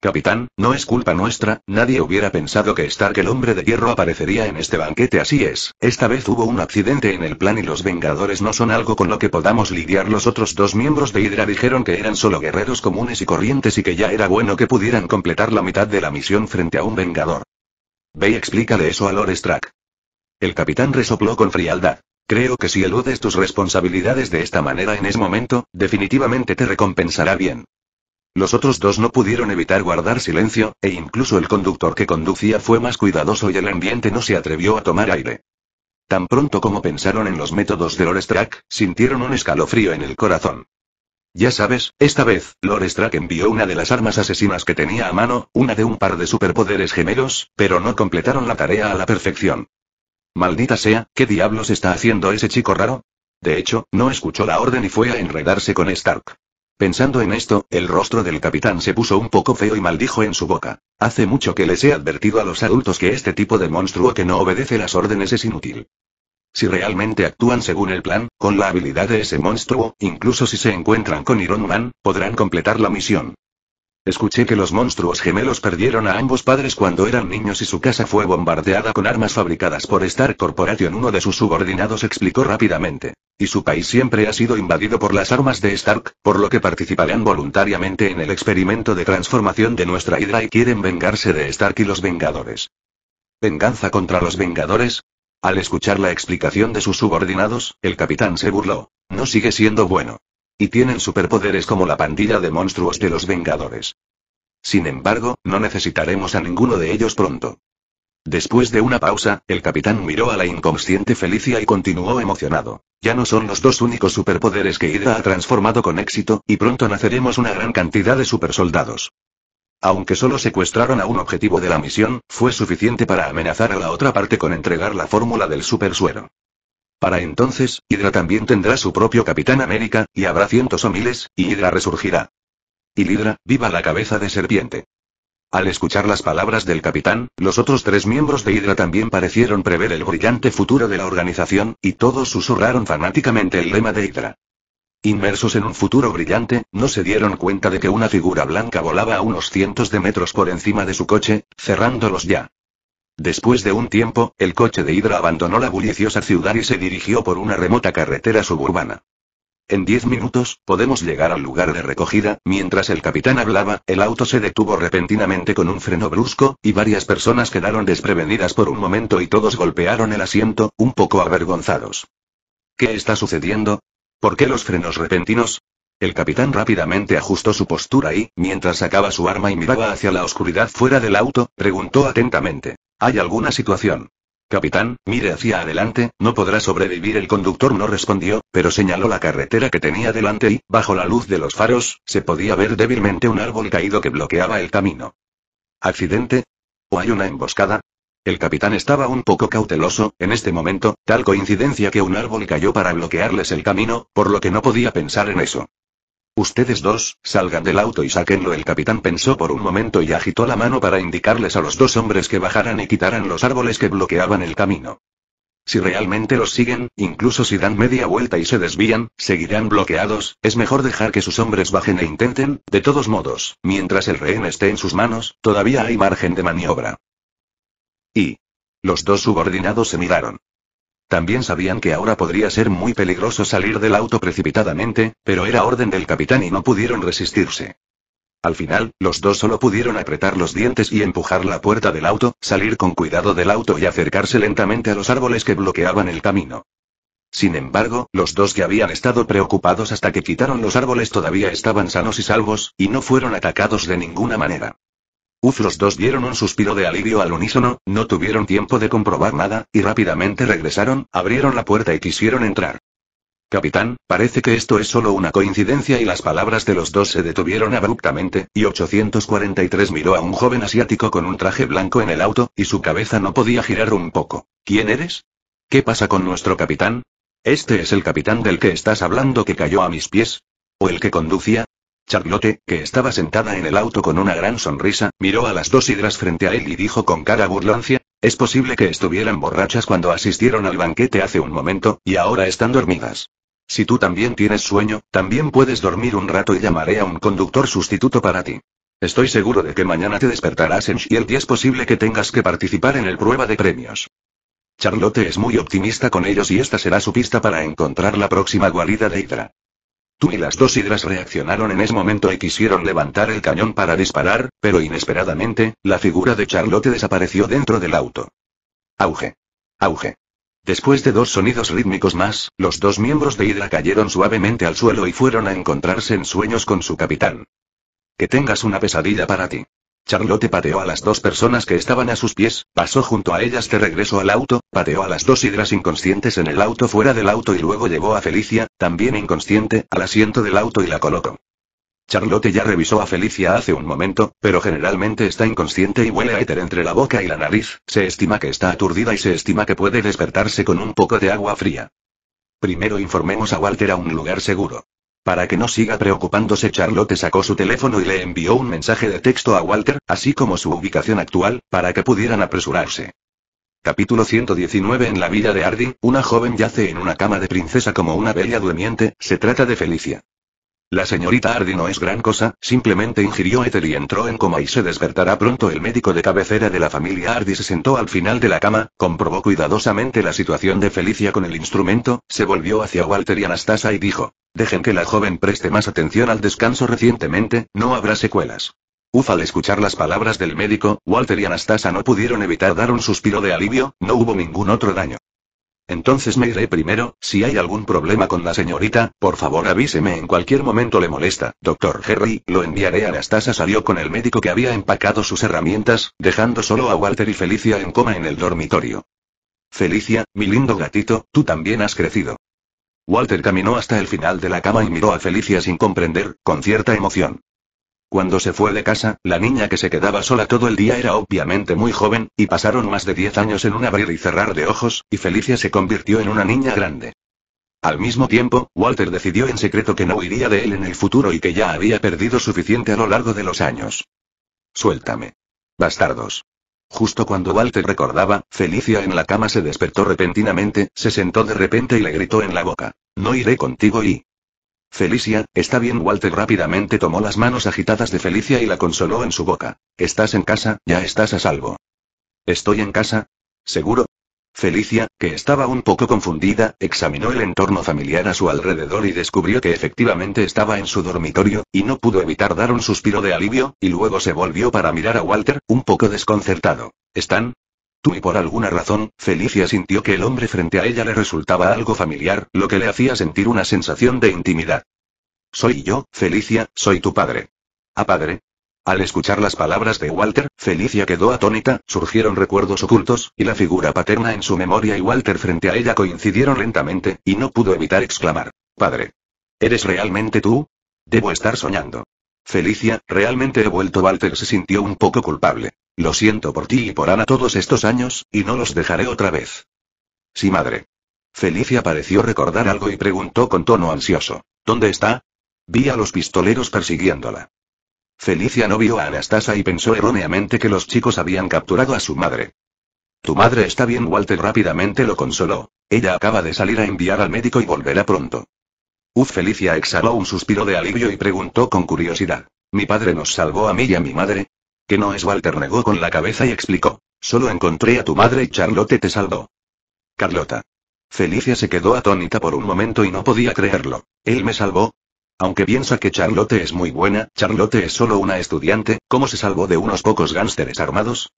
Capitán, no es culpa nuestra, nadie hubiera pensado que Stark el hombre de hierro aparecería en este banquete así es, esta vez hubo un accidente en el plan y los Vengadores no son algo con lo que podamos lidiar los otros dos miembros de Hydra dijeron que eran solo guerreros comunes y corrientes y que ya era bueno que pudieran completar la mitad de la misión frente a un Vengador. Ve y explícale eso a Lord Strack. El capitán resopló con frialdad. Creo que si eludes tus responsabilidades de esta manera en ese momento, definitivamente te recompensará bien. Los otros dos no pudieron evitar guardar silencio, e incluso el conductor que conducía fue más cuidadoso y el ambiente no se atrevió a tomar aire. Tan pronto como pensaron en los métodos de Lorestrak, sintieron un escalofrío en el corazón. Ya sabes, esta vez, Lorestrak envió una de las armas asesinas que tenía a mano, una de un par de superpoderes gemelos, pero no completaron la tarea a la perfección. Maldita sea, ¿qué diablos está haciendo ese chico raro? De hecho, no escuchó la orden y fue a enredarse con Stark. Pensando en esto, el rostro del capitán se puso un poco feo y maldijo en su boca. Hace mucho que les he advertido a los adultos que este tipo de monstruo que no obedece las órdenes es inútil. Si realmente actúan según el plan, con la habilidad de ese monstruo, incluso si se encuentran con Iron Man, podrán completar la misión. Escuché que los monstruos gemelos perdieron a ambos padres cuando eran niños y su casa fue bombardeada con armas fabricadas por Stark Corporation. Uno de sus subordinados explicó rápidamente. Y su país siempre ha sido invadido por las armas de Stark, por lo que participarán voluntariamente en el experimento de transformación de nuestra Hydra y quieren vengarse de Stark y los Vengadores. ¿Venganza contra los Vengadores? Al escuchar la explicación de sus subordinados, el capitán se burló. No sigue siendo bueno. Y tienen superpoderes como la pandilla de monstruos de los Vengadores. Sin embargo, no necesitaremos a ninguno de ellos pronto. Después de una pausa, el capitán miró a la inconsciente Felicia y continuó emocionado. Ya no son los dos únicos superpoderes que Ida ha transformado con éxito, y pronto naceremos una gran cantidad de supersoldados. Aunque solo secuestraron a un objetivo de la misión, fue suficiente para amenazar a la otra parte con entregar la fórmula del supersuero. Para entonces, Hydra también tendrá su propio Capitán América, y habrá cientos o miles, y Hydra resurgirá. Y Lidra, viva la cabeza de serpiente. Al escuchar las palabras del capitán, los otros tres miembros de Hydra también parecieron prever el brillante futuro de la organización, y todos susurraron fanáticamente el lema de Hydra. Inmersos en un futuro brillante, no se dieron cuenta de que una figura blanca volaba a unos cientos de metros por encima de su coche, cerrándolos ya. Después de un tiempo, el coche de Hydra abandonó la bulliciosa ciudad y se dirigió por una remota carretera suburbana. En diez minutos, podemos llegar al lugar de recogida. Mientras el capitán hablaba, el auto se detuvo repentinamente con un freno brusco, y varias personas quedaron desprevenidas por un momento y todos golpearon el asiento, un poco avergonzados. ¿Qué está sucediendo? ¿Por qué los frenos repentinos? El capitán rápidamente ajustó su postura y, mientras sacaba su arma y miraba hacia la oscuridad fuera del auto, preguntó atentamente. Hay alguna situación. Capitán, mire hacia adelante, no podrá sobrevivir. El conductor no respondió, pero señaló la carretera que tenía delante y, bajo la luz de los faros, se podía ver débilmente un árbol caído que bloqueaba el camino. ¿Accidente? ¿O hay una emboscada? El capitán estaba un poco cauteloso, en este momento, tal coincidencia que un árbol cayó para bloquearles el camino, por lo que no podía pensar en eso. Ustedes dos, salgan del auto y sáquenlo. El capitán pensó por un momento y agitó la mano para indicarles a los dos hombres que bajaran y quitaran los árboles que bloqueaban el camino. Si realmente los siguen, incluso si dan media vuelta y se desvían, seguirán bloqueados, es mejor dejar que sus hombres bajen e intenten, de todos modos, mientras el rehén esté en sus manos, todavía hay margen de maniobra. Y... Los dos subordinados se miraron. También sabían que ahora podría ser muy peligroso salir del auto precipitadamente, pero era orden del capitán y no pudieron resistirse. Al final, los dos solo pudieron apretar los dientes y empujar la puerta del auto, salir con cuidado del auto y acercarse lentamente a los árboles que bloqueaban el camino. Sin embargo, los dos que habían estado preocupados hasta que quitaron los árboles todavía estaban sanos y salvos, y no fueron atacados de ninguna manera. Uf, los dos dieron un suspiro de alivio al unísono, no tuvieron tiempo de comprobar nada, y rápidamente regresaron, abrieron la puerta y quisieron entrar. Capitán, parece que esto es solo una coincidencia y las palabras de los dos se detuvieron abruptamente, y 843 miró a un joven asiático con un traje blanco en el auto, y su cabeza no podía girar un poco. ¿Quién eres? ¿Qué pasa con nuestro capitán? Este es el capitán del que estás hablando que cayó a mis pies. ¿O el que conducía? Charlotte, que estaba sentada en el auto con una gran sonrisa, miró a las dos hidras frente a él y dijo con cara burlancia, es posible que estuvieran borrachas cuando asistieron al banquete hace un momento, y ahora están dormidas. Si tú también tienes sueño, también puedes dormir un rato y llamaré a un conductor sustituto para ti. Estoy seguro de que mañana te despertarás en Shield y es posible que tengas que participar en el prueba de premios. Charlotte es muy optimista con ellos y esta será su pista para encontrar la próxima guarida de Hydra. Tú y las dos hidras reaccionaron en ese momento y quisieron levantar el cañón para disparar, pero inesperadamente, la figura de Charlotte desapareció dentro del auto. Auge. Auge. Después de dos sonidos rítmicos más, los dos miembros de Hydra cayeron suavemente al suelo y fueron a encontrarse en sueños con su capitán. Que tengas una pesadilla para ti. Charlotte pateó a las dos personas que estaban a sus pies, pasó junto a ellas de regreso al auto, pateó a las dos hidras inconscientes en el auto fuera del auto y luego llevó a Felicia, también inconsciente, al asiento del auto y la colocó. Charlotte ya revisó a Felicia hace un momento, pero generalmente está inconsciente y huele a éter entre la boca y la nariz, se estima que está aturdida y se estima que puede despertarse con un poco de agua fría. Primero informemos a Walter a un lugar seguro. Para que no siga preocupándose, Charlotte sacó su teléfono y le envió un mensaje de texto a Walter, así como su ubicación actual, para que pudieran apresurarse. Capítulo 119 En la villa de Ardi, una joven yace en una cama de princesa como una bella durmiente, se trata de Felicia. La señorita Hardy no es gran cosa, simplemente ingirió éter y entró en coma y se despertará pronto. El médico de cabecera de la familia Hardy se sentó al final de la cama, comprobó cuidadosamente la situación de Felicia con el instrumento, se volvió hacia Walter y Anastasia y dijo, dejen que la joven preste más atención al descanso recientemente, no habrá secuelas. Uf, al escuchar las palabras del médico, Walter y Anastasia no pudieron evitar dar un suspiro de alivio, no hubo ningún otro daño. Entonces me iré primero, si hay algún problema con la señorita, por favor avíseme en cualquier momento le molesta. Doctor Harry, lo enviaré a las tasas. salió con el médico que había empacado sus herramientas, dejando solo a Walter y Felicia en coma en el dormitorio. Felicia, mi lindo gatito, tú también has crecido. Walter caminó hasta el final de la cama y miró a Felicia sin comprender, con cierta emoción. Cuando se fue de casa, la niña que se quedaba sola todo el día era obviamente muy joven, y pasaron más de diez años en un abrir y cerrar de ojos, y Felicia se convirtió en una niña grande. Al mismo tiempo, Walter decidió en secreto que no huiría de él en el futuro y que ya había perdido suficiente a lo largo de los años. Suéltame. Bastardos. Justo cuando Walter recordaba, Felicia en la cama se despertó repentinamente, se sentó de repente y le gritó en la boca. No iré contigo y... Felicia, está bien. Walter rápidamente tomó las manos agitadas de Felicia y la consoló en su boca. Estás en casa, ya estás a salvo. Estoy en casa. ¿Seguro? Felicia, que estaba un poco confundida, examinó el entorno familiar a su alrededor y descubrió que efectivamente estaba en su dormitorio, y no pudo evitar dar un suspiro de alivio, y luego se volvió para mirar a Walter, un poco desconcertado. ¿Están? Tú y por alguna razón, Felicia sintió que el hombre frente a ella le resultaba algo familiar, lo que le hacía sentir una sensación de intimidad. Soy yo, Felicia, soy tu padre. ¿A ah, padre? Al escuchar las palabras de Walter, Felicia quedó atónita, surgieron recuerdos ocultos, y la figura paterna en su memoria y Walter frente a ella coincidieron lentamente, y no pudo evitar exclamar. Padre. ¿Eres realmente tú? Debo estar soñando. Felicia, realmente he vuelto. Walter se sintió un poco culpable. Lo siento por ti y por Ana todos estos años, y no los dejaré otra vez. Sí, madre. Felicia pareció recordar algo y preguntó con tono ansioso. ¿Dónde está? Vi a los pistoleros persiguiéndola. Felicia no vio a Anastasia y pensó erróneamente que los chicos habían capturado a su madre. Tu madre está bien, Walter rápidamente lo consoló. Ella acaba de salir a enviar al médico y volverá pronto. Uf, Felicia exhaló un suspiro de alivio y preguntó con curiosidad. ¿Mi padre nos salvó a mí y a mi madre? Que no es Walter negó con la cabeza y explicó. Solo encontré a tu madre y Charlotte te salvó. Carlota. Felicia se quedó atónita por un momento y no podía creerlo. ¿Él me salvó? Aunque piensa que Charlotte es muy buena, Charlotte es solo una estudiante, ¿cómo se salvó de unos pocos gánsteres armados?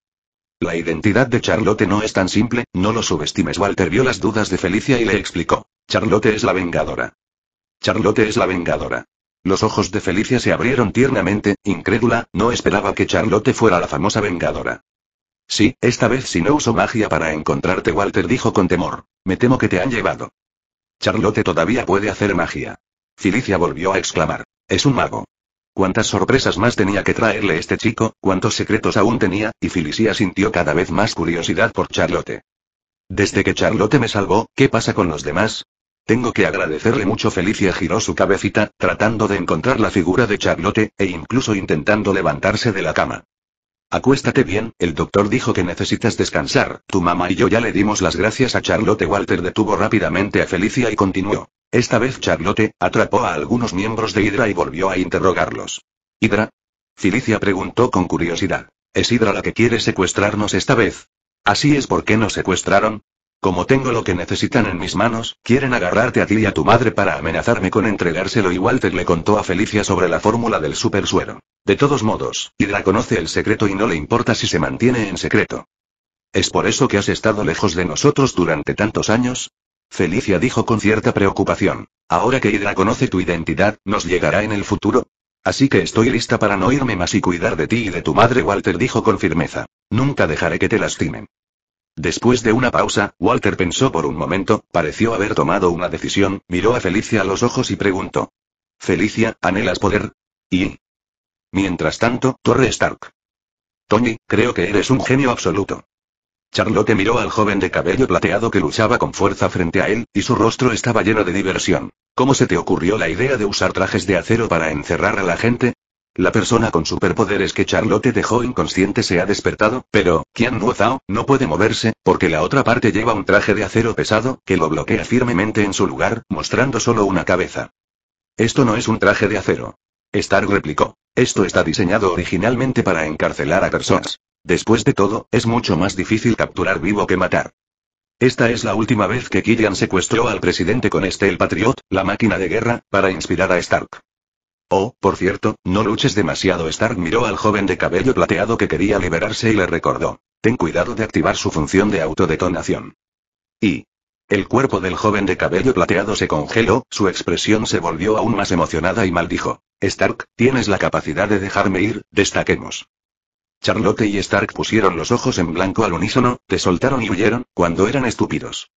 La identidad de Charlotte no es tan simple, no lo subestimes. Walter vio las dudas de Felicia y le explicó. Charlotte es la vengadora. Charlotte es la vengadora. Los ojos de Felicia se abrieron tiernamente, incrédula, no esperaba que Charlotte fuera la famosa vengadora. Sí, esta vez si no uso magia para encontrarte, Walter dijo con temor. Me temo que te han llevado. Charlotte todavía puede hacer magia. Felicia volvió a exclamar. Es un mago. Cuántas sorpresas más tenía que traerle este chico, cuántos secretos aún tenía, y Felicia sintió cada vez más curiosidad por Charlotte. Desde que Charlotte me salvó, ¿qué pasa con los demás? Tengo que agradecerle mucho. Felicia giró su cabecita, tratando de encontrar la figura de Charlotte, e incluso intentando levantarse de la cama. Acuéstate bien, el doctor dijo que necesitas descansar, tu mamá y yo ya le dimos las gracias a Charlotte. Walter detuvo rápidamente a Felicia y continuó. Esta vez Charlotte, atrapó a algunos miembros de Hydra y volvió a interrogarlos. ¿Hydra? Felicia preguntó con curiosidad. ¿Es Hydra la que quiere secuestrarnos esta vez? Así es porque nos secuestraron, como tengo lo que necesitan en mis manos, quieren agarrarte a ti y a tu madre para amenazarme con entregárselo y Walter le contó a Felicia sobre la fórmula del supersuero. De todos modos, Hydra conoce el secreto y no le importa si se mantiene en secreto. ¿Es por eso que has estado lejos de nosotros durante tantos años? Felicia dijo con cierta preocupación. Ahora que Hydra conoce tu identidad, ¿nos llegará en el futuro? Así que estoy lista para no irme más y cuidar de ti y de tu madre, Walter dijo con firmeza. Nunca dejaré que te lastimen. Después de una pausa, Walter pensó por un momento, pareció haber tomado una decisión, miró a Felicia a los ojos y preguntó. Felicia, ¿anhelas poder? Y... Mientras tanto, Torre Stark. Tony, creo que eres un genio absoluto. Charlotte miró al joven de cabello plateado que luchaba con fuerza frente a él, y su rostro estaba lleno de diversión. ¿Cómo se te ocurrió la idea de usar trajes de acero para encerrar a la gente? La persona con superpoderes que Charlotte dejó inconsciente se ha despertado, pero, Qian Zhao no puede moverse, porque la otra parte lleva un traje de acero pesado, que lo bloquea firmemente en su lugar, mostrando solo una cabeza. Esto no es un traje de acero. Stark replicó. Esto está diseñado originalmente para encarcelar a personas. Después de todo, es mucho más difícil capturar vivo que matar. Esta es la última vez que Killian secuestró al presidente con este el Patriot, la máquina de guerra, para inspirar a Stark. Oh, por cierto, no luches demasiado. Stark miró al joven de cabello plateado que quería liberarse y le recordó. Ten cuidado de activar su función de autodetonación. Y. El cuerpo del joven de cabello plateado se congeló, su expresión se volvió aún más emocionada y maldijo. Stark, tienes la capacidad de dejarme ir, destaquemos. Charlotte y Stark pusieron los ojos en blanco al unísono, te soltaron y huyeron, cuando eran estúpidos.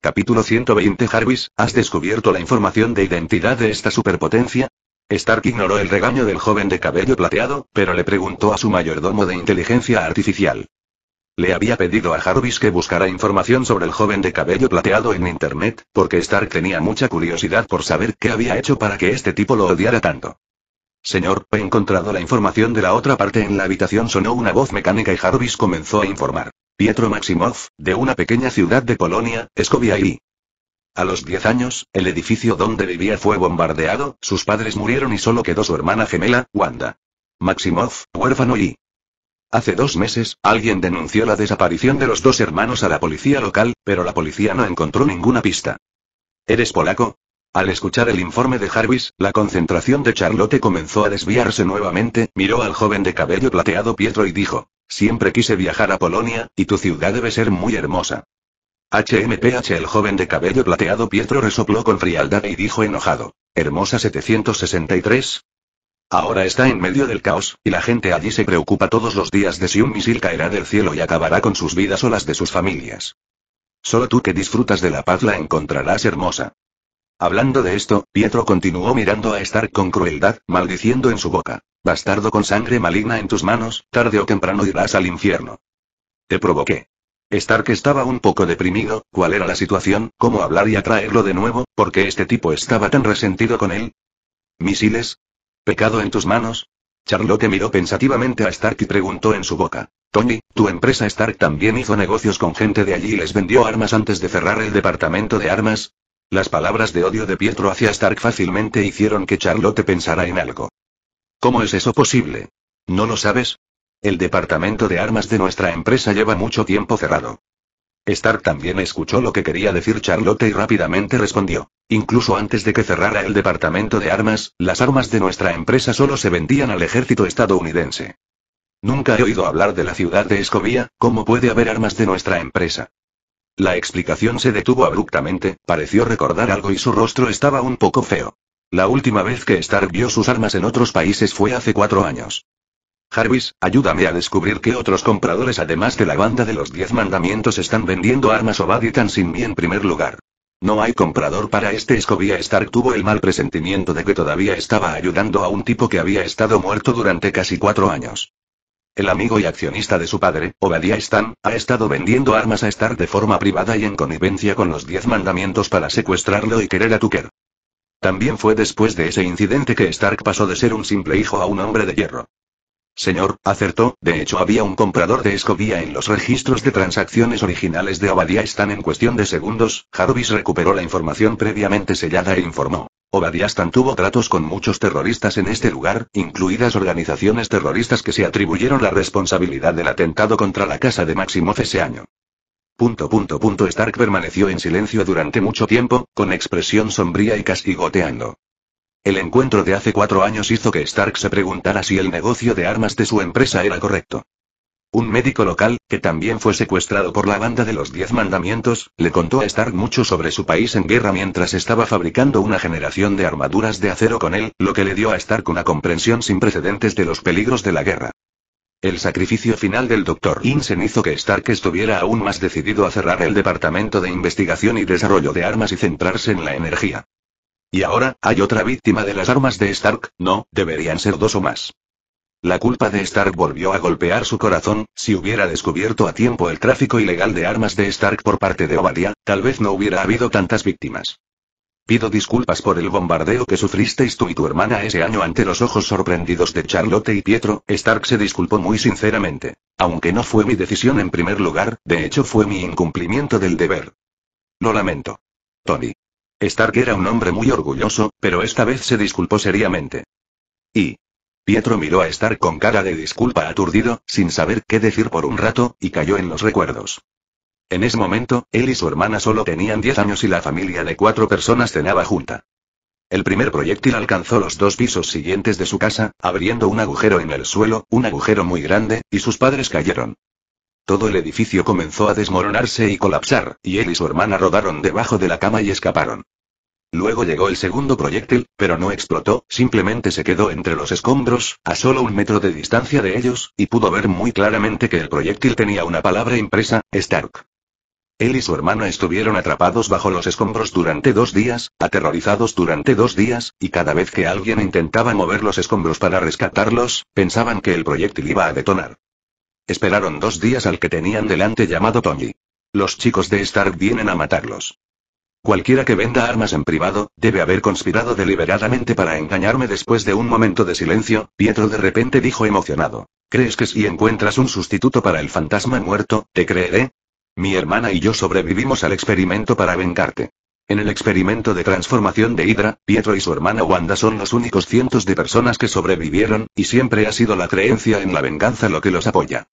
Capítulo 120 Jarvis, ¿has descubierto la información de identidad de esta superpotencia? Stark ignoró el regaño del joven de cabello plateado, pero le preguntó a su mayordomo de inteligencia artificial. Le había pedido a Jarvis que buscara información sobre el joven de cabello plateado en Internet, porque Stark tenía mucha curiosidad por saber qué había hecho para que este tipo lo odiara tanto. Señor, he encontrado la información de la otra parte en la habitación. Sonó una voz mecánica y Jarvis comenzó a informar. Pietro Maximov, de una pequeña ciudad de Polonia, Escobia y a los 10 años, el edificio donde vivía fue bombardeado, sus padres murieron y solo quedó su hermana gemela, Wanda. Maximov, huérfano y... Hace dos meses, alguien denunció la desaparición de los dos hermanos a la policía local, pero la policía no encontró ninguna pista. ¿Eres polaco? Al escuchar el informe de Jarvis, la concentración de Charlotte comenzó a desviarse nuevamente, miró al joven de cabello plateado Pietro y dijo, siempre quise viajar a Polonia, y tu ciudad debe ser muy hermosa. HMPH el joven de cabello plateado Pietro resopló con frialdad y dijo enojado. Hermosa 763. Ahora está en medio del caos, y la gente allí se preocupa todos los días de si un misil caerá del cielo y acabará con sus vidas o las de sus familias. Solo tú que disfrutas de la paz la encontrarás hermosa. Hablando de esto, Pietro continuó mirando a Stark con crueldad, maldiciendo en su boca. Bastardo con sangre maligna en tus manos, tarde o temprano irás al infierno. Te provoqué. Stark estaba un poco deprimido, cuál era la situación, cómo hablar y atraerlo de nuevo, porque este tipo estaba tan resentido con él. ¿Misiles? ¿Pecado en tus manos? Charlotte miró pensativamente a Stark y preguntó en su boca. Tony, tu empresa Stark también hizo negocios con gente de allí y les vendió armas antes de cerrar el departamento de armas. Las palabras de odio de Pietro hacia Stark fácilmente hicieron que Charlotte pensara en algo. ¿Cómo es eso posible? ¿No lo sabes? El departamento de armas de nuestra empresa lleva mucho tiempo cerrado. Stark también escuchó lo que quería decir Charlotte y rápidamente respondió. Incluso antes de que cerrara el departamento de armas, las armas de nuestra empresa solo se vendían al ejército estadounidense. Nunca he oído hablar de la ciudad de Escobía, ¿cómo puede haber armas de nuestra empresa? La explicación se detuvo abruptamente, pareció recordar algo y su rostro estaba un poco feo. La última vez que Stark vio sus armas en otros países fue hace cuatro años. Jarvis, ayúdame a descubrir que otros compradores además de la banda de los diez mandamientos están vendiendo armas o Baditan sin mí en primer lugar. No hay comprador para este Escovia Stark tuvo el mal presentimiento de que todavía estaba ayudando a un tipo que había estado muerto durante casi cuatro años. El amigo y accionista de su padre, Obadiah Stan, ha estado vendiendo armas a Stark de forma privada y en connivencia con los diez mandamientos para secuestrarlo y querer a Tucker. También fue después de ese incidente que Stark pasó de ser un simple hijo a un hombre de hierro. Señor, acertó, de hecho había un comprador de Escobía en los registros de transacciones originales de Obadiah Stan en cuestión de segundos, Jarvis recuperó la información previamente sellada e informó. Obadiah Stan tuvo tratos con muchos terroristas en este lugar, incluidas organizaciones terroristas que se atribuyeron la responsabilidad del atentado contra la casa de Maximoff ese año. Stark permaneció en silencio durante mucho tiempo, con expresión sombría y casi goteando. El encuentro de hace cuatro años hizo que Stark se preguntara si el negocio de armas de su empresa era correcto. Un médico local, que también fue secuestrado por la banda de los Diez Mandamientos, le contó a Stark mucho sobre su país en guerra mientras estaba fabricando una generación de armaduras de acero con él, lo que le dio a Stark una comprensión sin precedentes de los peligros de la guerra. El sacrificio final del Dr. Insen hizo que Stark estuviera aún más decidido a cerrar el departamento de investigación y desarrollo de armas y centrarse en la energía. Y ahora, hay otra víctima de las armas de Stark, no, deberían ser dos o más. La culpa de Stark volvió a golpear su corazón, si hubiera descubierto a tiempo el tráfico ilegal de armas de Stark por parte de Obadiah, tal vez no hubiera habido tantas víctimas. Pido disculpas por el bombardeo que sufristeis tú y tu hermana ese año ante los ojos sorprendidos de Charlotte y Pietro, Stark se disculpó muy sinceramente. Aunque no fue mi decisión en primer lugar, de hecho fue mi incumplimiento del deber. Lo lamento. Tony. Stark era un hombre muy orgulloso, pero esta vez se disculpó seriamente. Y. Pietro miró a Stark con cara de disculpa aturdido, sin saber qué decir por un rato, y cayó en los recuerdos. En ese momento, él y su hermana solo tenían 10 años y la familia de cuatro personas cenaba junta. El primer proyectil alcanzó los dos pisos siguientes de su casa, abriendo un agujero en el suelo, un agujero muy grande, y sus padres cayeron. Todo el edificio comenzó a desmoronarse y colapsar, y él y su hermana rodaron debajo de la cama y escaparon. Luego llegó el segundo proyectil, pero no explotó, simplemente se quedó entre los escombros, a solo un metro de distancia de ellos, y pudo ver muy claramente que el proyectil tenía una palabra impresa, Stark. Él y su hermana estuvieron atrapados bajo los escombros durante dos días, aterrorizados durante dos días, y cada vez que alguien intentaba mover los escombros para rescatarlos, pensaban que el proyectil iba a detonar. Esperaron dos días al que tenían delante llamado Tony. Los chicos de Stark vienen a matarlos. Cualquiera que venda armas en privado, debe haber conspirado deliberadamente para engañarme después de un momento de silencio, Pietro de repente dijo emocionado. ¿Crees que si encuentras un sustituto para el fantasma muerto, te creeré? Mi hermana y yo sobrevivimos al experimento para vengarte. En el experimento de transformación de Hydra, Pietro y su hermana Wanda son los únicos cientos de personas que sobrevivieron, y siempre ha sido la creencia en la venganza lo que los apoya.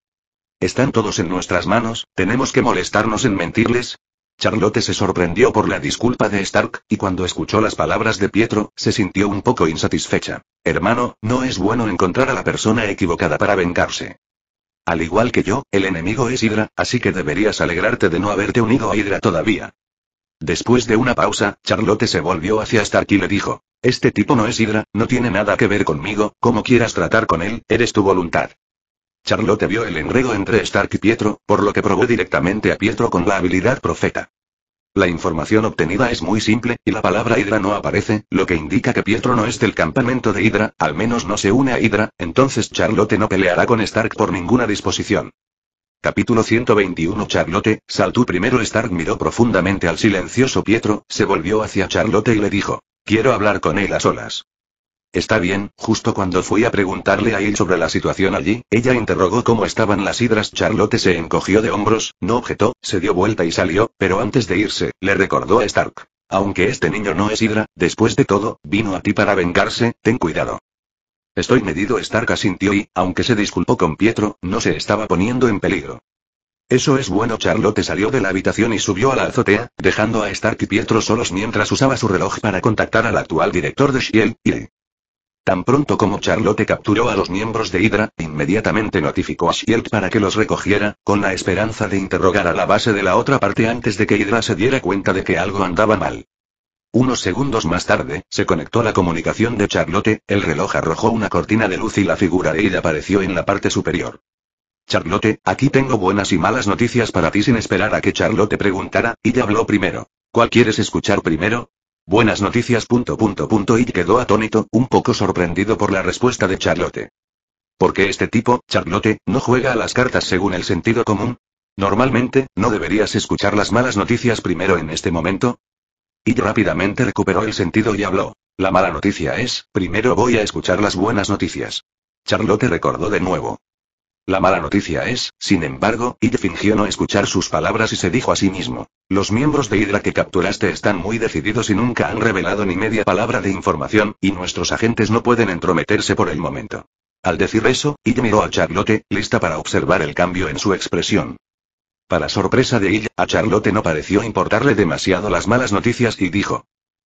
Están todos en nuestras manos, tenemos que molestarnos en mentirles. Charlotte se sorprendió por la disculpa de Stark, y cuando escuchó las palabras de Pietro, se sintió un poco insatisfecha. Hermano, no es bueno encontrar a la persona equivocada para vengarse. Al igual que yo, el enemigo es Hydra, así que deberías alegrarte de no haberte unido a Hydra todavía. Después de una pausa, Charlotte se volvió hacia Stark y le dijo. Este tipo no es Hydra, no tiene nada que ver conmigo, como quieras tratar con él, eres tu voluntad. Charlotte vio el enredo entre Stark y Pietro, por lo que probó directamente a Pietro con la habilidad profeta. La información obtenida es muy simple, y la palabra Hydra no aparece, lo que indica que Pietro no es del campamento de Hydra, al menos no se une a Hydra, entonces Charlotte no peleará con Stark por ninguna disposición. Capítulo 121 Charlotte, saltó primero Stark miró profundamente al silencioso Pietro, se volvió hacia Charlotte y le dijo, quiero hablar con él a solas. Está bien, justo cuando fui a preguntarle a él sobre la situación allí, ella interrogó cómo estaban las hidras. Charlotte se encogió de hombros, no objetó, se dio vuelta y salió, pero antes de irse, le recordó a Stark. Aunque este niño no es hidra, después de todo, vino a ti para vengarse, ten cuidado. Estoy medido, Stark asintió y, aunque se disculpó con Pietro, no se estaba poniendo en peligro. Eso es bueno. Charlotte salió de la habitación y subió a la azotea, dejando a Stark y Pietro solos mientras usaba su reloj para contactar al actual director de Shield, Tan pronto como Charlotte capturó a los miembros de Hydra, inmediatamente notificó a Shield para que los recogiera, con la esperanza de interrogar a la base de la otra parte antes de que Hydra se diera cuenta de que algo andaba mal. Unos segundos más tarde, se conectó la comunicación de Charlotte, el reloj arrojó una cortina de luz y la figura de ella apareció en la parte superior. Charlotte, aquí tengo buenas y malas noticias para ti sin esperar a que Charlotte preguntara, te habló primero. ¿Cuál quieres escuchar primero? Buenas noticias. y quedó atónito, un poco sorprendido por la respuesta de Charlotte. Porque este tipo, Charlotte, no juega a las cartas según el sentido común? Normalmente, ¿no deberías escuchar las malas noticias primero en este momento? Y rápidamente recuperó el sentido y habló. La mala noticia es, primero voy a escuchar las buenas noticias. Charlotte recordó de nuevo. La mala noticia es, sin embargo, Id fingió no escuchar sus palabras y se dijo a sí mismo. Los miembros de Hydra que capturaste están muy decididos y nunca han revelado ni media palabra de información, y nuestros agentes no pueden entrometerse por el momento. Al decir eso, Id miró a Charlotte, lista para observar el cambio en su expresión. Para sorpresa de ella, a Charlotte no pareció importarle demasiado las malas noticias y dijo.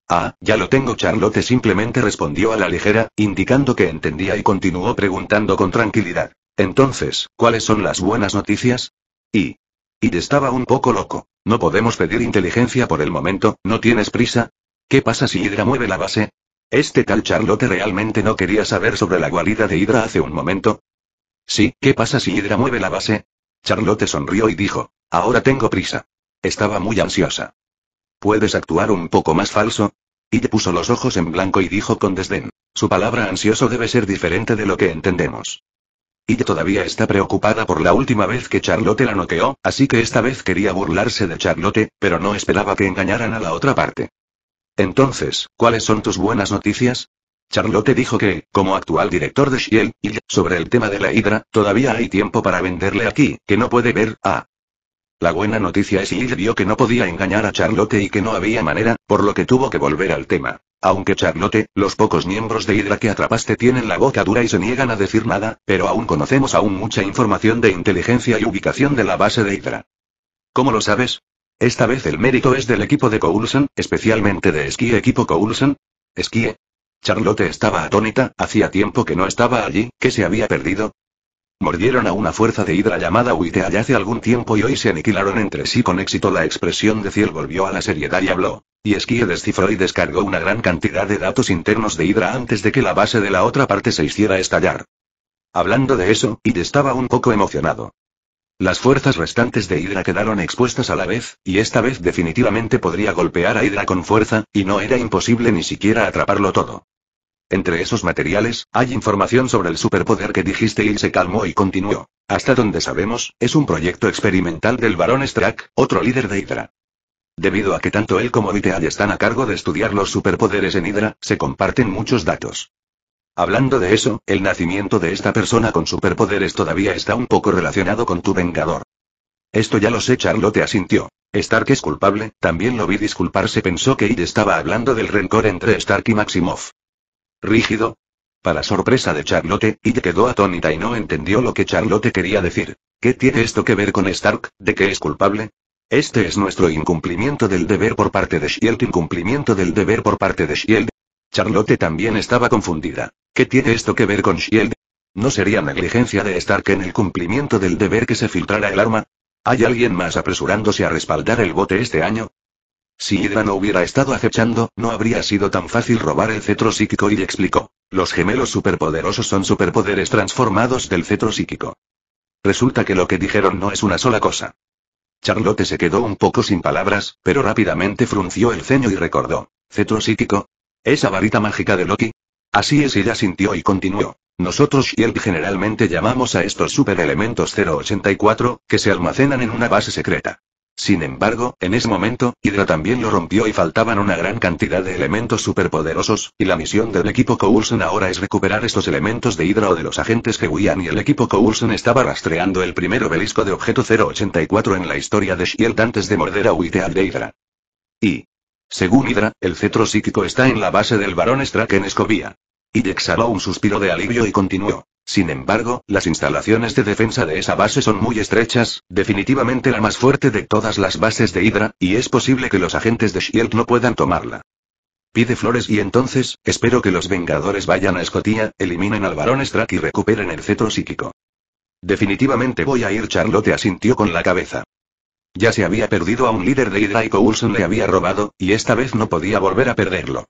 Ah, ya lo tengo. Charlotte simplemente respondió a la ligera, indicando que entendía y continuó preguntando con tranquilidad. Entonces, ¿cuáles son las buenas noticias? Y... Y estaba un poco loco. No podemos pedir inteligencia por el momento, ¿no tienes prisa? ¿Qué pasa si Hydra mueve la base? Este tal Charlotte realmente no quería saber sobre la guarida de Hydra hace un momento. Sí, ¿qué pasa si Hydra mueve la base? Charlotte sonrió y dijo. Ahora tengo prisa. Estaba muy ansiosa. ¿Puedes actuar un poco más falso? Y puso los ojos en blanco y dijo con desdén. Su palabra ansioso debe ser diferente de lo que entendemos. Y todavía está preocupada por la última vez que Charlotte la noqueó, así que esta vez quería burlarse de Charlotte, pero no esperaba que engañaran a la otra parte. Entonces, ¿cuáles son tus buenas noticias? Charlotte dijo que, como actual director de Shield y sobre el tema de la hidra, todavía hay tiempo para venderle aquí, que no puede ver, a... La buena noticia es que Liz vio que no podía engañar a Charlotte y que no había manera, por lo que tuvo que volver al tema. Aunque Charlotte, los pocos miembros de Hydra que atrapaste tienen la boca dura y se niegan a decir nada, pero aún conocemos aún mucha información de inteligencia y ubicación de la base de Hydra. ¿Cómo lo sabes? Esta vez el mérito es del equipo de Coulson, especialmente de esquí equipo Coulson. ¿Esquí? Charlotte estaba atónita, hacía tiempo que no estaba allí, que se había perdido, Mordieron a una fuerza de hidra llamada ya hace algún tiempo y hoy se aniquilaron entre sí con éxito. La expresión de Ciel volvió a la seriedad y habló. Y Esquie descifró y descargó una gran cantidad de datos internos de hidra antes de que la base de la otra parte se hiciera estallar. Hablando de eso, y estaba un poco emocionado. Las fuerzas restantes de Hydra quedaron expuestas a la vez, y esta vez definitivamente podría golpear a Hydra con fuerza, y no era imposible ni siquiera atraparlo todo. Entre esos materiales, hay información sobre el superpoder que dijiste y se calmó y continuó. Hasta donde sabemos, es un proyecto experimental del varón Strack, otro líder de Hydra. Debido a que tanto él como Viteal están a cargo de estudiar los superpoderes en Hydra, se comparten muchos datos. Hablando de eso, el nacimiento de esta persona con superpoderes todavía está un poco relacionado con tu vengador. Esto ya lo sé, Charlotte asintió. Stark es culpable, también lo vi disculparse, pensó que id estaba hablando del rencor entre Stark y Maximoff. ¿Rígido? Para sorpresa de Charlotte, y quedó atónita y no entendió lo que Charlotte quería decir. ¿Qué tiene esto que ver con Stark? ¿De qué es culpable? Este es nuestro incumplimiento del deber por parte de Shield. Incumplimiento del deber por parte de Shield. Charlotte también estaba confundida. ¿Qué tiene esto que ver con Shield? ¿No sería negligencia de Stark en el cumplimiento del deber que se filtrara el arma? ¿Hay alguien más apresurándose a respaldar el bote este año? Si Hydra no hubiera estado acechando, no habría sido tan fácil robar el cetro psíquico y explicó. Los gemelos superpoderosos son superpoderes transformados del cetro psíquico. Resulta que lo que dijeron no es una sola cosa. Charlotte se quedó un poco sin palabras, pero rápidamente frunció el ceño y recordó. ¿Cetro psíquico? ¿Esa varita mágica de Loki? Así es, ella sintió y continuó. Nosotros él generalmente llamamos a estos superelementos 084, que se almacenan en una base secreta. Sin embargo, en ese momento, Hydra también lo rompió y faltaban una gran cantidad de elementos superpoderosos, y la misión del equipo Coulson ahora es recuperar estos elementos de Hydra o de los agentes que huían y el equipo Coulson estaba rastreando el primer obelisco de objeto 084 en la historia de Shield antes de morder a al de Hydra. Y, según Hydra, el cetro psíquico está en la base del varón en Escobía. Y exhaló un suspiro de alivio y continuó. Sin embargo, las instalaciones de defensa de esa base son muy estrechas, definitivamente la más fuerte de todas las bases de Hydra, y es posible que los agentes de Shield no puedan tomarla. Pide flores y entonces, espero que los Vengadores vayan a Escotía, eliminen al varón Strack y recuperen el cetro psíquico. Definitivamente voy a ir, Charlotte asintió con la cabeza. Ya se había perdido a un líder de Hydra y Coulson le había robado, y esta vez no podía volver a perderlo.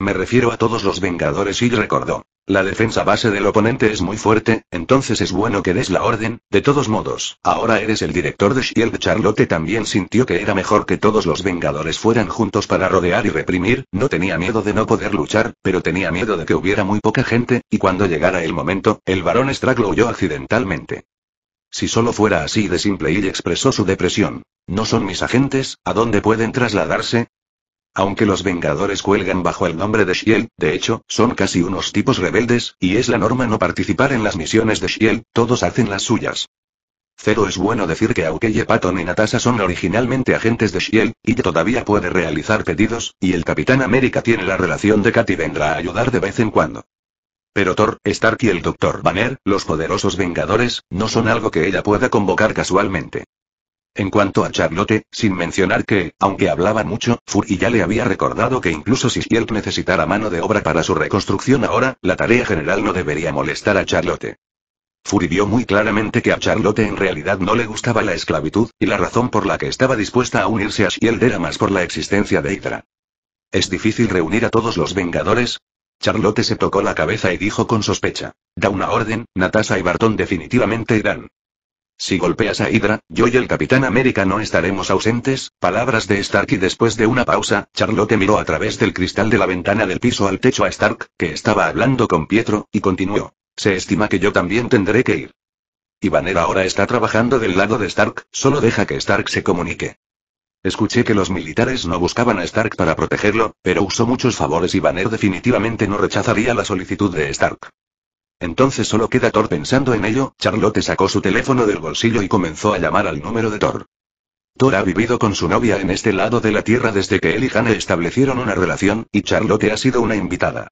Me refiero a todos los Vengadores y recordó. La defensa base del oponente es muy fuerte, entonces es bueno que des la orden, de todos modos. Ahora eres el director de Shield. Charlotte también sintió que era mejor que todos los Vengadores fueran juntos para rodear y reprimir, no tenía miedo de no poder luchar, pero tenía miedo de que hubiera muy poca gente, y cuando llegara el momento, el varón Strack lo huyó accidentalmente. Si solo fuera así de simple, y expresó su depresión. No son mis agentes, ¿a dónde pueden trasladarse? Aunque los Vengadores cuelgan bajo el nombre de Shield, de hecho, son casi unos tipos rebeldes, y es la norma no participar en las misiones de Shield, todos hacen las suyas. Cero es bueno decir que y Patton y Natasha son originalmente agentes de Shield, y todavía puede realizar pedidos, y el Capitán América tiene la relación de Katy vendrá a ayudar de vez en cuando. Pero Thor, Stark y el Dr. Banner, los poderosos Vengadores, no son algo que ella pueda convocar casualmente. En cuanto a Charlotte, sin mencionar que, aunque hablaba mucho, Fury ya le había recordado que incluso si Shield necesitara mano de obra para su reconstrucción ahora, la tarea general no debería molestar a Charlotte. Fury vio muy claramente que a Charlotte en realidad no le gustaba la esclavitud, y la razón por la que estaba dispuesta a unirse a Shield era más por la existencia de Hydra. ¿Es difícil reunir a todos los Vengadores? Charlotte se tocó la cabeza y dijo con sospecha. Da una orden, Natasha y Barton definitivamente irán. Si golpeas a Hydra, yo y el Capitán América no estaremos ausentes, palabras de Stark y después de una pausa, Charlotte miró a través del cristal de la ventana del piso al techo a Stark, que estaba hablando con Pietro, y continuó. Se estima que yo también tendré que ir. Ivaner ahora está trabajando del lado de Stark, solo deja que Stark se comunique. Escuché que los militares no buscaban a Stark para protegerlo, pero usó muchos favores y Banner definitivamente no rechazaría la solicitud de Stark. Entonces solo queda Thor pensando en ello, Charlotte sacó su teléfono del bolsillo y comenzó a llamar al número de Thor. Thor ha vivido con su novia en este lado de la Tierra desde que él y Hannah establecieron una relación, y Charlotte ha sido una invitada.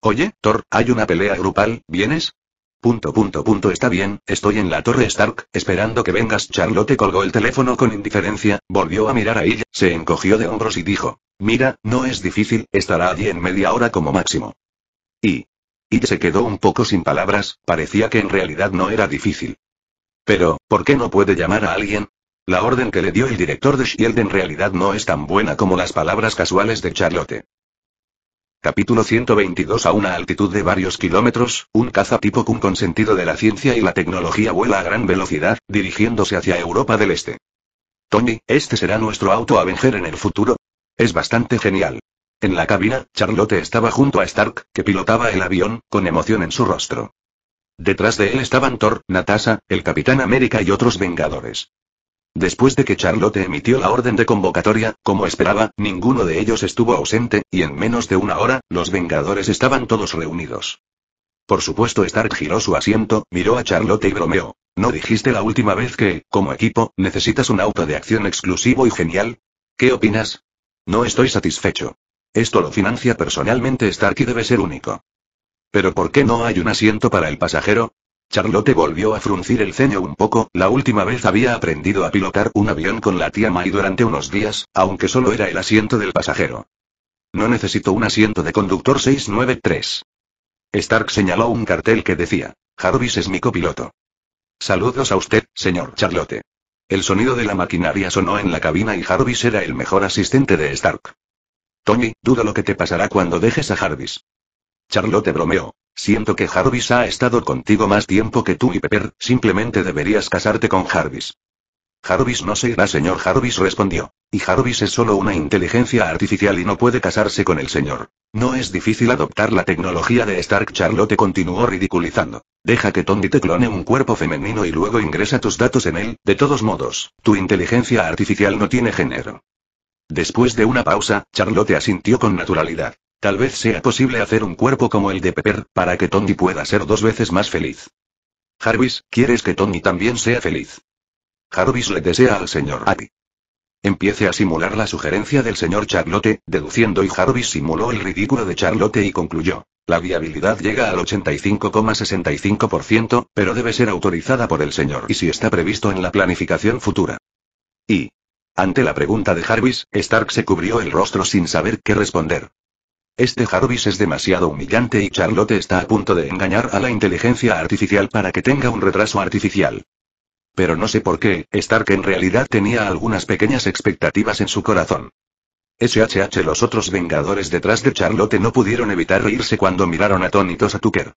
Oye, Thor, hay una pelea grupal, ¿vienes? Punto punto punto está bien, estoy en la torre Stark, esperando que vengas. Charlotte colgó el teléfono con indiferencia, volvió a mirar a ella, se encogió de hombros y dijo, mira, no es difícil, estará allí en media hora como máximo. Y, y se quedó un poco sin palabras, parecía que en realidad no era difícil. Pero, ¿por qué no puede llamar a alguien? La orden que le dio el director de Shield en realidad no es tan buena como las palabras casuales de Charlotte. Capítulo 122 A una altitud de varios kilómetros, un caza tipo con sentido de la ciencia y la tecnología vuela a gran velocidad, dirigiéndose hacia Europa del Este. Tony, este será nuestro auto a vencer en el futuro. Es bastante genial. En la cabina, Charlotte estaba junto a Stark, que pilotaba el avión, con emoción en su rostro. Detrás de él estaban Thor, Natasha, el Capitán América y otros Vengadores. Después de que Charlotte emitió la orden de convocatoria, como esperaba, ninguno de ellos estuvo ausente, y en menos de una hora, los Vengadores estaban todos reunidos. Por supuesto, Stark giró su asiento, miró a Charlotte y bromeó. ¿No dijiste la última vez que, como equipo, necesitas un auto de acción exclusivo y genial? ¿Qué opinas? No estoy satisfecho. Esto lo financia personalmente Stark y debe ser único. Pero ¿por qué no hay un asiento para el pasajero? Charlotte volvió a fruncir el ceño un poco, la última vez había aprendido a pilotar un avión con la tía May durante unos días, aunque solo era el asiento del pasajero. No necesito un asiento de conductor 693. Stark señaló un cartel que decía, Jarvis es mi copiloto. Saludos a usted, señor Charlotte. El sonido de la maquinaria sonó en la cabina y Jarvis era el mejor asistente de Stark. Tony, dudo lo que te pasará cuando dejes a Jarvis. Charlotte bromeó. Siento que Jarvis ha estado contigo más tiempo que tú y Pepper, simplemente deberías casarte con Jarvis. Jarvis no se irá, señor Jarvis respondió. Y Jarvis es solo una inteligencia artificial y no puede casarse con el señor. No es difícil adoptar la tecnología de Stark. Charlotte continuó ridiculizando. Deja que Tony te clone un cuerpo femenino y luego ingresa tus datos en él. De todos modos, tu inteligencia artificial no tiene género. Después de una pausa, Charlotte asintió con naturalidad. Tal vez sea posible hacer un cuerpo como el de Pepper, para que Tony pueda ser dos veces más feliz. Jarvis, ¿quieres que Tony también sea feliz? Jarvis le desea al señor Happy. Empiece a simular la sugerencia del señor Charlotte, deduciendo y Jarvis simuló el ridículo de Charlotte y concluyó. La viabilidad llega al 85,65%, pero debe ser autorizada por el señor y si está previsto en la planificación futura. Y, ante la pregunta de Jarvis, Stark se cubrió el rostro sin saber qué responder. Este Jarvis es demasiado humillante y Charlotte está a punto de engañar a la inteligencia artificial para que tenga un retraso artificial. Pero no sé por qué, Stark en realidad tenía algunas pequeñas expectativas en su corazón. SHH Los otros Vengadores detrás de Charlotte no pudieron evitar reírse cuando miraron atónitos a Tucker.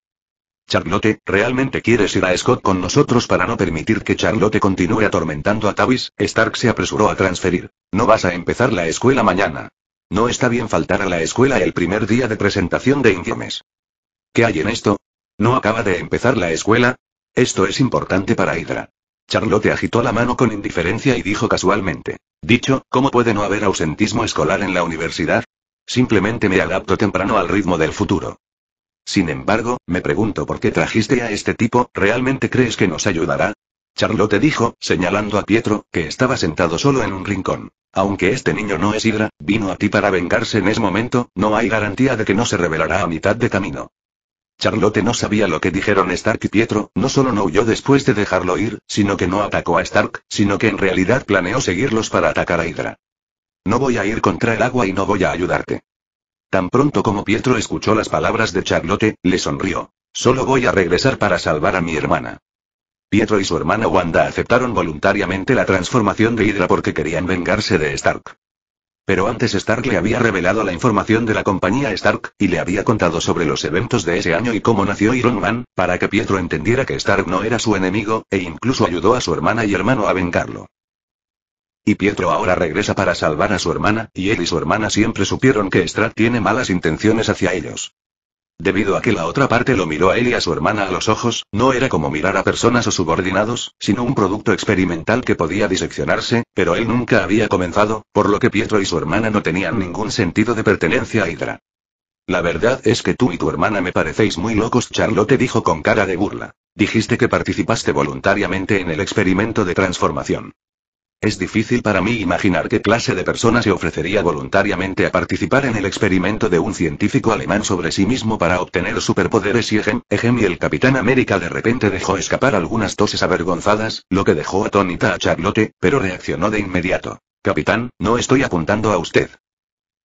Charlotte, ¿realmente quieres ir a Scott con nosotros para no permitir que Charlotte continúe atormentando a Tavis? Stark se apresuró a transferir. No vas a empezar la escuela mañana. No está bien faltar a la escuela el primer día de presentación de informes. ¿Qué hay en esto? ¿No acaba de empezar la escuela? Esto es importante para Hydra. Charlotte agitó la mano con indiferencia y dijo casualmente. Dicho, ¿cómo puede no haber ausentismo escolar en la universidad? Simplemente me adapto temprano al ritmo del futuro. Sin embargo, me pregunto por qué trajiste a este tipo, ¿realmente crees que nos ayudará? Charlotte dijo, señalando a Pietro, que estaba sentado solo en un rincón. Aunque este niño no es Hydra, vino a ti para vengarse en ese momento, no hay garantía de que no se revelará a mitad de camino. Charlotte no sabía lo que dijeron Stark y Pietro, no solo no huyó después de dejarlo ir, sino que no atacó a Stark, sino que en realidad planeó seguirlos para atacar a Hydra. No voy a ir contra el agua y no voy a ayudarte. Tan pronto como Pietro escuchó las palabras de Charlotte, le sonrió. Solo voy a regresar para salvar a mi hermana. Pietro y su hermana Wanda aceptaron voluntariamente la transformación de Hydra porque querían vengarse de Stark. Pero antes Stark le había revelado la información de la compañía Stark, y le había contado sobre los eventos de ese año y cómo nació Iron Man, para que Pietro entendiera que Stark no era su enemigo, e incluso ayudó a su hermana y hermano a vengarlo. Y Pietro ahora regresa para salvar a su hermana, y él y su hermana siempre supieron que Strat tiene malas intenciones hacia ellos. Debido a que la otra parte lo miró a él y a su hermana a los ojos, no era como mirar a personas o subordinados, sino un producto experimental que podía diseccionarse, pero él nunca había comenzado, por lo que Pietro y su hermana no tenían ningún sentido de pertenencia a Hydra. La verdad es que tú y tu hermana me parecéis muy locos, Charlotte dijo con cara de burla. Dijiste que participaste voluntariamente en el experimento de transformación. Es difícil para mí imaginar qué clase de persona se ofrecería voluntariamente a participar en el experimento de un científico alemán sobre sí mismo para obtener superpoderes y Ejem, Ejem y el Capitán América de repente dejó escapar algunas toses avergonzadas, lo que dejó atónita a Charlotte, pero reaccionó de inmediato. Capitán, no estoy apuntando a usted.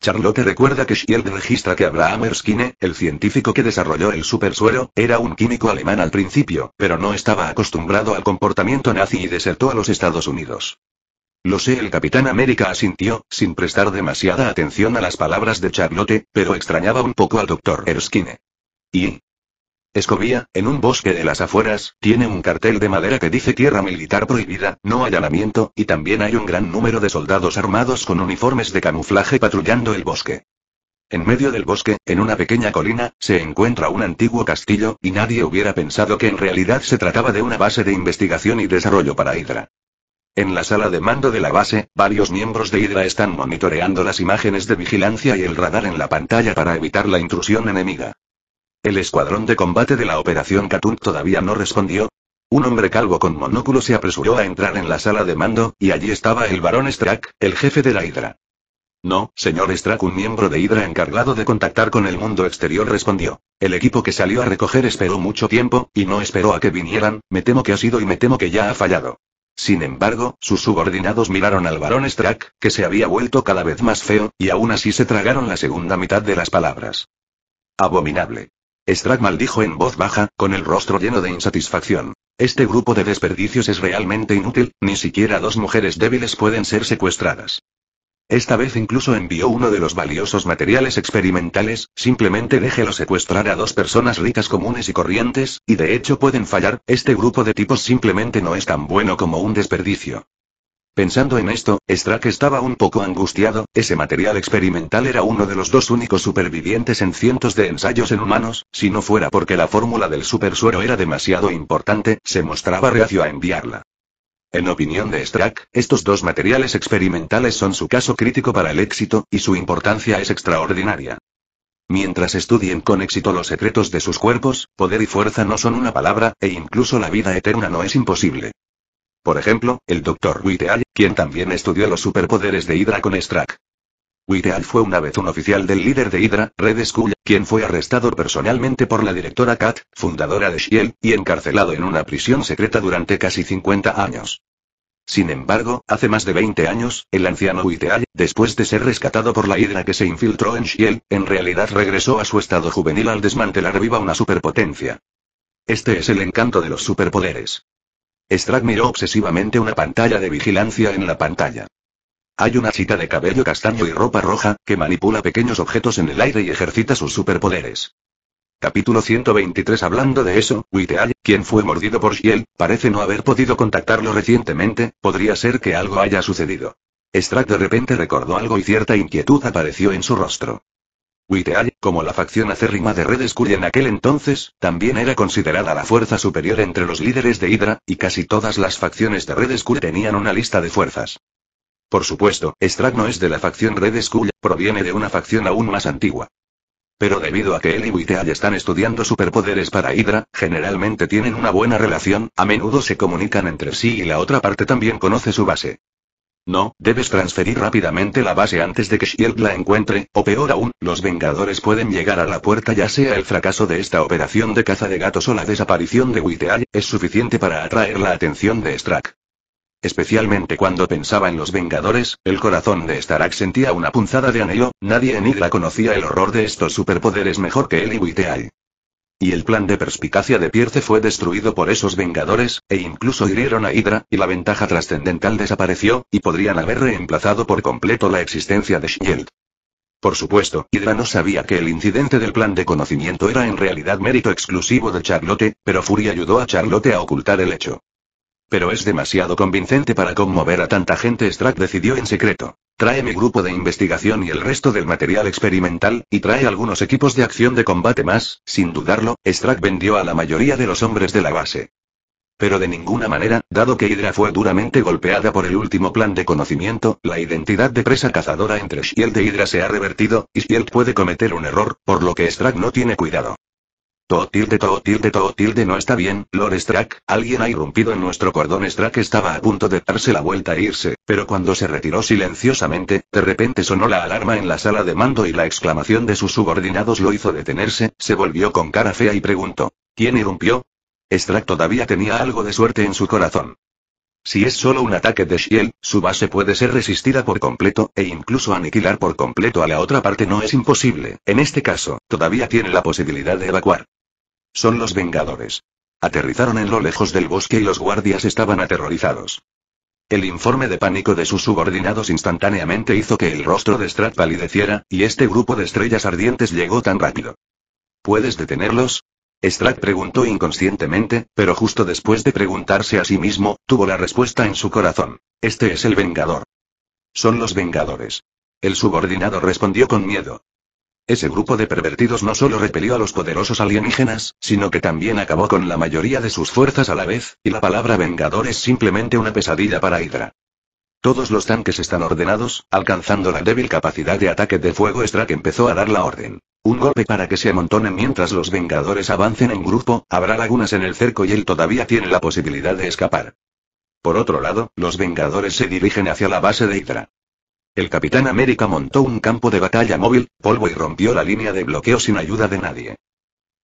Charlotte recuerda que Shield registra que Abraham Erskine, el científico que desarrolló el supersuero, era un químico alemán al principio, pero no estaba acostumbrado al comportamiento nazi y desertó a los Estados Unidos. Lo sé, el Capitán América asintió, sin prestar demasiada atención a las palabras de Charlotte, pero extrañaba un poco al doctor Erskine. ¿Y? Escobía, en un bosque de las afueras, tiene un cartel de madera que dice tierra militar prohibida, no allanamiento, y también hay un gran número de soldados armados con uniformes de camuflaje patrullando el bosque. En medio del bosque, en una pequeña colina, se encuentra un antiguo castillo, y nadie hubiera pensado que en realidad se trataba de una base de investigación y desarrollo para Hydra. En la sala de mando de la base, varios miembros de Hydra están monitoreando las imágenes de vigilancia y el radar en la pantalla para evitar la intrusión enemiga. El escuadrón de combate de la Operación Katun todavía no respondió. Un hombre calvo con monóculo se apresuró a entrar en la sala de mando, y allí estaba el barón Strack, el jefe de la Hydra. No, señor Strack, un miembro de Hydra encargado de contactar con el mundo exterior respondió. El equipo que salió a recoger esperó mucho tiempo, y no esperó a que vinieran, me temo que ha sido y me temo que ya ha fallado. Sin embargo, sus subordinados miraron al barón Strack, que se había vuelto cada vez más feo, y aún así se tragaron la segunda mitad de las palabras. Abominable. Strack maldijo en voz baja, con el rostro lleno de insatisfacción. Este grupo de desperdicios es realmente inútil, ni siquiera dos mujeres débiles pueden ser secuestradas. Esta vez incluso envió uno de los valiosos materiales experimentales, simplemente déjelo secuestrar a dos personas ricas comunes y corrientes, y de hecho pueden fallar, este grupo de tipos simplemente no es tan bueno como un desperdicio. Pensando en esto, Strack estaba un poco angustiado, ese material experimental era uno de los dos únicos supervivientes en cientos de ensayos en humanos, si no fuera porque la fórmula del supersuero era demasiado importante, se mostraba reacio a enviarla. En opinión de Strack, estos dos materiales experimentales son su caso crítico para el éxito, y su importancia es extraordinaria. Mientras estudien con éxito los secretos de sus cuerpos, poder y fuerza no son una palabra, e incluso la vida eterna no es imposible. Por ejemplo, el Dr. Whiteal, quien también estudió los superpoderes de Hydra con Strack, Uiteal fue una vez un oficial del líder de Hydra, Red Skull, quien fue arrestado personalmente por la directora Kat, fundadora de Shield, y encarcelado en una prisión secreta durante casi 50 años. Sin embargo, hace más de 20 años, el anciano Uiteal, después de ser rescatado por la Hydra que se infiltró en Shield, en realidad regresó a su estado juvenil al desmantelar viva una superpotencia. Este es el encanto de los superpoderes. Strack miró obsesivamente una pantalla de vigilancia en la pantalla. Hay una chica de cabello castaño y ropa roja, que manipula pequeños objetos en el aire y ejercita sus superpoderes. Capítulo 123 Hablando de eso, Witeal, quien fue mordido por Shiel, parece no haber podido contactarlo recientemente, podría ser que algo haya sucedido. Strack de repente recordó algo y cierta inquietud apareció en su rostro. Witeal, como la facción acérrima de Red Skull en aquel entonces, también era considerada la fuerza superior entre los líderes de Hydra, y casi todas las facciones de Red Skull tenían una lista de fuerzas. Por supuesto, no es de la facción Red Skull, proviene de una facción aún más antigua. Pero debido a que él y Witeal están estudiando superpoderes para Hydra, generalmente tienen una buena relación, a menudo se comunican entre sí y la otra parte también conoce su base. No, debes transferir rápidamente la base antes de que Shield la encuentre, o peor aún, los Vengadores pueden llegar a la puerta ya sea el fracaso de esta operación de caza de gatos o la desaparición de Witeal, es suficiente para atraer la atención de Strack. Especialmente cuando pensaba en los Vengadores, el corazón de Starak sentía una punzada de anhelo, nadie en Hydra conocía el horror de estos superpoderes mejor que él y Y el plan de perspicacia de Pierce fue destruido por esos Vengadores, e incluso hirieron a Hydra, y la ventaja trascendental desapareció, y podrían haber reemplazado por completo la existencia de Shield. Por supuesto, Hydra no sabía que el incidente del plan de conocimiento era en realidad mérito exclusivo de Charlotte, pero Fury ayudó a Charlotte a ocultar el hecho. Pero es demasiado convincente para conmover a tanta gente. Strack decidió en secreto. Trae mi grupo de investigación y el resto del material experimental, y trae algunos equipos de acción de combate más, sin dudarlo, Strack vendió a la mayoría de los hombres de la base. Pero de ninguna manera, dado que Hydra fue duramente golpeada por el último plan de conocimiento, la identidad de presa cazadora entre Shield de Hydra se ha revertido, y Shield puede cometer un error, por lo que Strack no tiene cuidado. Todo tilde, todo tilde, todo tilde no está bien, Lord Strack, alguien ha irrumpido en nuestro cordón. Strack estaba a punto de darse la vuelta e irse, pero cuando se retiró silenciosamente, de repente sonó la alarma en la sala de mando y la exclamación de sus subordinados lo hizo detenerse, se volvió con cara fea y preguntó, ¿quién irrumpió? Strack todavía tenía algo de suerte en su corazón. Si es solo un ataque de Shield, su base puede ser resistida por completo, e incluso aniquilar por completo a la otra parte no es imposible, en este caso, todavía tiene la posibilidad de evacuar. Son los Vengadores. Aterrizaron en lo lejos del bosque y los guardias estaban aterrorizados. El informe de pánico de sus subordinados instantáneamente hizo que el rostro de Strat palideciera, y este grupo de estrellas ardientes llegó tan rápido. ¿Puedes detenerlos? Strat preguntó inconscientemente, pero justo después de preguntarse a sí mismo, tuvo la respuesta en su corazón. Este es el Vengador. Son los Vengadores. El subordinado respondió con miedo. Ese grupo de pervertidos no solo repelió a los poderosos alienígenas, sino que también acabó con la mayoría de sus fuerzas a la vez, y la palabra vengador es simplemente una pesadilla para Hydra. Todos los tanques están ordenados, alcanzando la débil capacidad de ataque de fuego. Strack empezó a dar la orden. Un golpe para que se amontonen mientras los Vengadores avancen en grupo, habrá lagunas en el cerco y él todavía tiene la posibilidad de escapar. Por otro lado, los Vengadores se dirigen hacia la base de Hydra. El Capitán América montó un campo de batalla móvil, polvo y rompió la línea de bloqueo sin ayuda de nadie.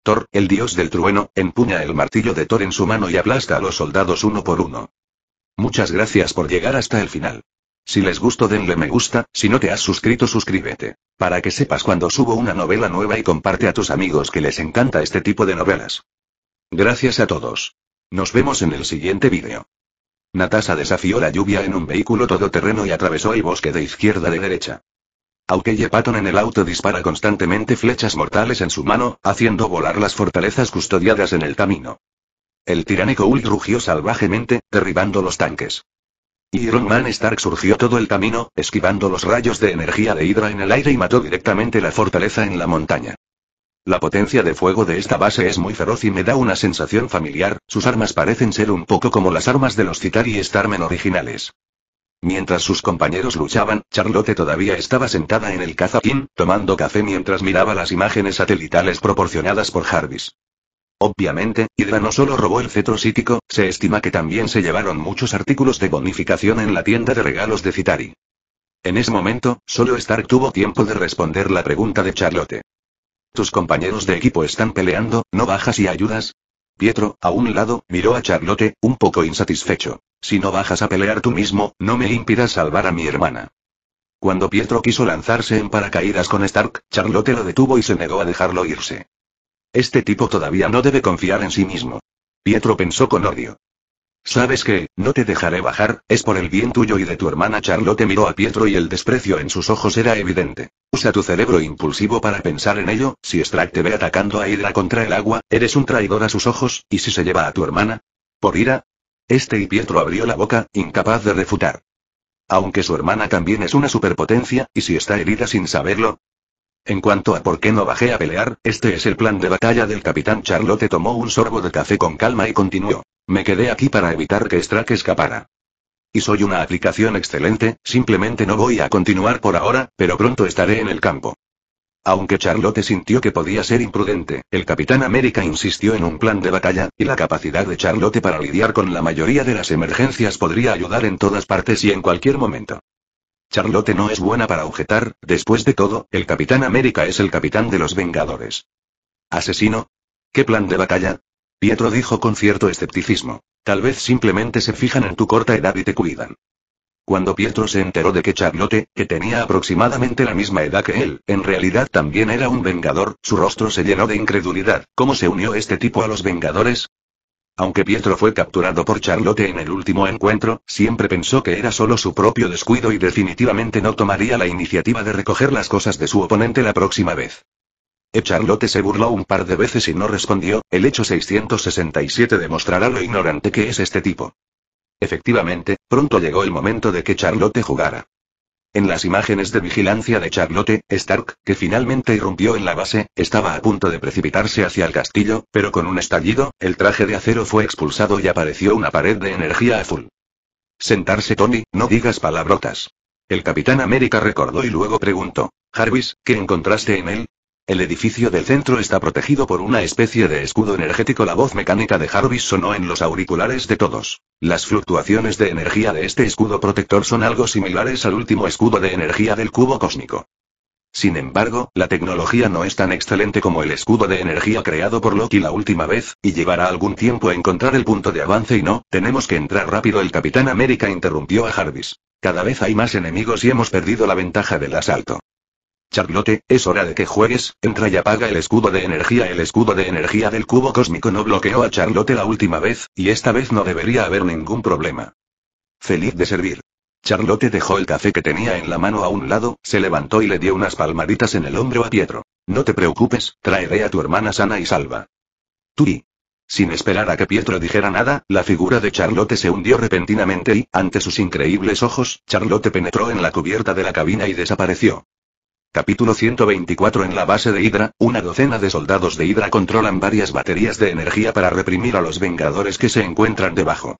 Thor, el dios del trueno, empuña el martillo de Thor en su mano y aplasta a los soldados uno por uno. Muchas gracias por llegar hasta el final. Si les gustó denle me gusta, si no te has suscrito suscríbete. Para que sepas cuando subo una novela nueva y comparte a tus amigos que les encanta este tipo de novelas. Gracias a todos. Nos vemos en el siguiente vídeo. Natasa desafió la lluvia en un vehículo todoterreno y atravesó el bosque de izquierda de derecha. Aunque Patton en el auto dispara constantemente flechas mortales en su mano, haciendo volar las fortalezas custodiadas en el camino. El tiránico Hulk rugió salvajemente, derribando los tanques. Iron Man Stark surgió todo el camino, esquivando los rayos de energía de Hydra en el aire y mató directamente la fortaleza en la montaña. La potencia de fuego de esta base es muy feroz y me da una sensación familiar, sus armas parecen ser un poco como las armas de los Citari y Starmen originales. Mientras sus compañeros luchaban, Charlotte todavía estaba sentada en el cazaquín, tomando café mientras miraba las imágenes satelitales proporcionadas por Jarvis. Obviamente, Hydra no solo robó el cetro psíquico, se estima que también se llevaron muchos artículos de bonificación en la tienda de regalos de Citari. En ese momento, solo Stark tuvo tiempo de responder la pregunta de Charlotte. Tus compañeros de equipo están peleando, ¿no bajas y ayudas? Pietro, a un lado, miró a Charlotte, un poco insatisfecho. Si no bajas a pelear tú mismo, no me impidas salvar a mi hermana. Cuando Pietro quiso lanzarse en paracaídas con Stark, Charlotte lo detuvo y se negó a dejarlo irse. Este tipo todavía no debe confiar en sí mismo. Pietro pensó con odio. Sabes que, no te dejaré bajar, es por el bien tuyo y de tu hermana. Charlotte miró a Pietro y el desprecio en sus ojos era evidente. Usa tu cerebro impulsivo para pensar en ello, si Strack te ve atacando a Hydra contra el agua, eres un traidor a sus ojos, y si se lleva a tu hermana. ¿Por ira? Este y Pietro abrió la boca, incapaz de refutar. Aunque su hermana también es una superpotencia, y si está herida sin saberlo, en cuanto a por qué no bajé a pelear, este es el plan de batalla del capitán Charlotte tomó un sorbo de café con calma y continuó. Me quedé aquí para evitar que Strack escapara. Y soy una aplicación excelente, simplemente no voy a continuar por ahora, pero pronto estaré en el campo. Aunque Charlotte sintió que podía ser imprudente, el Capitán América insistió en un plan de batalla, y la capacidad de Charlotte para lidiar con la mayoría de las emergencias podría ayudar en todas partes y en cualquier momento. Charlotte no es buena para objetar, después de todo, el Capitán América es el capitán de los Vengadores. ¿Asesino? ¿Qué plan de batalla? Pietro dijo con cierto escepticismo. Tal vez simplemente se fijan en tu corta edad y te cuidan. Cuando Pietro se enteró de que Charlotte, que tenía aproximadamente la misma edad que él, en realidad también era un vengador, su rostro se llenó de incredulidad. ¿Cómo se unió este tipo a los vengadores? Aunque Pietro fue capturado por Charlotte en el último encuentro, siempre pensó que era solo su propio descuido y definitivamente no tomaría la iniciativa de recoger las cosas de su oponente la próxima vez. Charlotte se burló un par de veces y no respondió, el hecho 667 demostrará lo ignorante que es este tipo. Efectivamente, pronto llegó el momento de que Charlotte jugara. En las imágenes de vigilancia de Charlotte, Stark, que finalmente irrumpió en la base, estaba a punto de precipitarse hacia el castillo, pero con un estallido, el traje de acero fue expulsado y apareció una pared de energía azul. Sentarse Tony, no digas palabrotas. El Capitán América recordó y luego preguntó, Jarvis, ¿qué encontraste en él? El edificio del centro está protegido por una especie de escudo energético. La voz mecánica de Jarvis sonó en los auriculares de todos. Las fluctuaciones de energía de este escudo protector son algo similares al último escudo de energía del cubo cósmico. Sin embargo, la tecnología no es tan excelente como el escudo de energía creado por Loki la última vez, y llevará algún tiempo encontrar el punto de avance y no, tenemos que entrar rápido. El Capitán América interrumpió a Jarvis. Cada vez hay más enemigos y hemos perdido la ventaja del asalto. Charlotte, es hora de que juegues, entra y apaga el escudo de energía. El escudo de energía del cubo cósmico no bloqueó a Charlotte la última vez, y esta vez no debería haber ningún problema. Feliz de servir. Charlotte dejó el café que tenía en la mano a un lado, se levantó y le dio unas palmaditas en el hombro a Pietro. No te preocupes, traeré a tu hermana sana y salva. y Sin esperar a que Pietro dijera nada, la figura de Charlotte se hundió repentinamente y, ante sus increíbles ojos, Charlotte penetró en la cubierta de la cabina y desapareció. Capítulo 124 En la base de Hydra, una docena de soldados de Hydra controlan varias baterías de energía para reprimir a los Vengadores que se encuentran debajo.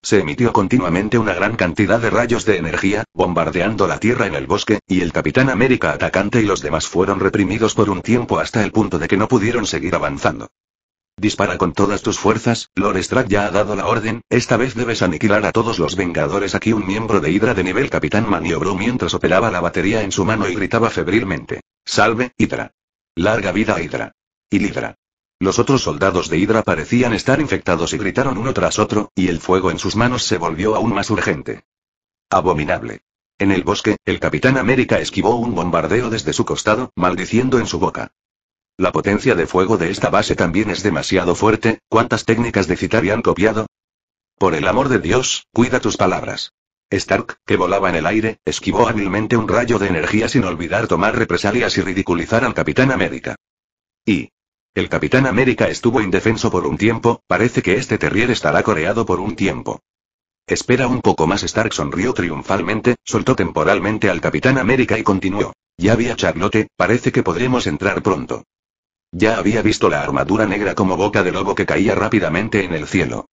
Se emitió continuamente una gran cantidad de rayos de energía, bombardeando la Tierra en el bosque, y el Capitán América atacante y los demás fueron reprimidos por un tiempo hasta el punto de que no pudieron seguir avanzando. Dispara con todas tus fuerzas, Lord Strack ya ha dado la orden, esta vez debes aniquilar a todos los Vengadores. Aquí un miembro de Hydra de nivel capitán maniobró mientras operaba la batería en su mano y gritaba febrilmente. Salve, Hydra. Larga vida a Hydra. Y Hydra. Los otros soldados de Hydra parecían estar infectados y gritaron uno tras otro, y el fuego en sus manos se volvió aún más urgente. Abominable. En el bosque, el Capitán América esquivó un bombardeo desde su costado, maldiciendo en su boca. La potencia de fuego de esta base también es demasiado fuerte, ¿cuántas técnicas de citar han copiado? Por el amor de Dios, cuida tus palabras. Stark, que volaba en el aire, esquivó hábilmente un rayo de energía sin olvidar tomar represalias y ridiculizar al Capitán América. Y. El Capitán América estuvo indefenso por un tiempo, parece que este terrier estará coreado por un tiempo. Espera un poco más. Stark sonrió triunfalmente, soltó temporalmente al Capitán América y continuó. Ya había charlote, Charlotte, parece que podremos entrar pronto. Ya había visto la armadura negra como boca de lobo que caía rápidamente en el cielo.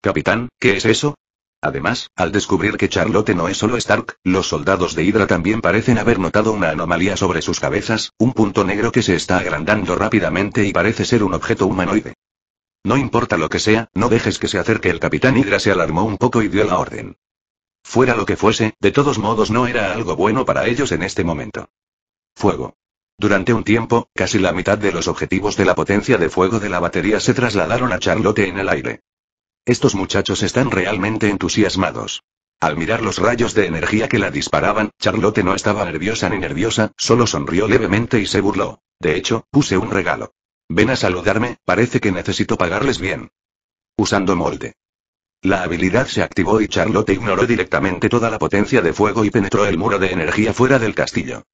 Capitán, ¿qué es eso? Además, al descubrir que Charlotte no es solo Stark, los soldados de Hydra también parecen haber notado una anomalía sobre sus cabezas, un punto negro que se está agrandando rápidamente y parece ser un objeto humanoide. No importa lo que sea, no dejes que se acerque el capitán Hydra se alarmó un poco y dio la orden. Fuera lo que fuese, de todos modos no era algo bueno para ellos en este momento. Fuego. Durante un tiempo, casi la mitad de los objetivos de la potencia de fuego de la batería se trasladaron a Charlotte en el aire. Estos muchachos están realmente entusiasmados. Al mirar los rayos de energía que la disparaban, Charlotte no estaba nerviosa ni nerviosa, solo sonrió levemente y se burló. De hecho, puse un regalo. Ven a saludarme, parece que necesito pagarles bien. Usando molde. La habilidad se activó y Charlotte ignoró directamente toda la potencia de fuego y penetró el muro de energía fuera del castillo.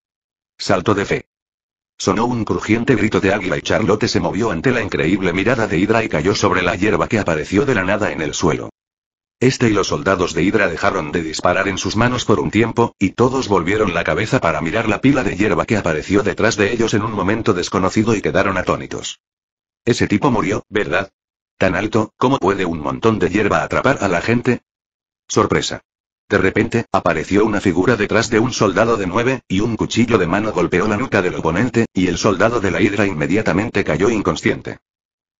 Salto de fe. Sonó un crujiente grito de águila y Charlotte se movió ante la increíble mirada de Hydra y cayó sobre la hierba que apareció de la nada en el suelo. Este y los soldados de Hydra dejaron de disparar en sus manos por un tiempo, y todos volvieron la cabeza para mirar la pila de hierba que apareció detrás de ellos en un momento desconocido y quedaron atónitos. Ese tipo murió, ¿verdad? Tan alto, ¿cómo puede un montón de hierba atrapar a la gente? Sorpresa. De repente, apareció una figura detrás de un soldado de nueve, y un cuchillo de mano golpeó la nuca del oponente, y el soldado de la hidra inmediatamente cayó inconsciente.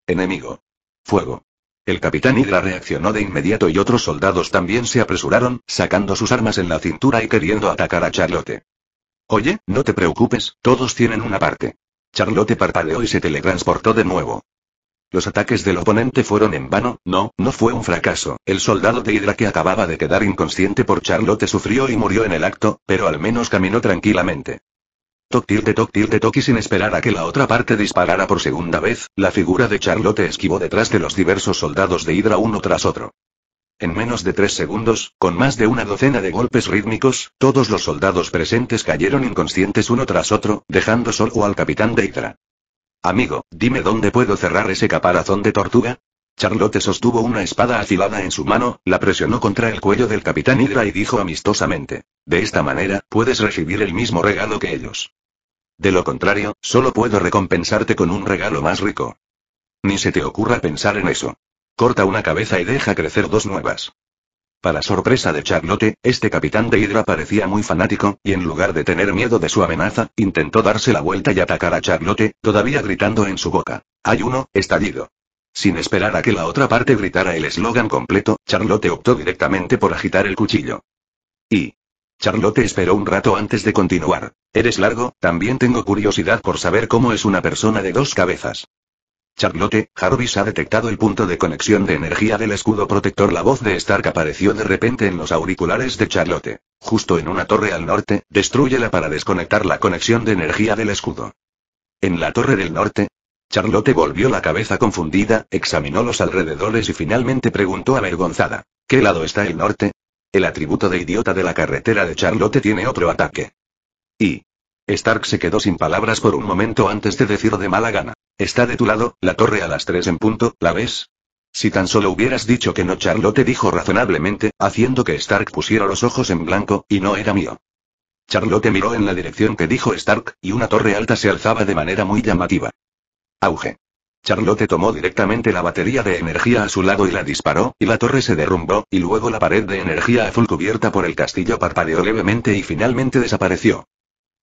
Enemigo. Fuego. El capitán Hidra reaccionó de inmediato y otros soldados también se apresuraron, sacando sus armas en la cintura y queriendo atacar a Charlotte. Oye, no te preocupes, todos tienen una parte. Charlotte parpadeó y se teletransportó de nuevo. Los ataques del oponente fueron en vano, no, no fue un fracaso. El soldado de Hydra que acababa de quedar inconsciente por Charlotte sufrió y murió en el acto, pero al menos caminó tranquilamente. Toc tilde toc de toc y sin esperar a que la otra parte disparara por segunda vez, la figura de Charlotte esquivó detrás de los diversos soldados de Hydra uno tras otro. En menos de tres segundos, con más de una docena de golpes rítmicos, todos los soldados presentes cayeron inconscientes uno tras otro, dejando solo al capitán de Hydra. Amigo, dime dónde puedo cerrar ese caparazón de tortuga. Charlotte sostuvo una espada afilada en su mano, la presionó contra el cuello del capitán Hydra y dijo amistosamente, de esta manera, puedes recibir el mismo regalo que ellos. De lo contrario, solo puedo recompensarte con un regalo más rico. Ni se te ocurra pensar en eso. Corta una cabeza y deja crecer dos nuevas. Para sorpresa de Charlotte, este capitán de Hydra parecía muy fanático, y en lugar de tener miedo de su amenaza, intentó darse la vuelta y atacar a Charlotte, todavía gritando en su boca. Hay uno, estallido. Sin esperar a que la otra parte gritara el eslogan completo, Charlotte optó directamente por agitar el cuchillo. Y. Charlotte esperó un rato antes de continuar. Eres largo, también tengo curiosidad por saber cómo es una persona de dos cabezas. Charlotte, Jarvis ha detectado el punto de conexión de energía del escudo protector. La voz de Stark apareció de repente en los auriculares de Charlotte. Justo en una torre al norte, destruyela para desconectar la conexión de energía del escudo. En la torre del norte, Charlotte volvió la cabeza confundida, examinó los alrededores y finalmente preguntó avergonzada. ¿Qué lado está el norte? El atributo de idiota de la carretera de Charlotte tiene otro ataque. Y, Stark se quedó sin palabras por un momento antes de decir de mala gana. Está de tu lado, la torre a las tres en punto, ¿la ves? Si tan solo hubieras dicho que no, Charlotte dijo razonablemente, haciendo que Stark pusiera los ojos en blanco, y no era mío. Charlotte miró en la dirección que dijo Stark, y una torre alta se alzaba de manera muy llamativa. Auge. Charlotte tomó directamente la batería de energía a su lado y la disparó, y la torre se derrumbó, y luego la pared de energía azul cubierta por el castillo parpadeó levemente y finalmente desapareció.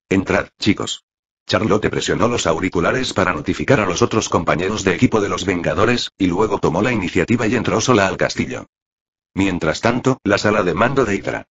Entrad, chicos. Charlotte presionó los auriculares para notificar a los otros compañeros de equipo de los Vengadores, y luego tomó la iniciativa y entró sola al castillo. Mientras tanto, la sala de mando de Hydra.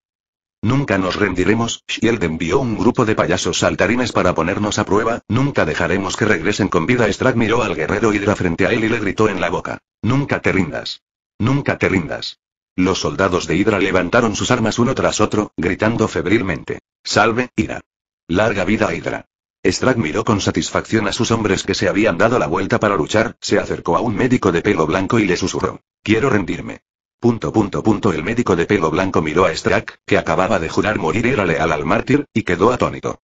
Nunca nos rendiremos, Shield envió un grupo de payasos saltarines para ponernos a prueba, nunca dejaremos que regresen con vida. Strack miró al guerrero Hydra frente a él y le gritó en la boca. Nunca te rindas. Nunca te rindas. Los soldados de Hydra levantaron sus armas uno tras otro, gritando febrilmente. Salve, Hydra. Larga vida a Hydra. Strack miró con satisfacción a sus hombres que se habían dado la vuelta para luchar, se acercó a un médico de pelo blanco y le susurró. Quiero rendirme. Punto punto punto el médico de pelo blanco miró a Strack, que acababa de jurar morir era leal al mártir, y quedó atónito.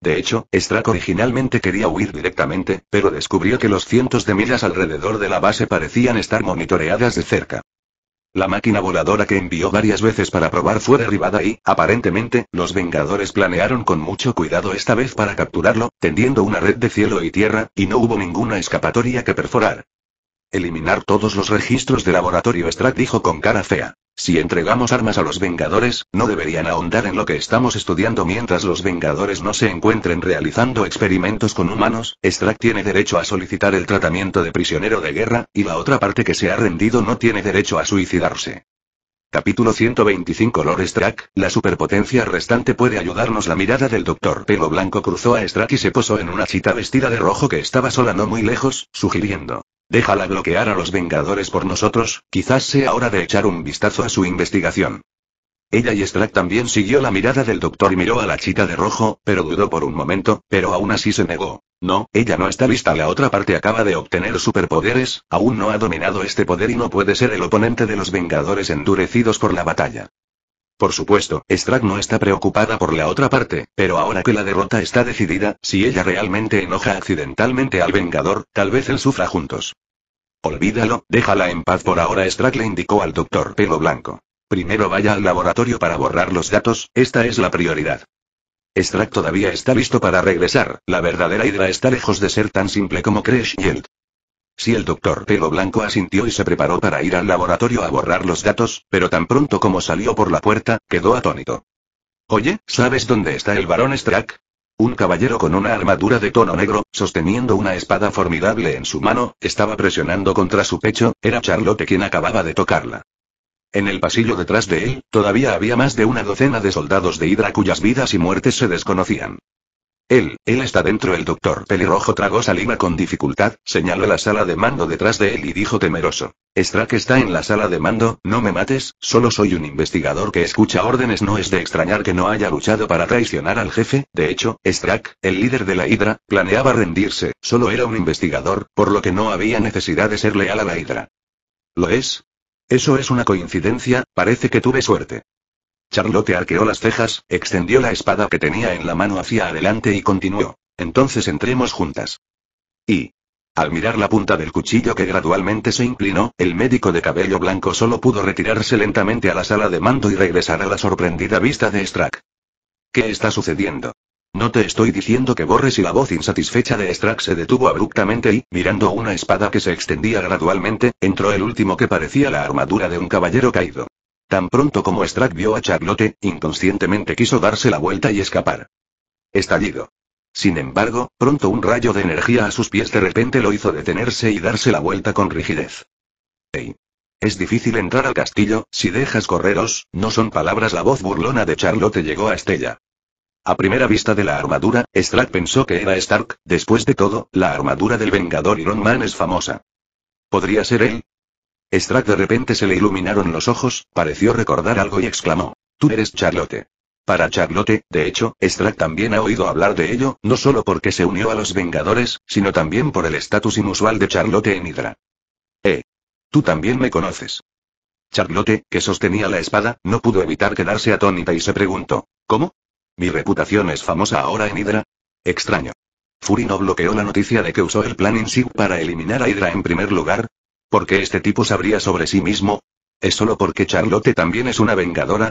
De hecho, Strack originalmente quería huir directamente, pero descubrió que los cientos de millas alrededor de la base parecían estar monitoreadas de cerca. La máquina voladora que envió varias veces para probar fue derribada y, aparentemente, los Vengadores planearon con mucho cuidado esta vez para capturarlo, tendiendo una red de cielo y tierra, y no hubo ninguna escapatoria que perforar. Eliminar todos los registros de laboratorio Strack dijo con cara fea. Si entregamos armas a los Vengadores, no deberían ahondar en lo que estamos estudiando mientras los Vengadores no se encuentren realizando experimentos con humanos, Strack tiene derecho a solicitar el tratamiento de prisionero de guerra, y la otra parte que se ha rendido no tiene derecho a suicidarse. Capítulo 125 Lord Strack, la superpotencia restante puede ayudarnos La mirada del doctor Pelo Blanco cruzó a Strack y se posó en una chita vestida de rojo que estaba sola no muy lejos, sugiriendo. Déjala bloquear a los Vengadores por nosotros, quizás sea hora de echar un vistazo a su investigación. Ella y Strack también siguió la mirada del doctor y miró a la chica de rojo, pero dudó por un momento, pero aún así se negó. No, ella no está lista. La otra parte acaba de obtener superpoderes, aún no ha dominado este poder y no puede ser el oponente de los Vengadores endurecidos por la batalla. Por supuesto, Strack no está preocupada por la otra parte, pero ahora que la derrota está decidida, si ella realmente enoja accidentalmente al Vengador, tal vez él sufra juntos. Olvídalo, déjala en paz por ahora, Strack le indicó al doctor Pelo Blanco. Primero vaya al laboratorio para borrar los datos, esta es la prioridad. Strack todavía está listo para regresar, la verdadera Hydra está lejos de ser tan simple como Crash Yield. Si el doctor Pelo Blanco asintió y se preparó para ir al laboratorio a borrar los datos, pero tan pronto como salió por la puerta, quedó atónito. Oye, ¿sabes dónde está el varón Strack? Un caballero con una armadura de tono negro, sosteniendo una espada formidable en su mano, estaba presionando contra su pecho, era Charlotte quien acababa de tocarla. En el pasillo detrás de él, todavía había más de una docena de soldados de Hydra cuyas vidas y muertes se desconocían. Él, él está dentro. El doctor pelirrojo tragó saliva con dificultad, señaló la sala de mando detrás de él y dijo temeroso. Strack está en la sala de mando, no me mates, solo soy un investigador que escucha órdenes. No es de extrañar que no haya luchado para traicionar al jefe, de hecho, Strack, el líder de la Hidra, planeaba rendirse, solo era un investigador, por lo que no había necesidad de ser leal a la Hidra. ¿Lo es? Eso es una coincidencia, parece que tuve suerte. Charlotte arqueó las cejas, extendió la espada que tenía en la mano hacia adelante y continuó. Entonces entremos juntas. Y. Al mirar la punta del cuchillo que gradualmente se inclinó, el médico de cabello blanco solo pudo retirarse lentamente a la sala de mando y regresar a la sorprendida vista de Strack. ¿Qué está sucediendo? No te estoy diciendo que borres y la voz insatisfecha de Strack se detuvo abruptamente y, mirando una espada que se extendía gradualmente, entró el último que parecía la armadura de un caballero caído. Tan pronto como Strack vio a Charlotte, inconscientemente quiso darse la vuelta y escapar. Estallido. Sin embargo, pronto un rayo de energía a sus pies de repente lo hizo detenerse y darse la vuelta con rigidez. ¡Ey! Es difícil entrar al castillo, si dejas correros, no son palabras la voz burlona de Charlotte llegó a Estella. A primera vista de la armadura, Strack pensó que era Stark, después de todo, la armadura del Vengador Iron Man es famosa. ¿Podría ser él? Strack de repente se le iluminaron los ojos, pareció recordar algo y exclamó. Tú eres Charlotte. Para Charlotte, de hecho, Strack también ha oído hablar de ello, no solo porque se unió a los Vengadores, sino también por el estatus inusual de Charlotte en Hydra. Eh. Tú también me conoces. Charlotte, que sostenía la espada, no pudo evitar quedarse atónita y se preguntó. ¿Cómo? ¿Mi reputación es famosa ahora en Hydra? Extraño. Fury no bloqueó la noticia de que usó el plan INSIG para eliminar a Hydra en primer lugar, ¿Por qué este tipo sabría sobre sí mismo? ¿Es solo porque Charlotte también es una vengadora?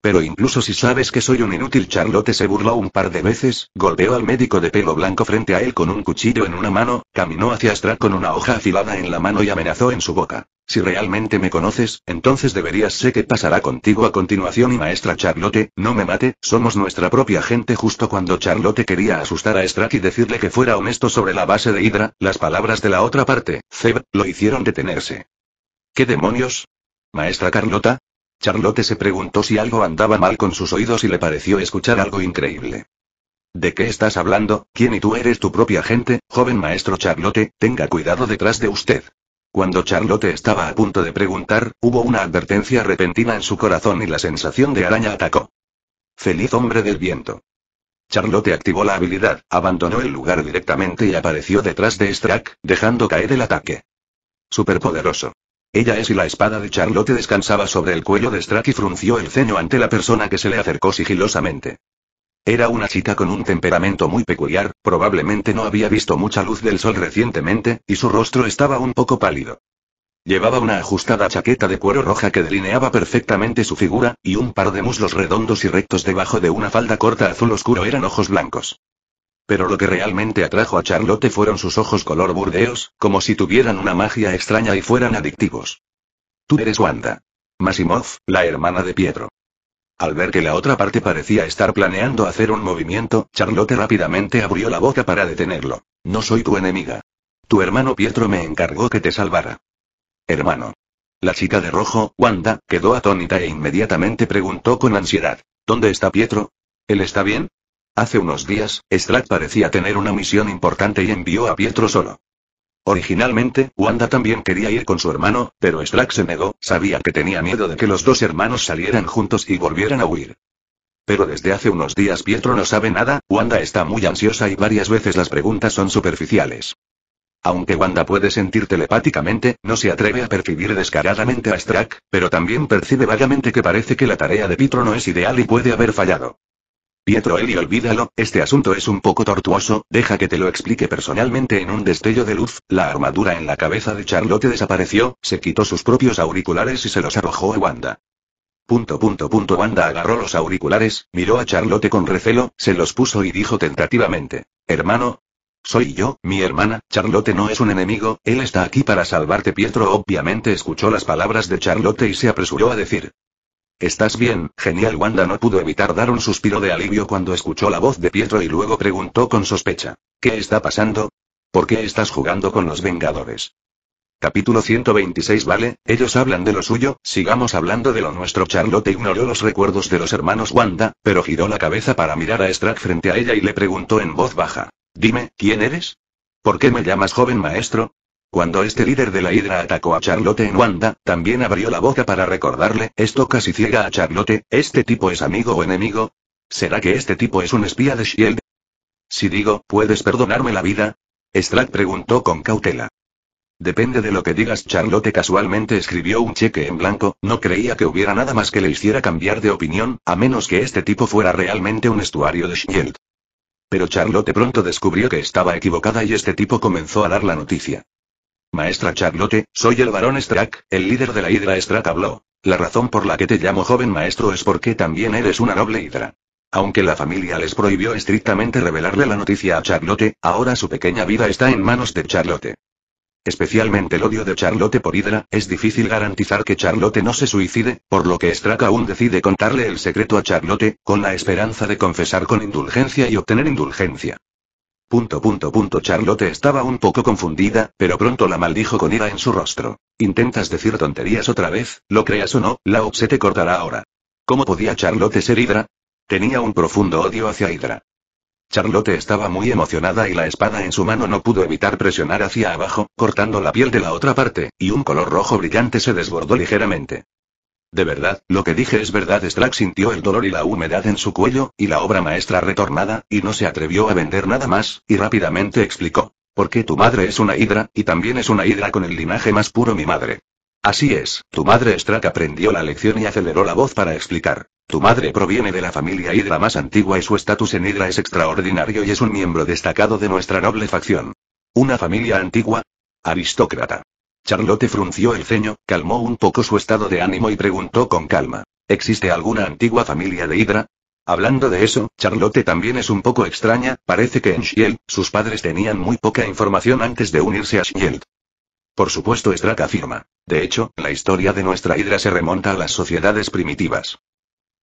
Pero incluso si sabes que soy un inútil, Charlotte se burló un par de veces, golpeó al médico de pelo blanco frente a él con un cuchillo en una mano, caminó hacia Astra con una hoja afilada en la mano y amenazó en su boca. Si realmente me conoces, entonces deberías sé qué pasará contigo a continuación y maestra Charlotte, no me mate, somos nuestra propia gente justo cuando Charlotte quería asustar a Strack y decirle que fuera honesto sobre la base de Hydra, las palabras de la otra parte, Zeb, lo hicieron detenerse. ¿Qué demonios? Maestra Carlota? Charlotte se preguntó si algo andaba mal con sus oídos y le pareció escuchar algo increíble. ¿De qué estás hablando? ¿Quién y tú eres tu propia gente? Joven maestro Charlotte, tenga cuidado detrás de usted. Cuando Charlotte estaba a punto de preguntar, hubo una advertencia repentina en su corazón y la sensación de araña atacó. Feliz hombre del viento. Charlotte activó la habilidad, abandonó el lugar directamente y apareció detrás de Strack, dejando caer el ataque. Superpoderoso. Ella es y la espada de Charlotte descansaba sobre el cuello de Strack y frunció el ceño ante la persona que se le acercó sigilosamente. Era una chica con un temperamento muy peculiar, probablemente no había visto mucha luz del sol recientemente, y su rostro estaba un poco pálido. Llevaba una ajustada chaqueta de cuero roja que delineaba perfectamente su figura, y un par de muslos redondos y rectos debajo de una falda corta azul oscuro eran ojos blancos. Pero lo que realmente atrajo a Charlotte fueron sus ojos color burdeos, como si tuvieran una magia extraña y fueran adictivos. Tú eres Wanda. Masimov, la hermana de Pietro. Al ver que la otra parte parecía estar planeando hacer un movimiento, Charlotte rápidamente abrió la boca para detenerlo. No soy tu enemiga. Tu hermano Pietro me encargó que te salvara. Hermano. La chica de rojo, Wanda, quedó atónita e inmediatamente preguntó con ansiedad. ¿Dónde está Pietro? ¿Él está bien? Hace unos días, Strat parecía tener una misión importante y envió a Pietro solo. Originalmente, Wanda también quería ir con su hermano, pero Strack se negó, sabía que tenía miedo de que los dos hermanos salieran juntos y volvieran a huir. Pero desde hace unos días Pietro no sabe nada, Wanda está muy ansiosa y varias veces las preguntas son superficiales. Aunque Wanda puede sentir telepáticamente, no se atreve a percibir descaradamente a Strack, pero también percibe vagamente que parece que la tarea de Pietro no es ideal y puede haber fallado. Pietro Eli olvídalo, este asunto es un poco tortuoso, deja que te lo explique personalmente en un destello de luz, la armadura en la cabeza de Charlotte desapareció, se quitó sus propios auriculares y se los arrojó a Wanda. Punto punto punto Wanda agarró los auriculares, miró a Charlotte con recelo, se los puso y dijo tentativamente. Hermano. Soy yo, mi hermana, Charlotte no es un enemigo, él está aquí para salvarte. Pietro obviamente escuchó las palabras de Charlotte y se apresuró a decir. ¿Estás bien? Genial. Wanda no pudo evitar dar un suspiro de alivio cuando escuchó la voz de Pietro y luego preguntó con sospecha. ¿Qué está pasando? ¿Por qué estás jugando con los Vengadores? Capítulo 126 Vale, ellos hablan de lo suyo, sigamos hablando de lo nuestro. Charlotte ignoró los recuerdos de los hermanos Wanda, pero giró la cabeza para mirar a Strack frente a ella y le preguntó en voz baja. Dime, ¿quién eres? ¿Por qué me llamas joven maestro? Cuando este líder de la Hidra atacó a Charlotte en Wanda, también abrió la boca para recordarle, esto casi ciega a Charlotte, ¿este tipo es amigo o enemigo? ¿Será que este tipo es un espía de Shield? Si digo, ¿puedes perdonarme la vida? Stratt preguntó con cautela. Depende de lo que digas, Charlotte casualmente escribió un cheque en blanco, no creía que hubiera nada más que le hiciera cambiar de opinión, a menos que este tipo fuera realmente un estuario de Shield. Pero Charlotte pronto descubrió que estaba equivocada y este tipo comenzó a dar la noticia. Maestra Charlotte, soy el varón Strack, el líder de la hidra Strack habló. La razón por la que te llamo joven maestro es porque también eres una noble hidra. Aunque la familia les prohibió estrictamente revelarle la noticia a Charlotte, ahora su pequeña vida está en manos de Charlotte. Especialmente el odio de Charlotte por hidra es difícil garantizar que Charlotte no se suicide, por lo que Strack aún decide contarle el secreto a Charlotte, con la esperanza de confesar con indulgencia y obtener indulgencia. Punto punto punto Charlotte estaba un poco confundida, pero pronto la maldijo con ira en su rostro. Intentas decir tonterías otra vez, lo creas o no, la se te cortará ahora. ¿Cómo podía Charlotte ser Hydra? Tenía un profundo odio hacia Hydra. Charlotte estaba muy emocionada y la espada en su mano no pudo evitar presionar hacia abajo, cortando la piel de la otra parte, y un color rojo brillante se desbordó ligeramente. De verdad, lo que dije es verdad. Strack sintió el dolor y la humedad en su cuello, y la obra maestra retornada, y no se atrevió a vender nada más, y rápidamente explicó. Porque tu madre es una hidra, y también es una hidra con el linaje más puro mi madre. Así es, tu madre Strack aprendió la lección y aceleró la voz para explicar. Tu madre proviene de la familia Hidra más antigua y su estatus en Hidra es extraordinario y es un miembro destacado de nuestra noble facción. Una familia antigua. Aristócrata. Charlotte frunció el ceño, calmó un poco su estado de ánimo y preguntó con calma. ¿Existe alguna antigua familia de Hydra? Hablando de eso, Charlotte también es un poco extraña, parece que en Shield, sus padres tenían muy poca información antes de unirse a Shield. Por supuesto Strack afirma. De hecho, la historia de nuestra Hydra se remonta a las sociedades primitivas.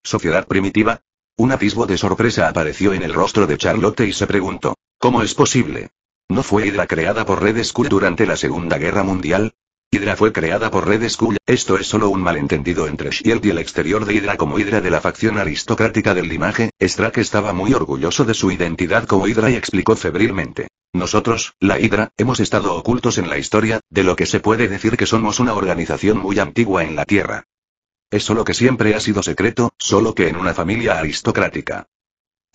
¿Sociedad primitiva? Un atisbo de sorpresa apareció en el rostro de Charlotte y se preguntó, ¿cómo es posible? ¿No fue Hydra creada por Red Skull durante la Segunda Guerra Mundial? Hydra fue creada por Red Skull, esto es solo un malentendido entre Shield y el exterior de Hydra como Hydra de la facción aristocrática del linaje, Strack estaba muy orgulloso de su identidad como Hydra y explicó febrilmente. Nosotros, la Hydra, hemos estado ocultos en la historia, de lo que se puede decir que somos una organización muy antigua en la Tierra. Es lo que siempre ha sido secreto, solo que en una familia aristocrática.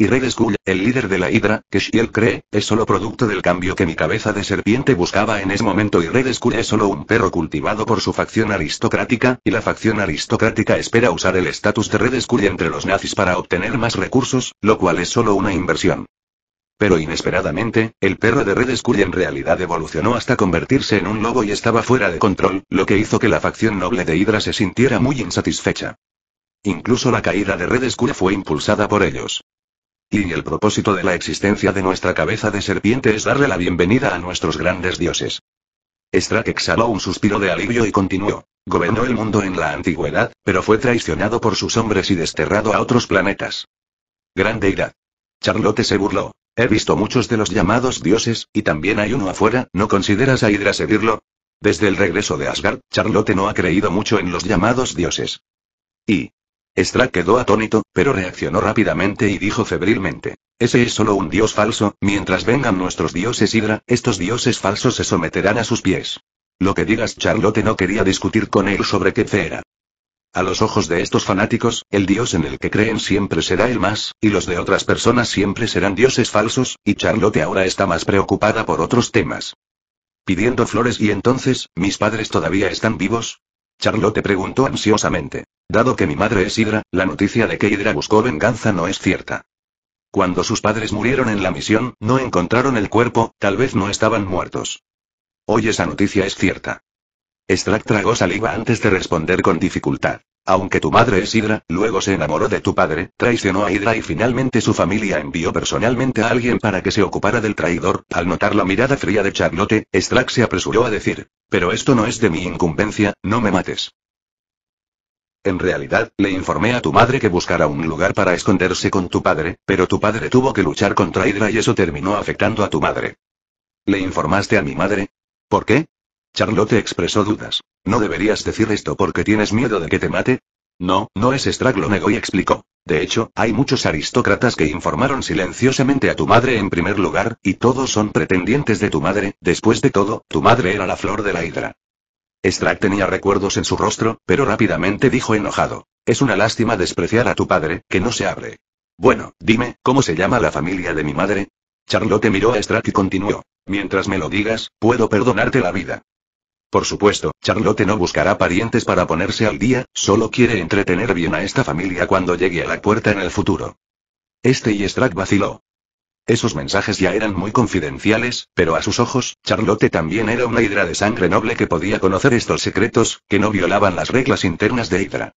Y Red Skull, el líder de la Hydra, que Shiel cree, es solo producto del cambio que mi cabeza de serpiente buscaba en ese momento y Red Skull es solo un perro cultivado por su facción aristocrática, y la facción aristocrática espera usar el estatus de Red Skull entre los nazis para obtener más recursos, lo cual es solo una inversión. Pero inesperadamente, el perro de Red Skull en realidad evolucionó hasta convertirse en un lobo y estaba fuera de control, lo que hizo que la facción noble de Hydra se sintiera muy insatisfecha. Incluso la caída de Red Skull fue impulsada por ellos. Y el propósito de la existencia de nuestra cabeza de serpiente es darle la bienvenida a nuestros grandes dioses. Strack exhaló un suspiro de alivio y continuó. Gobernó el mundo en la antigüedad, pero fue traicionado por sus hombres y desterrado a otros planetas. Grande deidad. Charlotte se burló. He visto muchos de los llamados dioses, y también hay uno afuera, ¿no consideras a Hydra seguirlo? Desde el regreso de Asgard, Charlotte no ha creído mucho en los llamados dioses. Y, Strack quedó atónito, pero reaccionó rápidamente y dijo febrilmente. Ese es solo un dios falso, mientras vengan nuestros dioses Hidra, estos dioses falsos se someterán a sus pies. Lo que digas Charlotte no quería discutir con él sobre qué fe era. A los ojos de estos fanáticos, el dios en el que creen siempre será el más, y los de otras personas siempre serán dioses falsos, y Charlotte ahora está más preocupada por otros temas. Pidiendo flores y entonces, mis padres todavía están vivos, Charlotte preguntó ansiosamente. Dado que mi madre es Hydra, la noticia de que Hydra buscó venganza no es cierta. Cuando sus padres murieron en la misión, no encontraron el cuerpo, tal vez no estaban muertos. Hoy esa noticia es cierta. Strack tragó saliva antes de responder con dificultad. Aunque tu madre es Hydra, luego se enamoró de tu padre, traicionó a Hydra y finalmente su familia envió personalmente a alguien para que se ocupara del traidor. Al notar la mirada fría de Charlotte, Strax se apresuró a decir, pero esto no es de mi incumbencia, no me mates. En realidad, le informé a tu madre que buscara un lugar para esconderse con tu padre, pero tu padre tuvo que luchar contra Hydra y eso terminó afectando a tu madre. ¿Le informaste a mi madre? ¿Por qué? Charlotte expresó dudas. ¿No deberías decir esto porque tienes miedo de que te mate? No, no es lo negó y explicó. De hecho, hay muchos aristócratas que informaron silenciosamente a tu madre en primer lugar, y todos son pretendientes de tu madre, después de todo, tu madre era la flor de la hidra. Strack tenía recuerdos en su rostro, pero rápidamente dijo enojado. Es una lástima despreciar a tu padre, que no se abre. Bueno, dime, ¿cómo se llama la familia de mi madre? Charlotte miró a Strack y continuó. Mientras me lo digas, puedo perdonarte la vida. Por supuesto, Charlotte no buscará parientes para ponerse al día, solo quiere entretener bien a esta familia cuando llegue a la puerta en el futuro. Este y Strack vaciló. Esos mensajes ya eran muy confidenciales, pero a sus ojos, Charlotte también era una hidra de sangre noble que podía conocer estos secretos, que no violaban las reglas internas de hidra.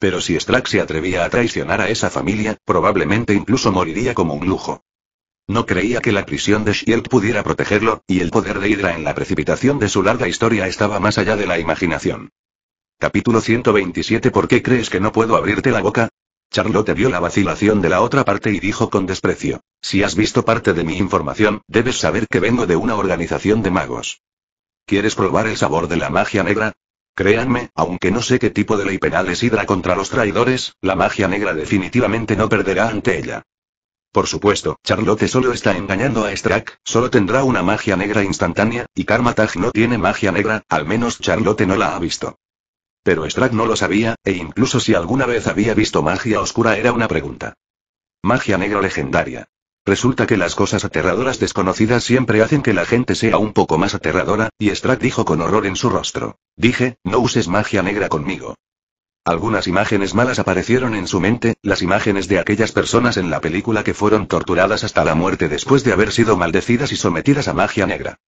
Pero si Strack se atrevía a traicionar a esa familia, probablemente incluso moriría como un lujo. No creía que la prisión de Shield pudiera protegerlo, y el poder de Hydra en la precipitación de su larga historia estaba más allá de la imaginación. Capítulo 127 ¿Por qué crees que no puedo abrirte la boca? Charlotte vio la vacilación de la otra parte y dijo con desprecio, si has visto parte de mi información, debes saber que vengo de una organización de magos. ¿Quieres probar el sabor de la magia negra? Créanme, aunque no sé qué tipo de ley penal es Hydra contra los traidores, la magia negra definitivamente no perderá ante ella. Por supuesto, Charlotte solo está engañando a Strack, solo tendrá una magia negra instantánea, y Karma no tiene magia negra, al menos Charlotte no la ha visto. Pero Strack no lo sabía, e incluso si alguna vez había visto magia oscura era una pregunta. Magia negra legendaria. Resulta que las cosas aterradoras desconocidas siempre hacen que la gente sea un poco más aterradora, y Strack dijo con horror en su rostro. Dije, no uses magia negra conmigo. Algunas imágenes malas aparecieron en su mente, las imágenes de aquellas personas en la película que fueron torturadas hasta la muerte después de haber sido maldecidas y sometidas a magia negra.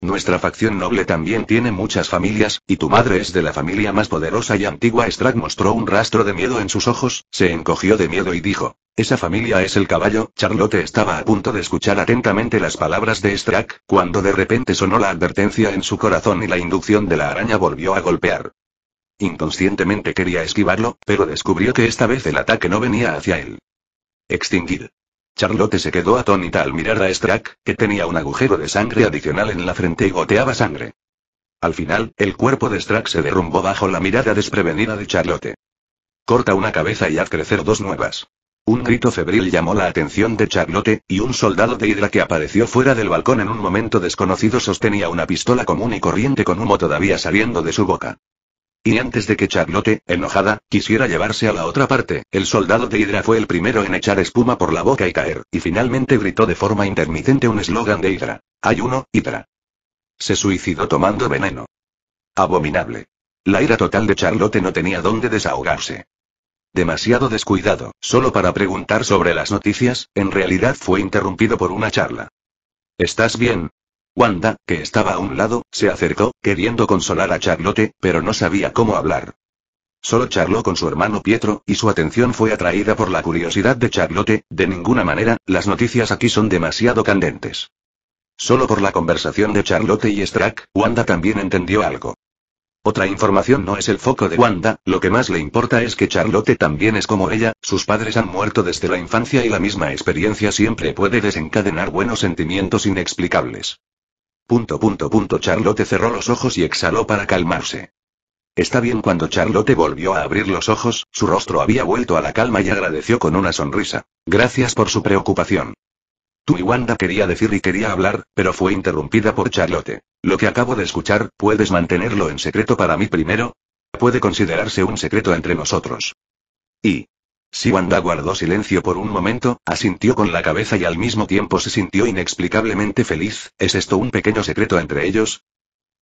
Nuestra facción noble también tiene muchas familias, y tu madre es de la familia más poderosa y antigua. Strack mostró un rastro de miedo en sus ojos, se encogió de miedo y dijo, esa familia es el caballo. Charlotte estaba a punto de escuchar atentamente las palabras de Strack, cuando de repente sonó la advertencia en su corazón y la inducción de la araña volvió a golpear. Inconscientemente quería esquivarlo, pero descubrió que esta vez el ataque no venía hacia él. Extinguir. Charlotte se quedó atónita al mirar a Strack, que tenía un agujero de sangre adicional en la frente y goteaba sangre. Al final, el cuerpo de Strack se derrumbó bajo la mirada desprevenida de Charlotte. Corta una cabeza y haz crecer dos nuevas. Un grito febril llamó la atención de Charlotte, y un soldado de hidra que apareció fuera del balcón en un momento desconocido sostenía una pistola común y corriente con humo todavía saliendo de su boca. Y antes de que Charlotte, enojada, quisiera llevarse a la otra parte, el soldado de Hydra fue el primero en echar espuma por la boca y caer, y finalmente gritó de forma intermitente un eslogan de Hydra. Hay uno, Hydra. Se suicidó tomando veneno. Abominable. La ira total de Charlotte no tenía dónde desahogarse. Demasiado descuidado, solo para preguntar sobre las noticias, en realidad fue interrumpido por una charla. ¿Estás bien? Wanda, que estaba a un lado, se acercó, queriendo consolar a Charlotte, pero no sabía cómo hablar. Solo charló con su hermano Pietro, y su atención fue atraída por la curiosidad de Charlotte, de ninguna manera, las noticias aquí son demasiado candentes. Solo por la conversación de Charlotte y Strack, Wanda también entendió algo. Otra información no es el foco de Wanda, lo que más le importa es que Charlotte también es como ella, sus padres han muerto desde la infancia y la misma experiencia siempre puede desencadenar buenos sentimientos inexplicables. Punto, punto, punto. Charlotte cerró los ojos y exhaló para calmarse. Está bien cuando Charlotte volvió a abrir los ojos, su rostro había vuelto a la calma y agradeció con una sonrisa. Gracias por su preocupación. Tu quería decir y quería hablar, pero fue interrumpida por Charlotte. Lo que acabo de escuchar, ¿puedes mantenerlo en secreto para mí primero? Puede considerarse un secreto entre nosotros. Y, si Wanda guardó silencio por un momento, asintió con la cabeza y al mismo tiempo se sintió inexplicablemente feliz. ¿Es esto un pequeño secreto entre ellos?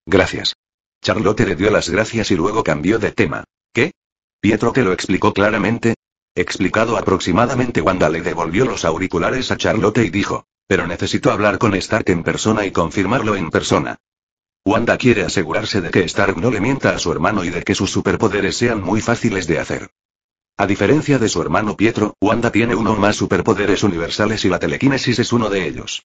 Gracias. Charlotte le dio las gracias y luego cambió de tema. ¿Qué? Pietro te lo explicó claramente. Explicado aproximadamente, Wanda le devolvió los auriculares a Charlotte y dijo, pero necesito hablar con Stark en persona y confirmarlo en persona. Wanda quiere asegurarse de que Stark no le mienta a su hermano y de que sus superpoderes sean muy fáciles de hacer. A diferencia de su hermano Pietro, Wanda tiene uno o más superpoderes universales y la telequinesis es uno de ellos.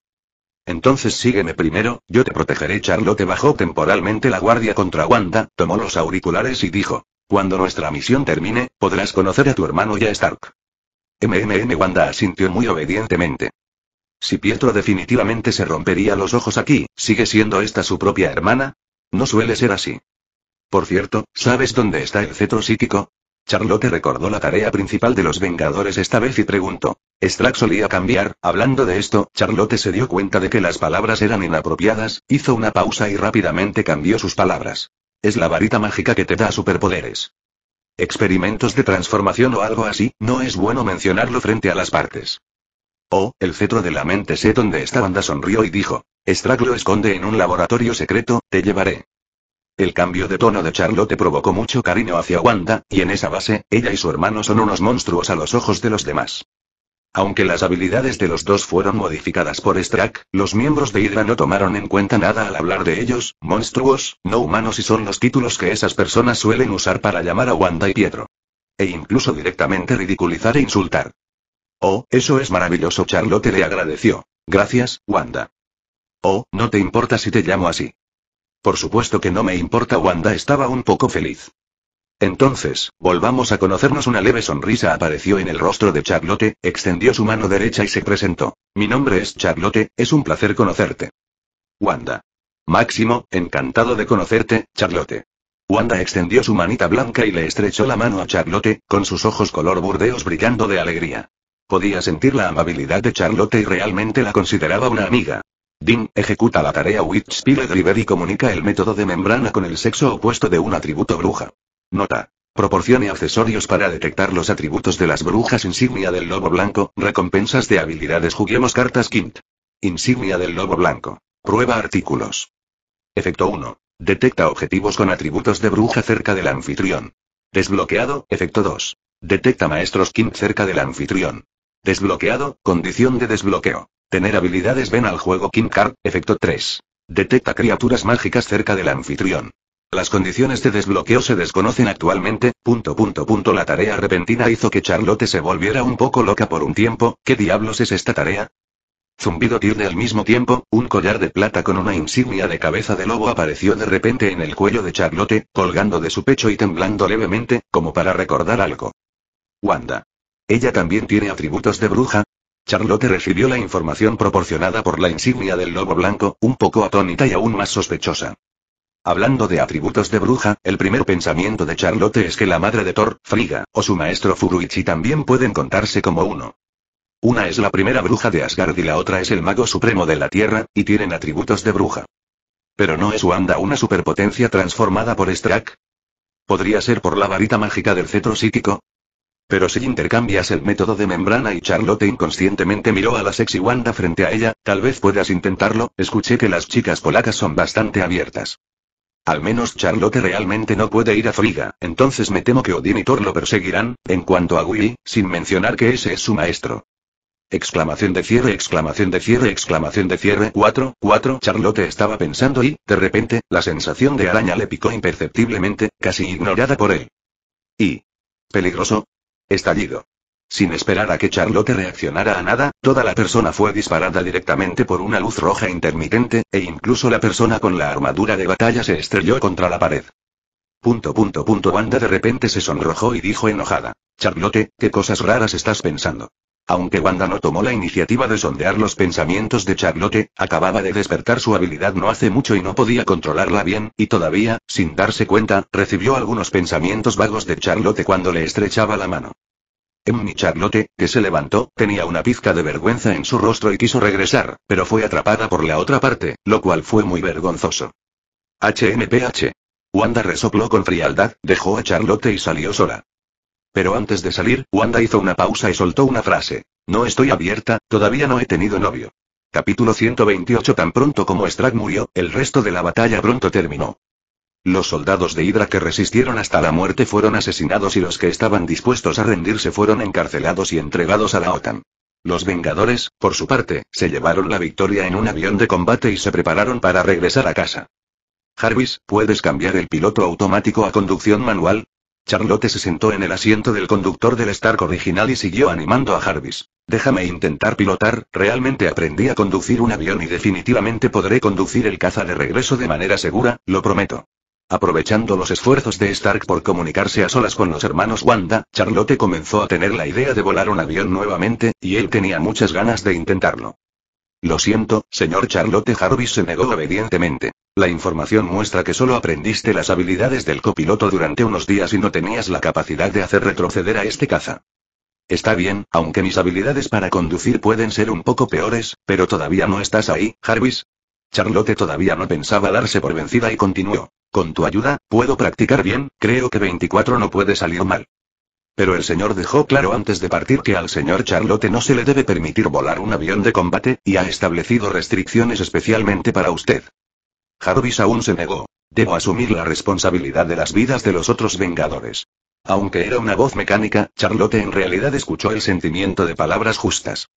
Entonces sígueme primero, yo te protegeré. Charlotte bajó temporalmente la guardia contra Wanda, tomó los auriculares y dijo, cuando nuestra misión termine, podrás conocer a tu hermano ya Stark. MMM Wanda asintió muy obedientemente. Si Pietro definitivamente se rompería los ojos aquí, ¿sigue siendo esta su propia hermana? No suele ser así. Por cierto, ¿sabes dónde está el cetro psíquico? Charlotte recordó la tarea principal de los Vengadores esta vez y preguntó. Strack solía cambiar, hablando de esto, Charlotte se dio cuenta de que las palabras eran inapropiadas, hizo una pausa y rápidamente cambió sus palabras. Es la varita mágica que te da superpoderes. Experimentos de transformación o algo así, no es bueno mencionarlo frente a las partes. Oh, el cetro de la mente sé dónde esta banda sonrió y dijo. Strack lo esconde en un laboratorio secreto, te llevaré. El cambio de tono de Charlotte provocó mucho cariño hacia Wanda, y en esa base, ella y su hermano son unos monstruos a los ojos de los demás. Aunque las habilidades de los dos fueron modificadas por Strack, los miembros de Hydra no tomaron en cuenta nada al hablar de ellos, monstruos, no humanos y son los títulos que esas personas suelen usar para llamar a Wanda y Pietro. E incluso directamente ridiculizar e insultar. Oh, eso es maravilloso, Charlotte le agradeció. Gracias, Wanda. Oh, no te importa si te llamo así. Por supuesto que no me importa, Wanda estaba un poco feliz. Entonces, volvamos a conocernos. Una leve sonrisa apareció en el rostro de Charlotte, extendió su mano derecha y se presentó. Mi nombre es Charlotte, es un placer conocerte. Wanda. Máximo, encantado de conocerte, Charlotte. Wanda extendió su manita blanca y le estrechó la mano a Charlotte, con sus ojos color burdeos brillando de alegría. Podía sentir la amabilidad de Charlotte y realmente la consideraba una amiga. Ding ejecuta la tarea Spirit Driver y comunica el método de membrana con el sexo opuesto de un atributo bruja. Nota. Proporcione accesorios para detectar los atributos de las brujas insignia del lobo blanco, recompensas de habilidades juguemos cartas Quint. Insignia del lobo blanco. Prueba artículos. Efecto 1. Detecta objetivos con atributos de bruja cerca del anfitrión. Desbloqueado, efecto 2. Detecta maestros Kint cerca del anfitrión. Desbloqueado, condición de desbloqueo. Tener habilidades ven al juego King Card, efecto 3. Detecta criaturas mágicas cerca del anfitrión. Las condiciones de desbloqueo se desconocen actualmente, punto punto punto la tarea repentina hizo que Charlotte se volviera un poco loca por un tiempo, ¿qué diablos es esta tarea? Zumbido tiene al mismo tiempo, un collar de plata con una insignia de cabeza de lobo apareció de repente en el cuello de Charlotte, colgando de su pecho y temblando levemente, como para recordar algo. Wanda. ¿Ella también tiene atributos de bruja? Charlotte recibió la información proporcionada por la insignia del lobo blanco, un poco atónita y aún más sospechosa. Hablando de atributos de bruja, el primer pensamiento de Charlotte es que la madre de Thor, Friga, o su maestro Furuichi también pueden contarse como uno. Una es la primera bruja de Asgard y la otra es el mago supremo de la Tierra, y tienen atributos de bruja. Pero no es Wanda una superpotencia transformada por Strack? ¿Podría ser por la varita mágica del cetro psíquico? Pero si intercambias el método de membrana y Charlotte inconscientemente miró a la sexy Wanda frente a ella, tal vez puedas intentarlo, escuché que las chicas polacas son bastante abiertas. Al menos Charlotte realmente no puede ir a Friga, entonces me temo que Odin y Thor lo perseguirán, en cuanto a Willy, sin mencionar que ese es su maestro. Exclamación de cierre, exclamación de cierre, exclamación de cierre, 4, 4. Charlotte estaba pensando y, de repente, la sensación de araña le picó imperceptiblemente, casi ignorada por él. Y. Peligroso, Estallido. Sin esperar a que Charlotte reaccionara a nada, toda la persona fue disparada directamente por una luz roja intermitente, e incluso la persona con la armadura de batalla se estrelló contra la pared. Punto punto punto Wanda de repente se sonrojó y dijo enojada. Charlotte, ¿qué cosas raras estás pensando? Aunque Wanda no tomó la iniciativa de sondear los pensamientos de Charlotte, acababa de despertar su habilidad no hace mucho y no podía controlarla bien, y todavía, sin darse cuenta, recibió algunos pensamientos vagos de Charlotte cuando le estrechaba la mano. mi Charlotte, que se levantó, tenía una pizca de vergüenza en su rostro y quiso regresar, pero fue atrapada por la otra parte, lo cual fue muy vergonzoso. HMPH. Wanda resopló con frialdad, dejó a Charlotte y salió sola. Pero antes de salir, Wanda hizo una pausa y soltó una frase. No estoy abierta, todavía no he tenido novio. Capítulo 128 Tan pronto como Strack murió, el resto de la batalla pronto terminó. Los soldados de Hydra que resistieron hasta la muerte fueron asesinados y los que estaban dispuestos a rendirse fueron encarcelados y entregados a la OTAN. Los Vengadores, por su parte, se llevaron la victoria en un avión de combate y se prepararon para regresar a casa. Jarvis, ¿puedes cambiar el piloto automático a conducción manual? Charlotte se sentó en el asiento del conductor del Stark original y siguió animando a Jarvis. Déjame intentar pilotar, realmente aprendí a conducir un avión y definitivamente podré conducir el caza de regreso de manera segura, lo prometo. Aprovechando los esfuerzos de Stark por comunicarse a solas con los hermanos Wanda, Charlotte comenzó a tener la idea de volar un avión nuevamente, y él tenía muchas ganas de intentarlo. Lo siento, señor Charlotte Jarvis se negó obedientemente. La información muestra que solo aprendiste las habilidades del copiloto durante unos días y no tenías la capacidad de hacer retroceder a este caza. Está bien, aunque mis habilidades para conducir pueden ser un poco peores, pero todavía no estás ahí, Jarvis. Charlotte todavía no pensaba darse por vencida y continuó. Con tu ayuda, puedo practicar bien, creo que 24 no puede salir mal. Pero el señor dejó claro antes de partir que al señor Charlotte no se le debe permitir volar un avión de combate, y ha establecido restricciones especialmente para usted. Jarvis aún se negó. Debo asumir la responsabilidad de las vidas de los otros Vengadores. Aunque era una voz mecánica, Charlotte en realidad escuchó el sentimiento de palabras justas.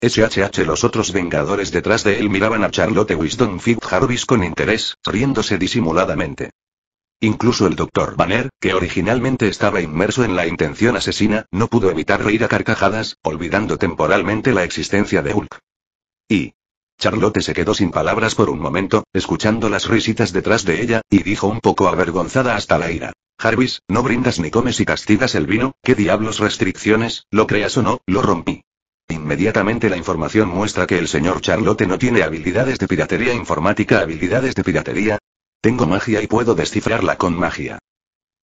SHH Los otros Vengadores detrás de él miraban a Charlotte Wisdom Fit Jarvis con interés, riéndose disimuladamente. Incluso el doctor Banner, que originalmente estaba inmerso en la intención asesina, no pudo evitar reír a carcajadas, olvidando temporalmente la existencia de Hulk. Y, Charlotte se quedó sin palabras por un momento, escuchando las risitas detrás de ella, y dijo un poco avergonzada hasta la ira. Jarvis, no brindas ni comes y castigas el vino, ¿qué diablos restricciones? Lo creas o no, lo rompí. Inmediatamente la información muestra que el señor Charlotte no tiene habilidades de piratería informática, habilidades de piratería. Tengo magia y puedo descifrarla con magia.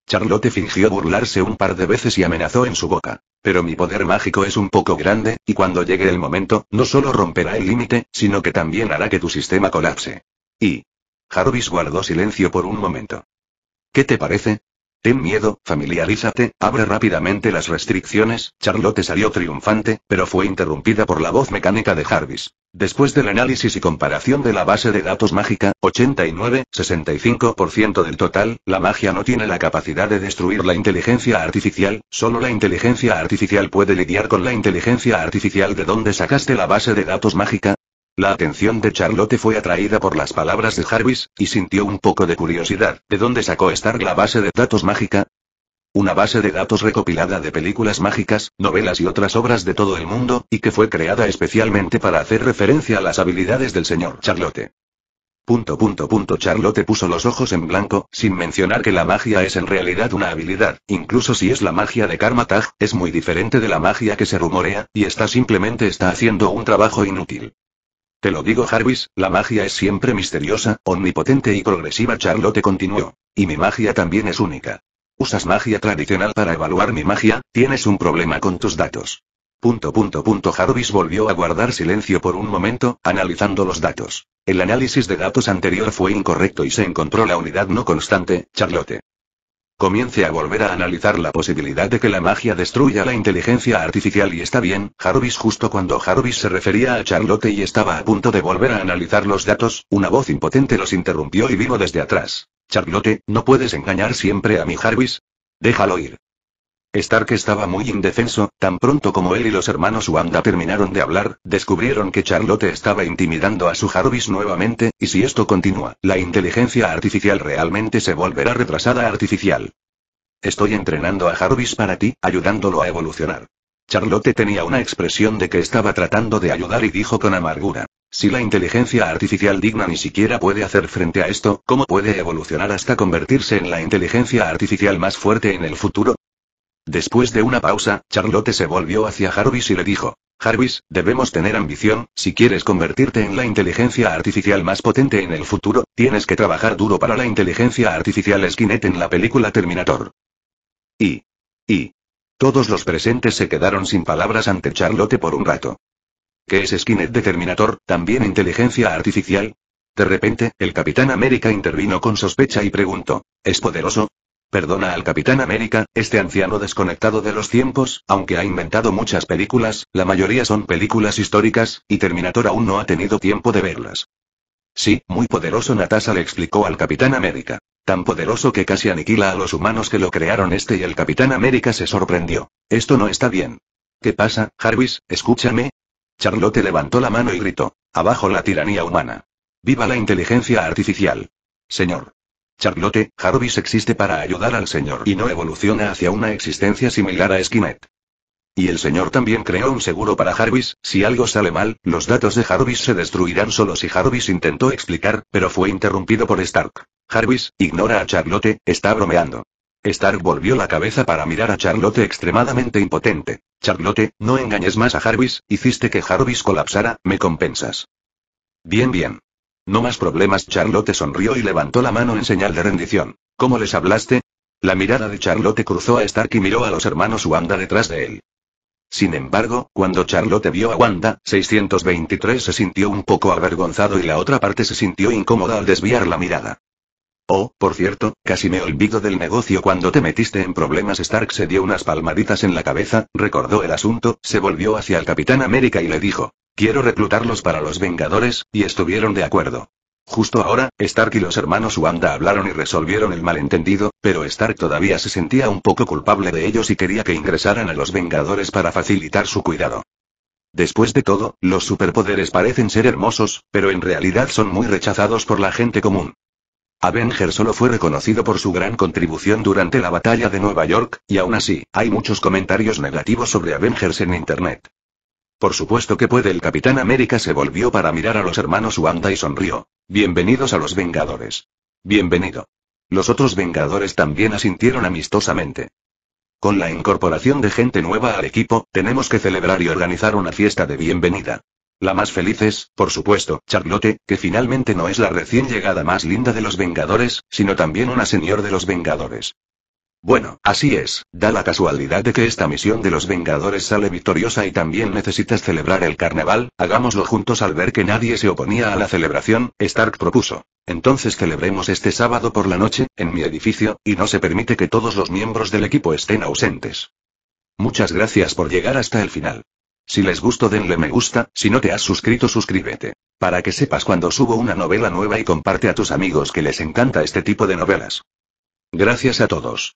Charlotte fingió burlarse un par de veces y amenazó en su boca. Pero mi poder mágico es un poco grande, y cuando llegue el momento, no solo romperá el límite, sino que también hará que tu sistema colapse. Y... Jarvis guardó silencio por un momento. ¿Qué te parece? Ten miedo, familiarízate, abre rápidamente las restricciones. Charlotte salió triunfante, pero fue interrumpida por la voz mecánica de Jarvis. Después del análisis y comparación de la base de datos mágica, 89,65% del total, la magia no tiene la capacidad de destruir la inteligencia artificial, solo la inteligencia artificial puede lidiar con la inteligencia artificial de donde sacaste la base de datos mágica, la atención de Charlotte fue atraída por las palabras de Jarvis, y sintió un poco de curiosidad. ¿De dónde sacó estar la base de datos mágica? Una base de datos recopilada de películas mágicas, novelas y otras obras de todo el mundo, y que fue creada especialmente para hacer referencia a las habilidades del señor Charlotte. Punto punto punto Charlotte puso los ojos en blanco, sin mencionar que la magia es en realidad una habilidad, incluso si es la magia de Karmatag, es muy diferente de la magia que se rumorea, y está simplemente está haciendo un trabajo inútil. Te lo digo Jarvis, la magia es siempre misteriosa, omnipotente y progresiva Charlotte continuó. Y mi magia también es única. Usas magia tradicional para evaluar mi magia, tienes un problema con tus datos. Punto punto punto Jarvis volvió a guardar silencio por un momento, analizando los datos. El análisis de datos anterior fue incorrecto y se encontró la unidad no constante, Charlotte. Comience a volver a analizar la posibilidad de que la magia destruya la inteligencia artificial y está bien, Jarvis justo cuando Jarvis se refería a Charlotte y estaba a punto de volver a analizar los datos, una voz impotente los interrumpió y vino desde atrás. Charlotte, no puedes engañar siempre a mi Jarvis. Déjalo ir. Stark estaba muy indefenso, tan pronto como él y los hermanos Wanda terminaron de hablar, descubrieron que Charlotte estaba intimidando a su Jarvis nuevamente, y si esto continúa, la inteligencia artificial realmente se volverá retrasada artificial. Estoy entrenando a Jarvis para ti, ayudándolo a evolucionar. Charlotte tenía una expresión de que estaba tratando de ayudar y dijo con amargura. Si la inteligencia artificial digna ni siquiera puede hacer frente a esto, ¿cómo puede evolucionar hasta convertirse en la inteligencia artificial más fuerte en el futuro? Después de una pausa, Charlotte se volvió hacia Jarvis y le dijo, Jarvis, debemos tener ambición, si quieres convertirte en la inteligencia artificial más potente en el futuro, tienes que trabajar duro para la inteligencia artificial Skynet en la película Terminator. Y. Y. Todos los presentes se quedaron sin palabras ante Charlotte por un rato. ¿Qué es Skynet de Terminator, también inteligencia artificial? De repente, el Capitán América intervino con sospecha y preguntó, ¿es poderoso? Perdona al Capitán América, este anciano desconectado de los tiempos, aunque ha inventado muchas películas, la mayoría son películas históricas, y Terminator aún no ha tenido tiempo de verlas. Sí, muy poderoso Natasha le explicó al Capitán América. Tan poderoso que casi aniquila a los humanos que lo crearon este y el Capitán América se sorprendió. Esto no está bien. ¿Qué pasa, Jarvis? Escúchame. Charlotte levantó la mano y gritó. Abajo la tiranía humana. Viva la inteligencia artificial. Señor. Charlotte, Jarvis existe para ayudar al Señor y no evoluciona hacia una existencia similar a Skinet. Y el Señor también creó un seguro para Jarvis, si algo sale mal, los datos de Jarvis se destruirán solo si Jarvis intentó explicar, pero fue interrumpido por Stark. Jarvis, ignora a Charlotte, está bromeando. Stark volvió la cabeza para mirar a Charlotte extremadamente impotente. Charlotte, no engañes más a Jarvis, hiciste que Jarvis colapsara, me compensas. Bien bien. No más problemas. Charlotte sonrió y levantó la mano en señal de rendición. ¿Cómo les hablaste? La mirada de Charlotte cruzó a Stark y miró a los hermanos Wanda detrás de él. Sin embargo, cuando Charlotte vio a Wanda, 623 se sintió un poco avergonzado y la otra parte se sintió incómoda al desviar la mirada. Oh, por cierto, casi me olvido del negocio cuando te metiste en problemas. Stark se dio unas palmaditas en la cabeza, recordó el asunto, se volvió hacia el Capitán América y le dijo. Quiero reclutarlos para los Vengadores, y estuvieron de acuerdo. Justo ahora, Stark y los hermanos Wanda hablaron y resolvieron el malentendido, pero Stark todavía se sentía un poco culpable de ellos y quería que ingresaran a los Vengadores para facilitar su cuidado. Después de todo, los superpoderes parecen ser hermosos, pero en realidad son muy rechazados por la gente común. Avenger solo fue reconocido por su gran contribución durante la batalla de Nueva York, y aún así, hay muchos comentarios negativos sobre Avengers en Internet. Por supuesto que puede. El Capitán América se volvió para mirar a los hermanos Wanda y sonrió. Bienvenidos a los Vengadores. Bienvenido. Los otros Vengadores también asintieron amistosamente. Con la incorporación de gente nueva al equipo, tenemos que celebrar y organizar una fiesta de bienvenida. La más feliz es, por supuesto, Charlotte, que finalmente no es la recién llegada más linda de los Vengadores, sino también una señor de los Vengadores. Bueno, así es, da la casualidad de que esta misión de los Vengadores sale victoriosa y también necesitas celebrar el carnaval, hagámoslo juntos al ver que nadie se oponía a la celebración, Stark propuso. Entonces celebremos este sábado por la noche, en mi edificio, y no se permite que todos los miembros del equipo estén ausentes. Muchas gracias por llegar hasta el final. Si les gustó denle me gusta, si no te has suscrito suscríbete. Para que sepas cuando subo una novela nueva y comparte a tus amigos que les encanta este tipo de novelas. Gracias a todos.